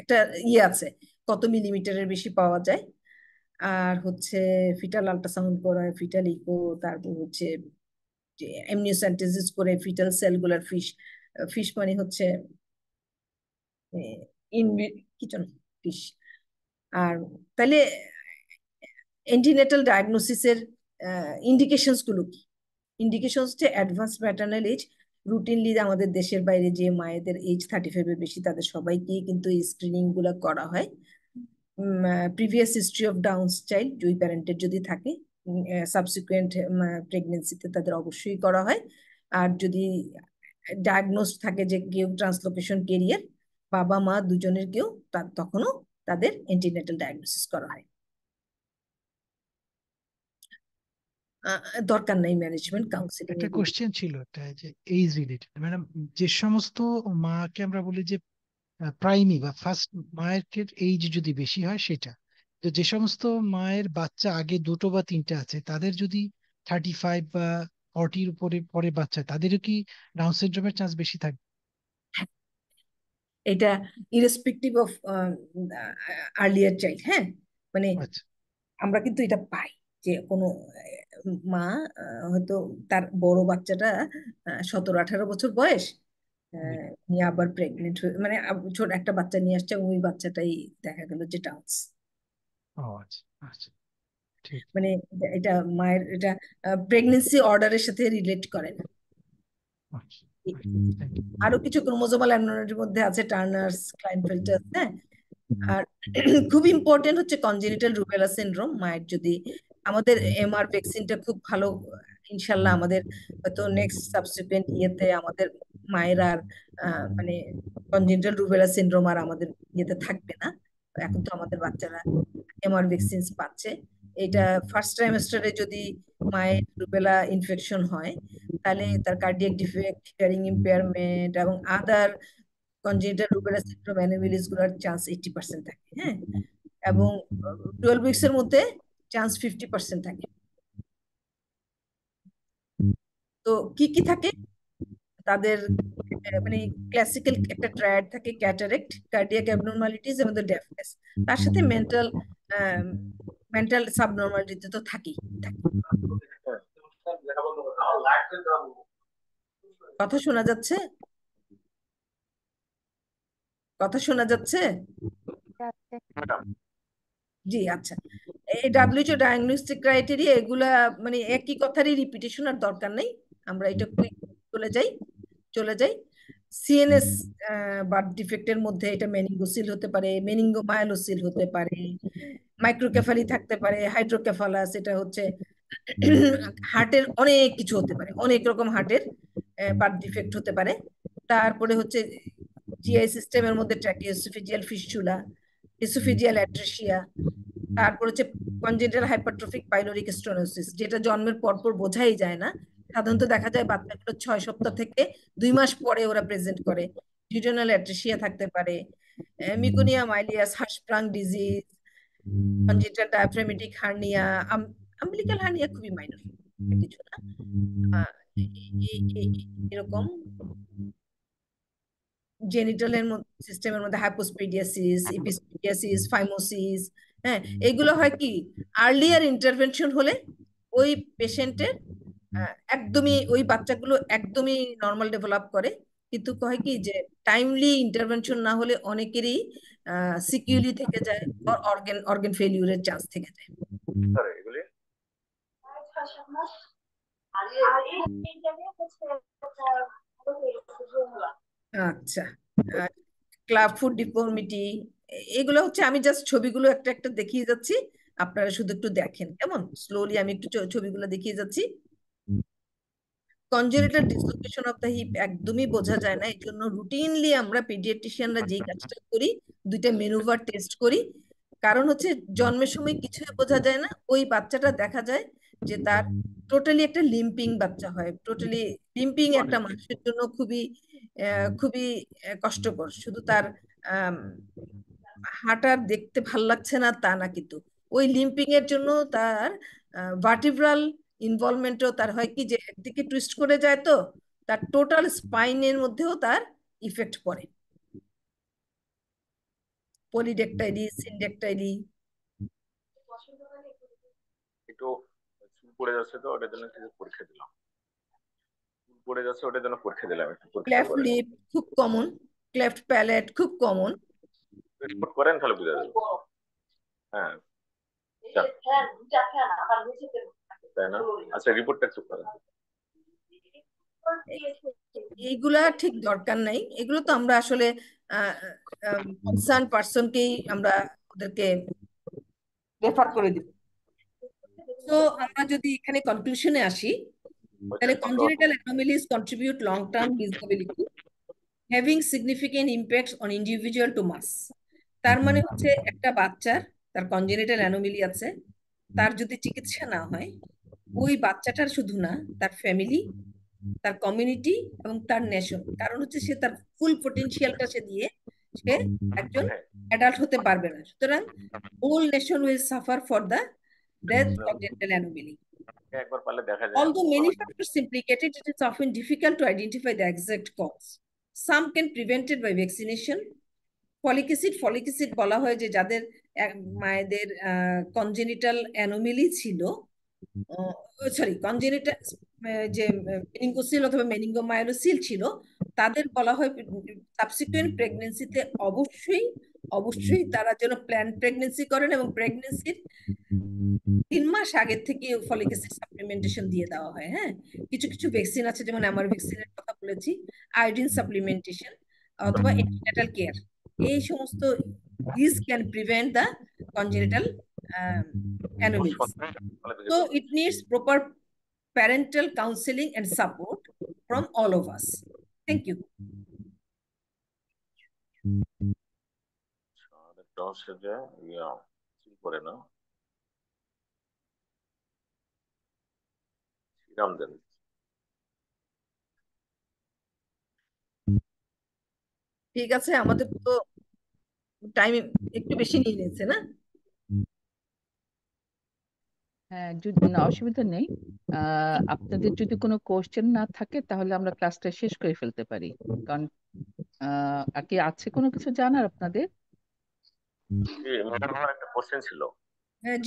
একটা ইয়ে আছে কত মিলিমিটারের বেশি পাওয়া যায় আর হচ্ছে ফিটাল আল্ট্রাসাউন্ড করায় ফিটাল ইকো তারপর হচ্ছে এমনিওসাইন্টেসিস করে ফিটাল সেলগুলার ফিশ ফিশ মানে হচ্ছে ইনভি কিচন ফিশ আর তাহলে এন্টিনেটাল ডায়াগনোসিসের ইন্ডিকেশনস গুলো কি ইন্ডিকেশনস হচ্ছে অ্যাডভান্স ম্যাটার্নাল এজ রুটিনলি আমাদের দেশের বাইরে যে মায়েদের এইজ থার্টি ফাইভ এর বেশি তাদের সবাইকেই কিন্তু এই স্ক্রিনিং গুলা করা হয় previous history of Down's child দুই প্যারেন্টের যদি থাকে সাবসিকুয়েন্ট প্রেগনেন্সিতে তাদের অবশ্যই করা হয় আর যদি ডায়াগনোস থাকে যে কেউ ট্রান্সলোকেশন কেরিয়ার বাবা মা দুজনের কেউ তখনও তাদের এন্টিনেটাল ডায়াগনোসিস করা হয় দরকার নাই ম্যানেজমেন্ট কাউন্সিলিং একটা কোশ্চেন ছিল যে এইজ রিলেটেড ম্যাডাম যে সমস্ত মাকে আমরা বলি যে প্রাইমি বা ফার্স্ট মায়ের এইজ যদি বেশি হয় সেটা তো যে সমস্ত মায়ের বাচ্চা আগে দুটো বা তিনটা আছে তাদের যদি থার্টি ফাইভ বা ফর্টির উপরে পরে বাচ্চা তাদেরও কি ডাউন সিনড্রোমের চান্স বেশি থাকে এটা ইরেসপেক্টিভ অফ আর্লিয়ার চাইল্ড হ্যাঁ মানে আচ্ছা। আমরা কিন্তু এটা পাই যে কোনো মা হয়তো তার বড় বাচ্চাটা সতেরো আঠারো বছর বয়স নিয়ে আবার প্রেগনেন্ট হয়ে মানে ছোট একটা বাচ্চা নিয়ে আসছে ওই বাচ্চাটাই দেখা গেল যে ডান্স আচ্ছা, আচ্ছা, মানে এটা মায়ের এটা প্রেগনেন্সি অর্ডারের সাথে রিলেট করে না আচ্ছা, আরো কিছু ক্রোমোজোমাল অ্যানোমালির মধ্যে আছে টার্নার্স ক্লাইনফেল্টার হ্যাঁ আর *clears throat* খুব ইম্পর্টেন্ট হচ্ছে কনজেনিটাল রুবেলা সিনড্রোম মায়ের যদি আমাদের এমআর ভ্যাকসিনটা খুব ভালো ইনশাল্লাহ আমাদের হয়তো নেক্সট সাবসিকুয়েন্ট ইয়েতে আমাদের মায়ের আর মানে কনজেন্টাল রুবেলা সিন্ড্রোম আর আমাদের ইয়েতে থাকবে না এখন তো আমাদের বাচ্চারা এমআর ভ্যাকসিন পাচ্ছে এটা ফার্স্ট ট্রাইমেস্টারে যদি মায়ের রুবেলা ইনফেকশন হয় তাহলে তার কার্ডিয়াক ডিফেক্ট হিয়ারিং ইম্পেয়ারমেন্ট এবং other congenital rubella syndrome anomalies গুলার চান্স এইটি পার্সেন্ট থাকে হ্যাঁ এবং টুয়েলভ এর মধ্যে চান্স ফিফটি পার্সেন্ট থাকে তো কি কি থাকে তাদের মানে ক্লাসিক্যাল একটা ট্রায়াড থাকে ক্যাটারেক্ট কার্ডিয়াক অ্যাবনর্মালিটিস এবং ডেফনেস তার সাথে মেন্টাল মেন্টাল সাবনর্মালিটি তো থাকেই কথা শোনা যাচ্ছে কথা শোনা যাচ্ছে জি আচ্ছা এই ডাব্লিউএইচও ডায়াগনস্টিক ক্রাইটেরিয়া এগুলা মানে একই কথারই রিপিটেশন আর দরকার নেই আমরা এটা কুইক চলে যাই চলে যাই সিএনএস বার্থ ডিফেক্টের মধ্যে এটা মেনিঙ্গোসিল হতে পারে মেনিঙ্গো মেনিঙ্গোমায়োলোসিল হতে পারে মাইক্রোকেফালি থাকতে পারে হাইড্রোকেফালাস এটা হচ্ছে হার্টের অনেক কিছু হতে পারে অনেক রকম হার্টের বার্থ ডিফেক্ট হতে পারে তারপরে হচ্ছে জিআই সিস্টেমের মধ্যে ট্র্যাকিওসিফিজিয়াল ফিস্টুলা ইসোফিজিয়াল অ্যাট্রেশিয়া তারপর হচ্ছে কনজেন্টাল হাইপারট্রফিক পাইলোরিক স্টোনোসিস যেটা জন্মের পরপর বোঝাই যায় না সাধারণত দেখা যায় বাচ্চাগুলো ছয় সপ্তাহ থেকে দুই মাস পরে ওরা প্রেজেন্ট করে ডিউডোনাল অ্যাট্রেশিয়া থাকতে পারে meconium ileus Hirschsprung disease congenital diaphragmatic hernia umbilical hernia খুবই মাইনর কিছু না এরকম মধ্যে সিস্টেমের মধ্যে হাইপোস্পিডিয়াসিস ইপিস্পিডিয়াসিস ফাইমোসিস হ্যাঁ এগুলো হয় কি আর্লিয়ার ইন্টারভেনশন হলে ওই পেশেন্টের একদমই ওই বাচ্চাগুলো একদমই নর্মাল ডেভেলপ করে কিন্তু কয় কি যে টাইমলি ইন্টারভেনশন না হলে অনেকেরই সিকিউরি থেকে যায় অর্গান অর্গান ফেলিউরের চান্স থেকে যায় আর আচ্ছা আর ক্লাব ফুড ডিফর্মিটি এগুলো হচ্ছে আমি জাস্ট ছবিগুলো একটা একটা দেখিয়ে যাচ্ছি আপনারা শুধু একটু দেখেন কেমন স্লোলি আমি একটু ছবিগুলো দেখিয়ে যাচ্ছি congenital dislocation of the hip একদমই বোঝা যায় না এই জন্য রুটিনলি আমরা পিডিয়াট্রিশিয়ানরা যেই কাজটা করি দুইটা মেনুভার টেস্ট করি কারণ হচ্ছে জন্মের সময় কিছুই বোঝা যায় না ওই বাচ্চাটা দেখা যায় যে তার টোটালি একটা লিম্পিং বাচ্চা হয় টোটালি লিম্পিং একটা মানুষের জন্য খুবই খুবই কষ্টকর শুধু তার হাঁটার দেখতে ভাল লাগছে না তা না কিন্তু ওই লিম্পিং এর জন্য তার ভার্টিব্রাল ইনভলভমেন্টও তার হয় কি যে একদিকে টুইস্ট করে যায় তো তার টোটাল স্পাইনের মধ্যেও তার ইফেক্ট পড়ে পলিডেকটাইলি সিনডেকটাইলি পড়ে যাচ্ছে তো ওটার জন্য কিছু পরীক্ষা দিলাম পড়ে যাচ্ছে ওটার জন্য পরীক্ষা দিলাম একটু ক্লেফট লিপ খুব কমন ক্লেফট প্যালেট খুব কমন করেন তাহলে বুঝা যাবে হ্যাঁ, হ্যাঁ না আচ্ছা রিপোর্টটা একটু করেন এইগুলা ঠিক দরকার নাই এগুলো তো আমরা আসলে কনসার্ন পার্সনকেই আমরা ওদেরকে রেফার করে দিব তো আমরা যদি এখানে কনক্লুশনে আসি তাহলে congenital anomalies contribute long term disability having significant impacts on individual to mass তার মানে হচ্ছে একটা বাচ্চার তার কনজেনিটাল অ্যানোমেলি আছে তার যদি চিকিৎসা না হয় ওই বাচ্চাটার শুধু না তার ফ্যামিলি তার কমিউনিটি এবং তার নেশন কারণ হচ্ছে সে তার ফুল পটেনশিয়ালটা সে দিয়ে সে একজন অ্যাডাল্ট হতে পারবে না সুতরাং whole nation will suffer for the death or dental anomaly. Although many factors implicated, it is often difficult to identify the exact cause. Some can be prevented by vaccination. Folic acid, folic acid বলা হয় congenital anomaly chilo. Congenital sorry, congenital sorry congenital যে মেনিঙ্গোসিল meningomyelocele chilo. ছিল bola বলা subsequent pregnancy the obviously অবশ্যই তারা যেন প্ল্যান প্রেগনেন্সি করেন এবং প্রেগনেন্সির তিন মাস আগে থেকে ফলিক অ্যাসিড সাপ্লিমেন্টেশন দিয়ে দেওয়া হয় হ্যাঁ কিছু কিছু ভ্যাকসিন আছে যেমন আমার ভ্যাকসিনের কথা বলেছি আয়োডিন সাপ্লিমেন্টেশন অথবা এন্টিনেটাল কেয়ার এই সমস্ত this can prevent the congenital anomalies তো it needs proper parental counselling and support from all of us thank you দশ হাজার ইয়া কি করে না শ্রীরাম দেন ঠিক আছে আমাদের তো টাইম একটু বেশি নিয়ে নিয়েছে না হ্যাঁ যদি অসুবিধা নেই আপনাদের যদি কোনো কোশ্চেন না থাকে তাহলে আমরা ক্লাসটা শেষ করে ফেলতে পারি কারণ আর কি আছে কোনো কিছু জানার আপনাদের ম্যাডাম কোশ্চেন হ্যাঁ,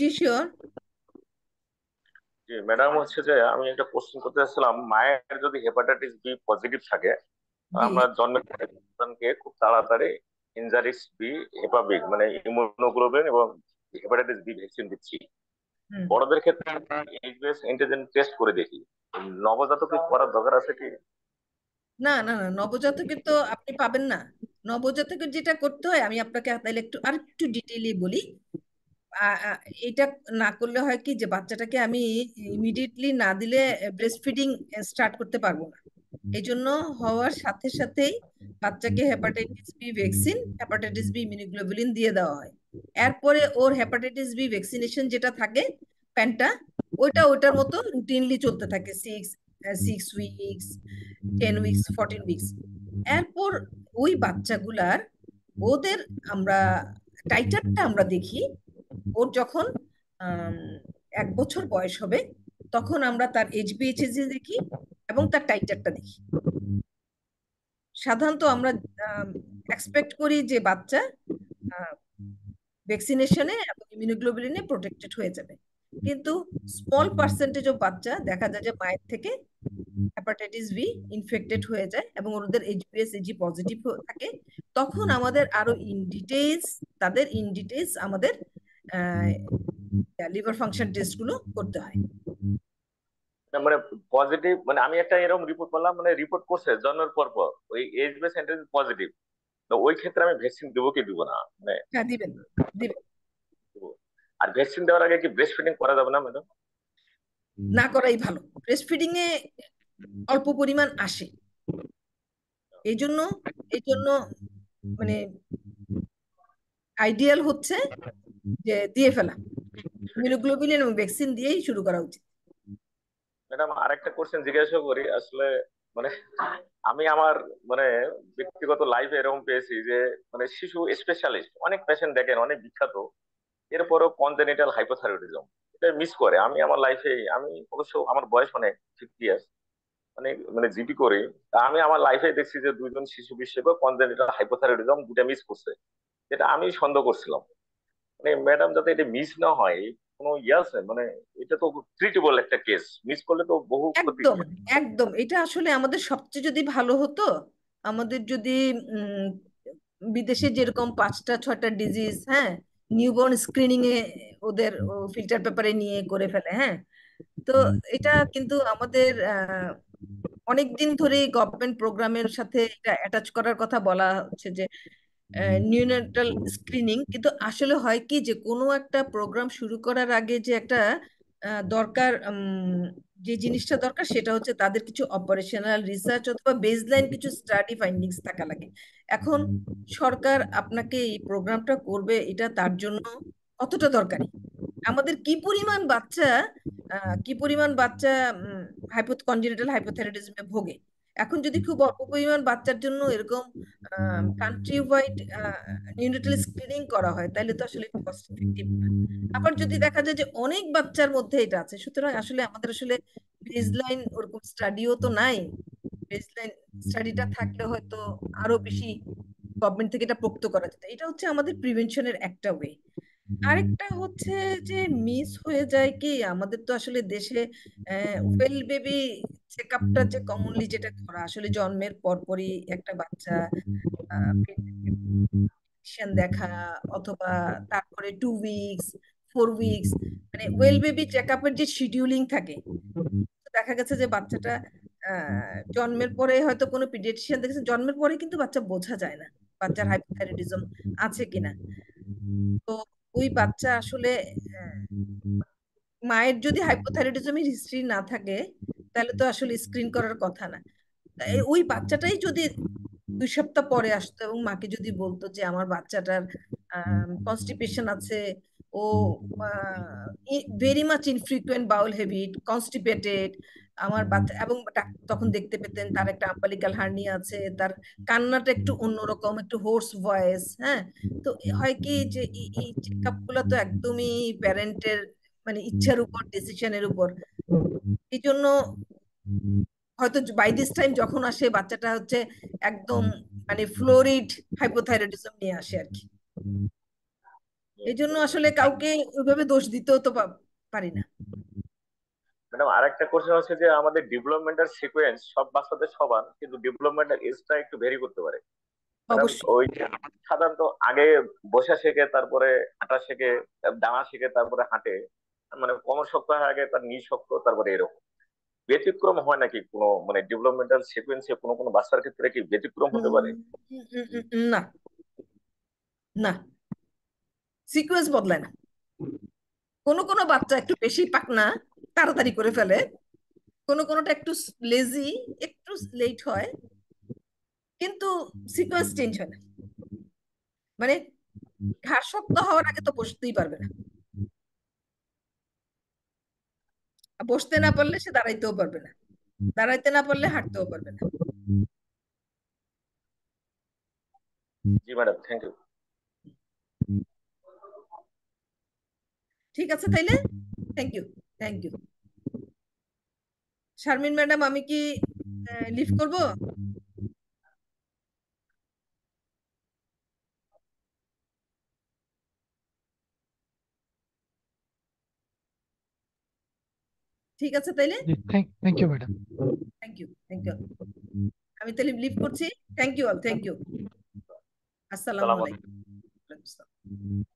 হচ্ছে যে আমি একটা কোশ্চেন করতে চাচ্ছিলাম মায়ের যদি হেপাটাইটিস বি পজিটিভ থাকে আমরা জন্মের সন্তানকে খুব তাড়াতাড়ি ইনজারিস বি হেপাবিক মানে ইমিউনোগ্লোবিন এবং হেপাটাইটিস বি ভ্যাকসিন দিচ্ছি বড়দের ক্ষেত্রে এইচবিএস অ্যান্টিজেন টেস্ট করে দেখি নবজাতকের করার দরকার আছে কি না না না নবজাতকের তো আপনি পাবেন না নবজাতকের যেটা করতে হয় আমি আপনাকে তাহলে একটু আর একটু ডিটেইলি বলি এটা না করলে হয় কি যে বাচ্চাটাকে আমি ইমিডিয়েটলি না দিলে ব্রেস্ট ফিডিং স্টার্ট করতে পারবো না এই জন্য হওয়ার সাথে সাথেই বাচ্চাকে hepatitis B vaccine hepatitis B immunoglobulin দিয়ে দেওয়া হয় এরপরে ওর হেপাটাইটিস বি ভ্যাকসিনেশন যেটা থাকে প্যান্টটা ওইটা ওইটার মতো রুটিনলি চলতে থাকে six six weeks ten weeks fourteen weeks এরপর ওই বাচ্চাগুলার ওদের আমরা টাইটারটা আমরা দেখি ওর যখন এক বছর বয়স হবে তখন আমরা তার এইচবিএইচএস দেখি এবং তার টাইটারটা দেখি সাধারণত আমরা এক্সপেক্ট করি যে বাচ্চা ভ্যাকসিনেশনে এবং ইমিউনোগ্লোবুলিনে প্রোটেক্টেড হয়ে যাবে কিন্তু স্মল পার্সেন্টেজ অফ বাচ্চা দেখা যায় যে মায়ের থেকে হ্যাপাটাইটিস বি ইনফেক্টেড হয়ে যায় এবং ওদের এইচবিএস এজি পজিটিভ থাকে তখন আমাদের আরো ইন ডিটেইলস তাদের ইন ডিটেইলস আমাদের লিভার ফাংশন টেস্ট গুলো করতে হয় মানে পজিটিভ মানে আমি একটা এরকম রিপোর্ট করলাম মানে রিপোর্ট করছে জন্মের পর পর ওই এইচবিএস সেন্টার পজিটিভ তো ওই ক্ষেত্রে আমি ভ্যাকসিন দেবো কি দেবো না মানে হ্যাঁ দিবেন দিবেন আর ভ্যাকসিন দেওয়ার আগে কি ব্রেস্ট ফিডিং করা যাবে না ম্যাডাম না করাই ভালো ব্রেস্ট ফিডিং এ অল্প পরিমাণ আসে এই জন্য এই জন্য মানে আইডিয়াল হচ্ছে যে দিয়ে ফেলা হিমোগ্লোবিন এবং ভ্যাকসিন দিয়েই শুরু করা উচিত ম্যাডাম আরেকটা কোশ্চেন জিজ্ঞাসা করি আসলে মানে আমি আমার মানে ব্যক্তিগত লাইফে এরকম পেয়েছি যে মানে শিশু স্পেশালিস্ট অনেক পেশেন্ট দেখেন অনেক বিখ্যাত এরপরেও কনজেনিটাল হাইপোথাইরয়েডিজম এটা মিস করে আমি আমার লাইফে আমি অবশ্য আমার বয়স অনেক ফিফটি ইয়ার্স মানে মানে জিপি করি আমি আমার লাইফে দেখছি যে দুইজন শিশু বিশ্বে কনজেনিটাল হাইপোথাইরয়েডিজম দুটা মিস করছে যেটা আমি সন্দেহ করছিলাম মানে ম্যাডাম যাতে এটা মিস না হয় কোনো ইয়াস মানে এটা তো ট্রিটেবল একটা কেস মিস করলে তো বহু একদম একদম এটা আসলে আমাদের সবচেয়ে যদি ভালো হতো আমাদের যদি বিদেশে যেরকম পাঁচটা ছটা ডিজিজ হ্যাঁ নিউবর্ন স্ক্রিনিং এ ওদের ফিল্টার পেপারে নিয়ে করে ফেলে হ্যাঁ তো এটা কিন্তু আমাদের অনেক দিন ধরে গভর্নমেন্ট প্রোগ্রামের সাথে এটা অ্যাটাচ করার কথা বলা হচ্ছে যে নিউনেটাল স্ক্রিনিং কিন্তু আসলে হয় কি যে কোনো একটা প্রোগ্রাম শুরু করার আগে যে একটা দরকার যে জিনিসটা দরকার সেটা হচ্ছে তাদের কিছু অপারেশনাল রিসার্চ অথবা বেসলাইন কিছু স্টাডি ফাইন্ডিংস থাকা লাগে এখন সরকার আপনাকে এই প্রোগ্রামটা করবে এটা তার জন্য কতটা দরকারি আমাদের কি পরিমাণ বাচ্চা কি পরিমাণ বাচ্চা হাইপোথ কনজেনিটাল হাইপোথাইরয়েডিজমে ভোগে এখন যদি খুব অল্প পরিমাণ বাচ্চার জন্য এরকম কান্ট্রি ওয়াইড নিউট্রিটাল স্ক্রিনিং করা হয় তাহলে তো আসলে কস্ট ইফেক্টিভ না আবার যদি দেখা যায় যে অনেক বাচ্চার মধ্যে এটা আছে সুতরাং আসলে আমাদের আসলে বেসলাইন ওরকম স্টাডিও তো নাই বেসলাইন স্টাডিটা থাকলে হয়তো আরো বেশি গভর্নমেন্ট থেকে এটা পোক্ত করা যেত এটা হচ্ছে আমাদের প্রিভেনশনের একটা ওয়ে আরেকটা হচ্ছে যে মিস হয়ে যায় কি আমাদের তো আসলে দেশে ওয়েল বেবি চেকআপটা যে কমনলি যেটা করা আসলে জন্মের পরপরই একটা বাচ্চা দেখা অথবা তারপরে টু উইকস ফোর উইকস মানে ওয়েল বেবি চেকআপের যে শিডিউলিং থাকে দেখা গেছে যে বাচ্চাটা জন্মের পরে হয়তো কোনো পিডিয়াট্রিশিয়ান দেখেছে জন্মের পরে কিন্তু বাচ্চা বোঝা যায় না বাচ্চার হাইপোথাইরয়েডিজম আছে কিনা তো ওই বাচ্চা আসলে মায়ের যদি হাইপোথাইরয়েডিজমের হিস্ট্রি না থাকে তাহলে তো আসলে স্ক্রিন করার কথা না ওই বাচ্চাটাই যদি দুই সপ্তাহ পরে আসতো এবং মাকে যদি বলতো যে আমার বাচ্চাটার কনস্টিপেশন আছে ও very much infrequent bowel habit constipated আমার বাচ্চা এবং তখন দেখতে পেতেন তার একটা আম্পালিকাল হার্নি আছে তার কান্নাটা একটু অন্যরকম একটু হোর্স ভয়েস হ্যাঁ তো হয় কি যে এই চেক আপগুলো তো একদমই প্যারেন্টের মানে ইচ্ছার উপর ডিসিশনের উপর এই জন্য হয়তো বাই দিস টাইম যখন আসে বাচ্চাটা হচ্ছে একদম মানে ফ্লোরিড হাইপোথাইরয়েডিজম নিয়ে আসে আর কি এই জন্য আসলে কাউকে ওইভাবে দোষ দিতেও তো পারি না ম্যাডাম আরেকটা কোশ্চেন হচ্ছে যে আমাদের ডেভেলপমেন্টাল সিকোয়েন্স সব বাচ্চাদের সমান কিন্তু ডেভেলপমেন্টাল এজটা একটু ভেরি করতে পারে ওই সাধারণত আগে বসা শেখে তারপরে হাঁটা শেখে দাঁড়া শেখে তারপরে হাঁটে মানে কমন সপ্তাহ আগে তার নিজ সপ্তাহ তারপরে এরকম ব্যতিক্রম হয় নাকি কোনো মানে ডেভেলপমেন্টাল সিকোয়েন্সে কোনো কোনো বাচ্চার ক্ষেত্রে কি ব্যতিক্রম হতে পারে না না সিকোয়েন্স বদলায় না কোন কোন বাচ্চা একটু বেশি পাকনা তাড়াতাড়ি করে ফেলে কোন কোনটা একটু লেজি একটু লেট হয় কিন্তু সিকোয়েন্স চেঞ্জ হয় না মানে ঘাস শক্ত হওয়ার আগে তো বসতেই পারবে না বসতে না পারলে সে দাঁড়াইতেও পারবে না দাঁড়াইতে না পারলে হাঁটতেও পারবে না থ্যাংক ইউ ঠিক আছে তাইলে thank you thank you Sharmin madam আমি কি লিফট করবো ঠিক আছে তাইলে thank you madam thank you thank you আমি তাহলে লিভ করছি thank you all thank you আসসালামু আলাইকুম